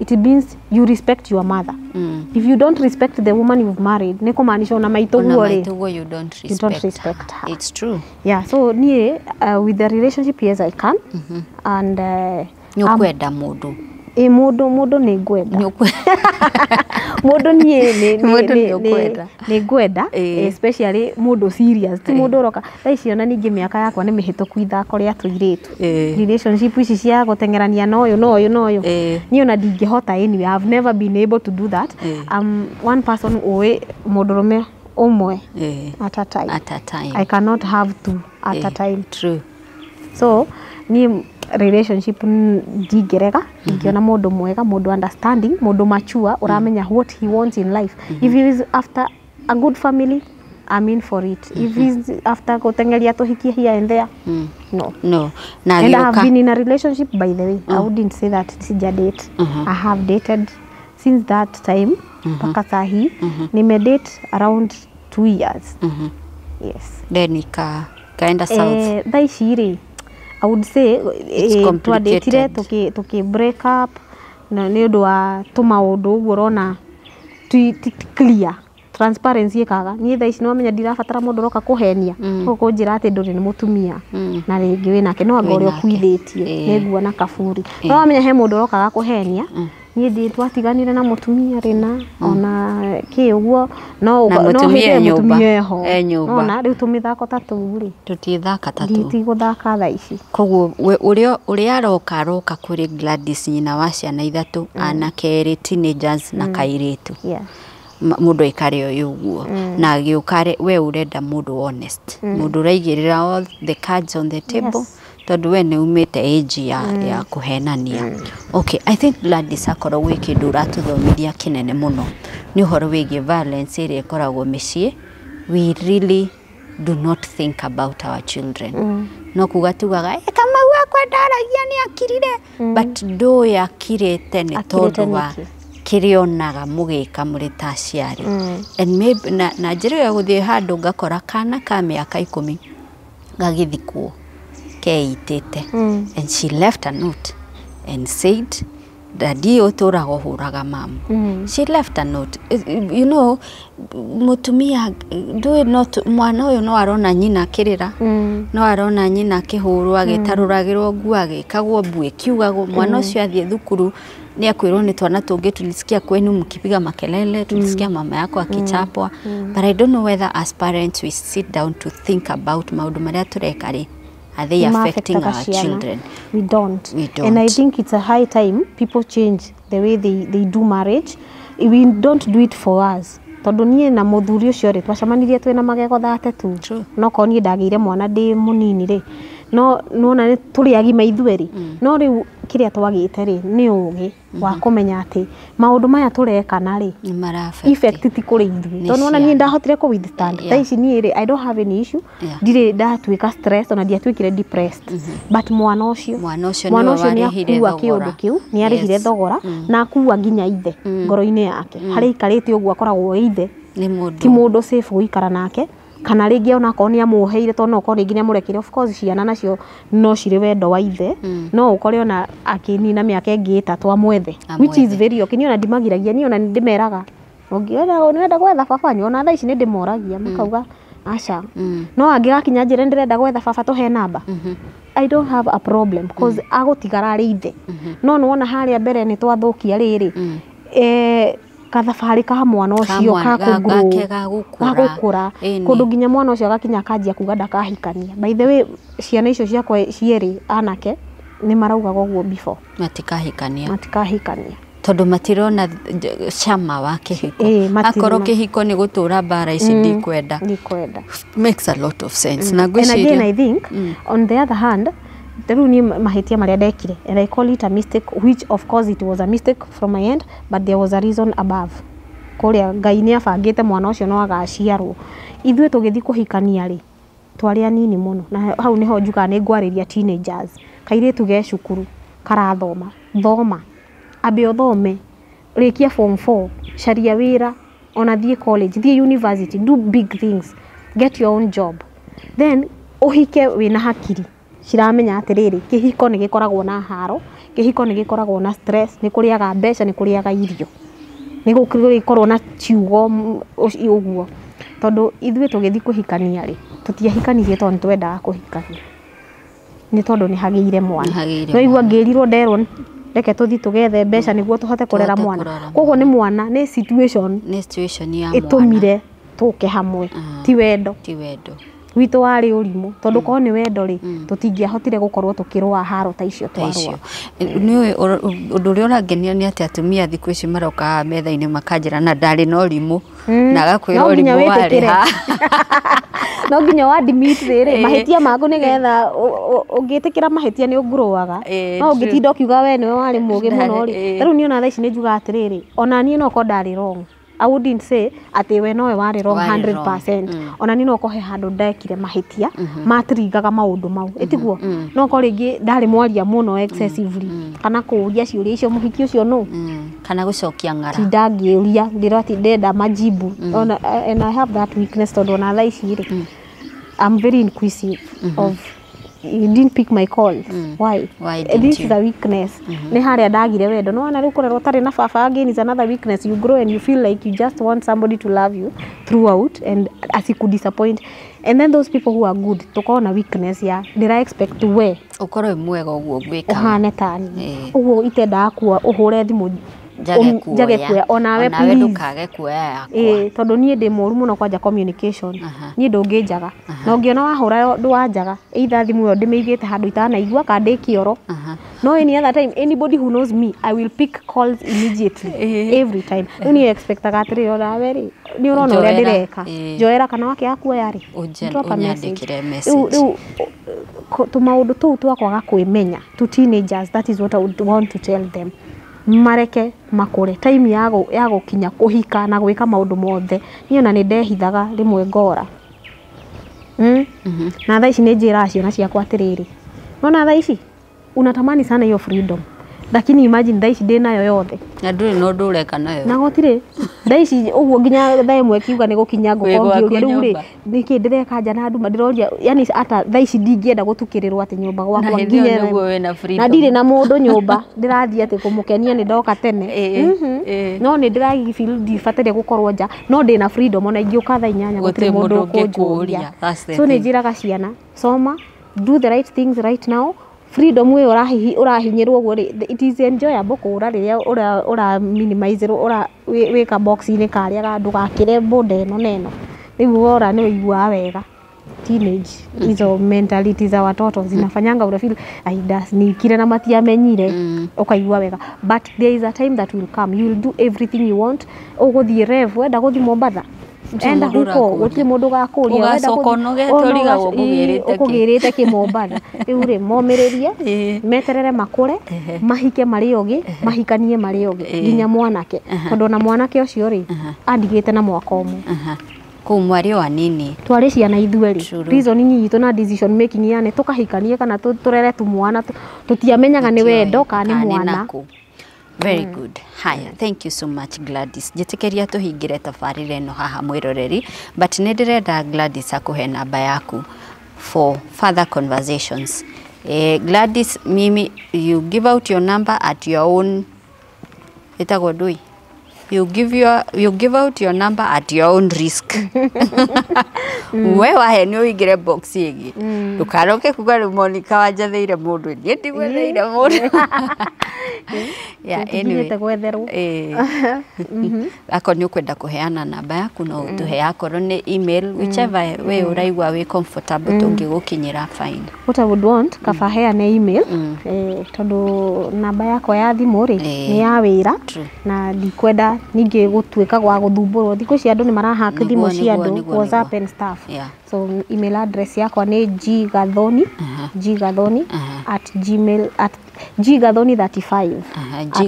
it means you respect your mother mm. if you don't respect the woman you've married ni kumaanisha una maituguo maituguo you don't respect, you don't respect her. it's true yeah so nie uh, with the relationship yes i can mm -hmm. and uh, ni ukwenda um, mundu ä må ndå må ndå nä ngwenda må ndå niä nä ngwenda må ndå serious ti må ndå roka tha ici ona ningä mä aka yakwa nä mä hä tå ithako rä a tå irä tu relationship ici cia gå tengerania na å yå na å yå na å yå niä ona ndingä hota anyway never been able to do that um, one person å ä må ndå rå me å mwe i cannot have two so niä relationship ndingirega mhm. ngiona mundu mwega mundu understanding mundu mature uramenya mhm. what he wants in life mhm. if he is after a good family I mean for it. Mm -hmm. If he's after kutengelia to hiki here and there. Mm. No. No. Na and I have been in a relationship by the way. Mm. I wouldn't say that it's sija date. Mm -hmm. I have dated since that time uh-huh. mpaka mm -hmm. saa hii mm -hmm. date around two years. Mm -hmm. Yes. Then ika kaenda south. Eh, thaiciri I would say eh, twandätire tuki, tuki break up na nä å ndå wa tå maå ndå å guo rona ä clear transparency ikaga niä tha ici nomenya ndirabatara må ndå roka kå henia å mm. kå njä ra atä ndå rä nä må tumia mm. na rä ngä wä nake no anga å rä a å kuithä tie nä eh. nguona kaburi eh. no wamenya he må ndå rokaga kå henia mm niä ndä twatiganire na må tumia rä na ona kä å guo no tumia e e ho e nyå mba rä u tå mä thako ta tå u rä tå tithaka ta tigå thaka tha ici koguo å rä a aroka aroka kå rä gladys nyina wa ciana ithatå mm. anakerä teenagers na mm. kairä tu yeah mundu ikare uyu guo mm. na giukare we urenda mundu honest mm. mundu uraigirira all the cards on the table yes tondå we nä umä age ya, mm. ya kuhenania mm. okay, i think gladys akorwo gwä kä ndå å ratå må no nä å horo wä giä violence ä rä a we really do not think about our children mm. no kuga tugaga e, kamau akwa ndaragia nä akirire but ndå akirä te nä tondå wa rä onaga mũgĩka mũrĩ ta aciari na njĩra gå thiä handå ngakora kana ka mi gagä thikwo keitite mm. and she left a note and said dadi uturaga huraga raga mam she left a note you know mutumia ndui no mwana uyu no arona nyina kirira mm. no arona nyina kihurwa gitaruragirwo mm. nguo agikagwo mbu ikiugagwo mwana ucio mm. athie thukuru ni akwirwo ni twana tungi tulisikia kwenu mkipiga makelele tulisikia mm. mama yako akichapwa but i don't know whether as parents we sit down to think about maundu maria tureka ri are they affecting our children? We don't. we don't. And I think it's a high time people change the way they, they do marriage. We don't do it for us tondu na twacemanirie magego thate tu nokorwo niä ndagä ire mwana må nini-rä no nona tuli agima maithweri mm. no ri kiria twagite ri ni ugi wa mm-hmm. kumenya ati maundu maya turekana ri effect ti kuri ithui tondu ona nie ndahotire ku withstand ta ici ni ri i don't have any issue ndirä ndatuä stress ona ndiatuä depressed mm-hmm. but mwana å cio mwana å cio nä akua kä å ndå kä u nä arä hire thogora mm. na akua nginya ithe mm. ngoro-inä yake harä ikarite te å guo akoragwo ithe ti må ndå gå ikara nake kana rä ngä onakorwo nä amå heire tondå no rä ngä nä amå rekire ciana nacio no cirä wendo wa ithe hmm. no å kore ona akä nina mä aka ä ngä ä ta twamwethe niä ona ndimagiragia niä ona ndä meraga nä wenda gwetha babanyu ona thaa ici nä ndä moragia hmm. makauga aca hmm. no angä gakinya njä ra nä renda gwetha baba tå he namba I don't have a problem cause agå tigara rä ithe no nä wona harä a mbere nä twathå kia rä rä eh, kathabarä ka mwana ũcio gagåkåra kå nginya mwana ũcio agakinya akanjia kuga ndakahikania baithe wä ciana icio ciakwa cierä anake nä maraugaga å guo bifo matikahikania tondå matirona cama wa kä hiko e, kä hiko nä gå tå ra mbara ici mm, mm. mm, on the other hand mm rä u niä mahätia marä a and i call it a mistake which of course it was a mistake from my end but there was a reason above kuria ngai nä abangä mwana ucio no agaciarwo ithuä tugithi kuhikania ri twari anini må na hau nä ho njugaga nä ngwarä ria kairä tu cukuru karathoma thoma abi othome rĩkia form 4 sharia wira ona thie college thie university do big things get your own job then ũhike wĩna hakiri ciramenya atiriri kihiko ni gikoragwo na haro kihiko ni gikoragwo na stress ni kuriaga mbeca ni kuriaga irio ni gukorwo na ciugo uguo tondu ithuĩ tũgĩthiĩ kũhikania rĩ tũtiahikanirie tondũ nĩ twendaga kũhikania nĩ tondũ nĩ hagĩire mwana no igua ngĩrirwo nderwo reke tũthiĩ tũgethe mbeca nĩguo tũhote kũrera mwana koguo nĩ mwana nĩ situation ĩtũmire tũke hamwe ah. ti wendo ti wendo witå warä å rimå tondå mm. korwo nä wendo rä mm. tå tingäahotire gå korwo tå kä rå a haro ta icio twaråaå ndå å rä a å rangenia nä atä atumia thikå ici maroka metha-inä makanjä ra na ndarä na å rimå mm. na agakwä ra ha no nginya wadimithä rä mahätia maku nä getha å ngä tä kä ra mahätia nä å aga eh, no å ngä tinda å kiuga we nä we warä må gä må no rä tarä u nä ona tha ici nä njugaga atä rä rä ona niä nokorwo ndarä rongo I wouldn't say atĩ we nowe warĩ wrong 100% mm. ona ni no kohe handu ndekire mahĩtia mhm. matrigaga maundu mau itiguo mhm. mm. no ko ringi ndari mwaria muno mm. excessively kana kuuria ciuria icio muhiki ucio no kana gucokia ngara ti ndangiuria ndirati ndenda majibu ona eh, and I have that weakness to do na thaici rĩ I'm very inquisitive mm-hmm. of you didn't pick my call mm. why why didn't this you? is a weakness mm -hmm. ni haria ndagire wendo no ona rukura rotari na baba again is another weakness you grow and you feel like you just want somebody to love you throughout and as could disappoint and then those people who are good tukorwo na weakness ya i expect we ukorwo mwega uguo ngwika uhane tani uguo eh. itendaga kuwa uhure thimu njage kuoya onawe ndukage kuoya yakwa ä eh, tondu niä ndi muru muno kwanja communication kwanja niä ndå ngä njaga na å ngä ona wahå ra ndå wanjaga itha thimå yo ndä mä igä te handå itanaigua kana ndä kä no any other time anybody who knows me i will pick calls immediately eh. every time rä u nä expectaga atä rä onawe rä ni urona rona å rä a ndä reka eh. njoera kana wakä akuoya rä rä u tå maå ndå tå u twakwaga kwä menya tå that is what i would want to tell them mareke makũre time ya kinya kuhika na gwĩka maundu mothe niĩ ona nĩ ndehithaga rĩmwe ngora hmm? mhm. na thaa ici nĩ njĩraga ciana ciakwa atĩrĩrĩ nĩwona thaa ici unatamani sana hiyo freedom lakini imagine thaici ndä nayo yothe na ndå rä na å ndå reka nayo na gotirä thaici å nginya thaa ä kiuga nä gå kinya ngåkongiå ria rä u rä nä kä ndä rekanja na nduma ndä yani ata thaici ndingäenda gå tukä rä rwo atä nyå gwakwa nginye na ndirä na må ndå nyå mba ndä rathiä ndoka tene mhm. no nä ndä ragibatirie gå korwo nja no ndä na freedom ona ingä thaa inyanya gå tirä må so nä njä raga ciana soma do the right things right now freedom ĩyo ũrahinyĩrwo ũguo rĩ it is enjoyable kũũra rĩrĩa ũra minimize-rwo wĩ ka box -inĩ karĩa ga ndũgakĩre mbũnda ĩno na ĩno rĩu wora nĩ ũiguaga wega teenage hizo mentality za watoto zinafanyanga una feel ai das niikire na matiamenyire mm. ũkaigua wega but there is a time that will come you will do everything you want ũgũthiĩ rev wenda gũthiĩ Mombatha enda huko uti må ndå gakå ria ugacoka noge torigagwo ngå gä rä te kä mombatha <laughs> rä u rä momä rä rie meterere makå re mahike marä ogä mahikanie marä ogä nginya mwanake tondå ona mwanake å cio rä andigä te na mwaka å mwe kuu mwarä o anini twarä ciana ithuerä reason nyitå na decision making yani tå kahikanie kana tå rere tu tå tiamenyaga nä wendo kana nä mwana very mm. good haya thank you so much Gladys ta tuhingire tabarira no haha roreri but renda Gladys akuhe namba yaku for further conversations eh, Gladys mimi you give out your number at your own itagwo ndui you give your you give out your number at your own risk mm. we wahe ni uigire box igi ndukaroke mm. kuga riu monika wanjatheire mundu nie ndigwetheire mundu ako nä å kwenda kå heana namba yaku no å mm. tå he akorwo nä email mm. whichever mm. we å raigua wä comfortable tungi ngä gå kinyä fine what i would want kaba heane email eh tondå namba yakwa ya thimå rä ni ya wä ra na ndikwenda ningä gå tuä ka gwa gå thumbå rwo thikå ici andå nä marahaka thimå cia andå whatsapp and stuff so email address yakwa ni gathoni uh gathoni at gmail at gathoni 35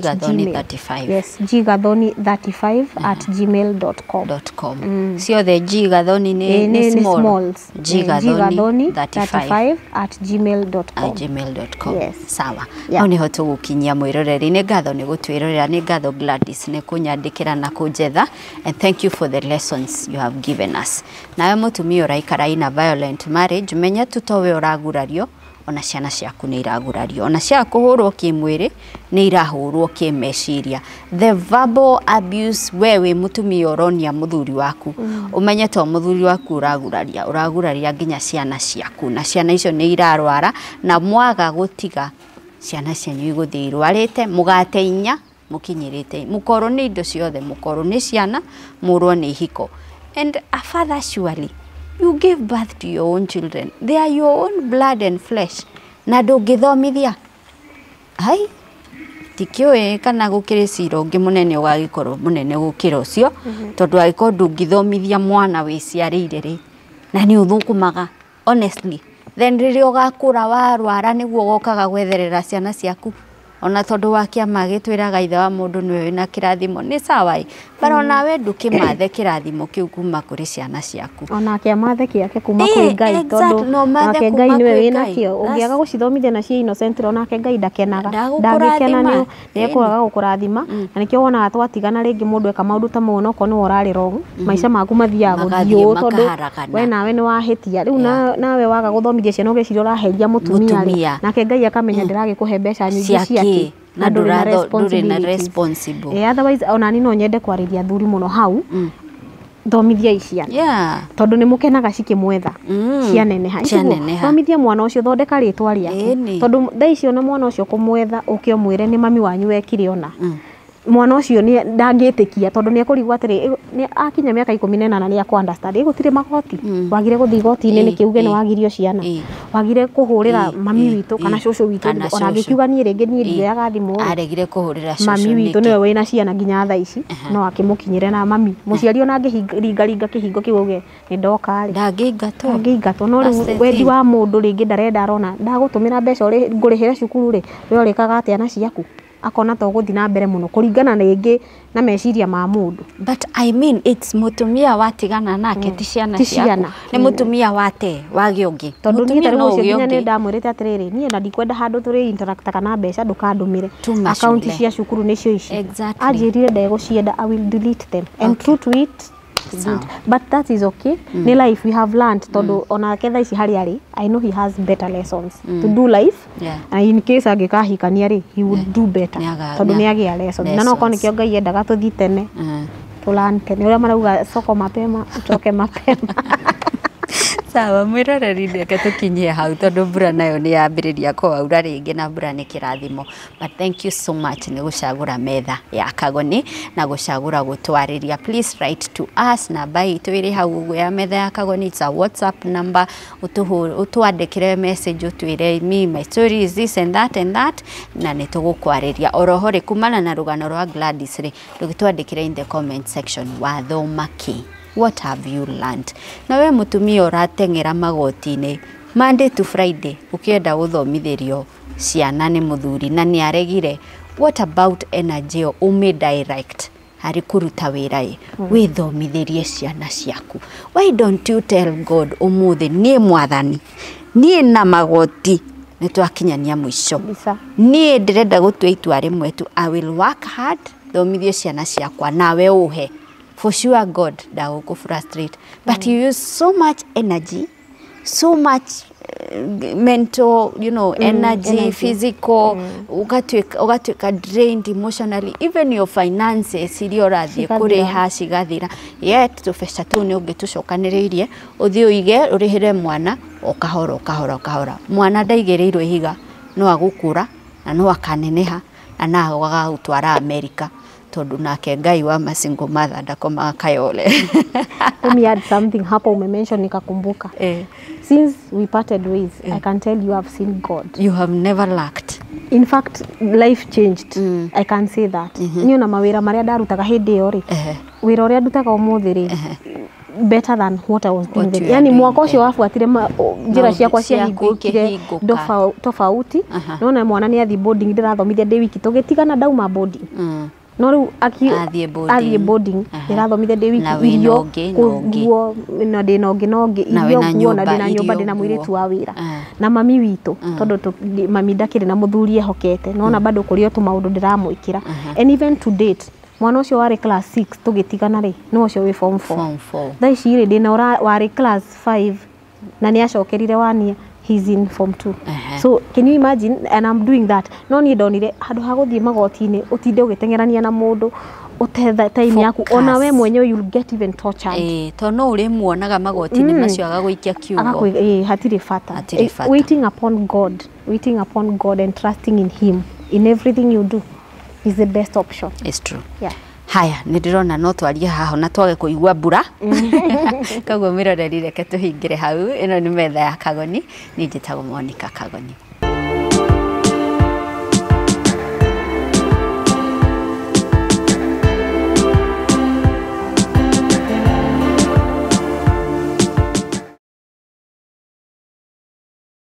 gathoni 35 yes gathoni 35 at gmail.com .com mm. sio the gathoni eh, ni, ni, small smalls mm, gathoni 35 at gmail.com gmail.com yes. sawa yeah. ni hoto gukinyia mwiroreri ni gatho ni gutwirorera ni gatho Gladys ni kunyandikira na kunjetha and thank you for the lessons you have given us nawe mutumia uraika ikara ina violent marriage menya tutowe uragurario ona ciana ciaku ni iragurario ona ciaga kå hå rwo kä mwä rä meciria the verbal abuse we we mutumi tumia muthuri waku å mm. menye to muthuri waku uraguraria uraguraria nginya ciana ciaku na ciana icio ni irarwara na mwaga gutiga ciana cianyu igå thiä mugate te må gate inya må kinyä rä indo ciothe mukoro ni ciana må ni hiko and a father surely you gave birth to your own children they are your own blood and flesh na ndungithomithia hai tikiũĩ kana gũkĩrĩ cira ũngĩ mũnene ũgagĩkorwo mũnene gũkĩra ũcio mhm. tondũ angĩkorwo ndũngĩthomithia mwana wĩciarĩire rä na nĩ ũthũkũmaga honestly then rĩrĩa ũgakũra warwara guo gokaga gwetherera ciana ciaku ona tondå wa kĩama gĩtwĩraga ithe wa mũndũ nĩwe wĩna kĩrathimo nä sawa bara ona we mathe kirathimo kiu kuma kuri ciana ciaku ona akiamathe kiake kuma kuri ngai tondu nake ngai niwe wina kio ungiaga gucithomithia na cia innocent onake ngai ndakenaga ndangikena ni ekuraga gukurathima na nikio wonaga twatigana ringi mundu eka maundu ta mau noko urari wrong mm-hmm. maica maku mathiaga guthiu tondu we nawe ni wahitia riu nawe waga guthomithia ciana ugeciria uraheria mutumia nake ngai akamenya mm. ndiragikuhe mbeca nyingi ciake na na responsible yeah, otherwise ona ni no nyende kwarä thuri må no hau mm thomithia iciana yeah. tondå nä må kenaga cikĩmwetha mm. cianeneha thomithia mwana ucio thondeka rĩtwa rĩake tondå thaa icio na mwana ucio kumwetha ũkä å mwä re nä mami wanyu wekire ona mm mwana ucio ndangitikia tondu niekurigwa atiri akinya miaka ikumi na inana niakwa understand gutire magoti mm. wagire guthi igoti-ini niki uge ni wagirio ciana wagire kuhurira mami witu kana cucu witu ona ngikiuga nie ringi nie ndioyaga thimu aregire kuhurira mami witu niwe wina ciana nginya tha ici no akimukinyire na mami muciari ona ngiringaringa kihingo kiu uge ni ndoka ri ndangingatwo ndangingatwo no riu wendi wa mundu ringi ndarenda arona ndagutumira mbeca ngurihire cukuru ri we urikaga atia na ciaku akona to guthi na mbere muno kuringana na ingi na meciria ma mundu but i mean it's mutumia watigana nake mm. ti ciana ni mutumia wate wage ungi tondu niä tarä å nä ndamwä rä te atä rä rä na ndikwenda handå tå rä kana mbeca ndå kandå mä cia cukuru nä cio ici anjä rire ndegå cienda i will delete them and okay. true to it Sawa. but that is okay mm. ni life we have learned tondu mm. ona ketha ici haria ari i know he has better lessons mm. to do life yeah. and in case angikahikania ri he would yeah. do better tondu ni agia lessons na no koni kio ngai endaga tuthi tene uh -huh. tulan tene uria marauga soko mapema utoke mapema <laughs> Sawa, mwĩrorerire tå tũkinyie hau tondå mbura nayo nä yambä rä rĩngĩ na mbura nĩ kĩrathimo. But thank you so much metha ya Kagoni na gũcagũra gũtwarĩria. Please write to us, namba itũ ĩrĩ hau ũguo ya metha ya Kagoni, it's a WhatsApp number, ũtwandĩkĩre message ũtwĩre me my story is this and that and that na Oroho rĩ kumana na rũgano rwa Gladys rĩ, ndũgĩtwandĩkĩre in the comment section what have you learned na we mutumia urateng'era magotine Monday to Friday ukienda uthomithirio ciana ni muthuri na ni aregire what about energy yo ume direct hari kuruta wĩra ĩ mm. ciana ciaku why don't you tell God ũmũthĩ ni mwathani ni na magoti ni twakinyania mũico ni ndirenda gutwe itwa rimwe tu I will work hard thomithie ciana ciakwa nawe ũhe for sure God daoko frustrate but mm. you use so much energy so much uh, mental you know mm, energy, energy physical mm. ugatwika ugatwika drained emotionally even your finances iria ũrathiĩ kũrĩha cigathira yet tũbeca tũu nĩ ũngĩtũcokanĩrĩirie ũthiĩ ũige ũrĩhĩre mwana o kahora o kahora o kahora mwana ndaigĩrĩirwo ihiga no agũkũra na no akaneneha na no agagũtwara Amerika tondu nake ngai wa masingo matha ndakomaga kayole <laughs> let me add something hapo umemention nikakumbuka eh. since we parted ways eh. i can tell you have seen god you have never lacked in fact life changed mm. i can say that mm -hmm. niu na mawira maria ndarutaga hindi iyo ri eh. wira uria ndutaga umuthi ri eh better than what I was doing what then. Yani mwaka ucio eh. wafuatire njira ciakwa ciahingukire tofauti. nona mwana ni athi boarding ndirathomithia ndi wiki tugitigana ndauma boarding. Mm no rä u athiä ndärathomithia ndä wiki irio guo na ndä na å na å ngä irio guo na ndä na nyå mba ndä na mwä wa wira ah. na mami witå ah. tondå mami ndakire na muthuri ehokete no na mm. bado kuri otu maundu ndiramwikira and even to date mwana ucio wari class 6 tugitigana ri no ucio wä form 4 thaici ri rä ndä na warä class 5 na ni acokerire wania he's in form 2 uh -huh. so can you imagine and i'm doing that no ni ndonire handu ha guthie magotini utinde ugitengerania na mundu utetha time yaku ona we mwenyewe you'll get even tortured eh to no uri muonaga magotini mm. macio agaguikia kiugo eh hatire fata, hatire fata. waiting upon god waiting upon god and trusting in him in everything you do is the best option it's true yeah haya nä ndä rona no twarie haho na twage kå igua mbura mm. <laughs> koguo mä rorerireke tå hingä re hau ä no nä metha ya kagoni nä njä tagwo monika kagoni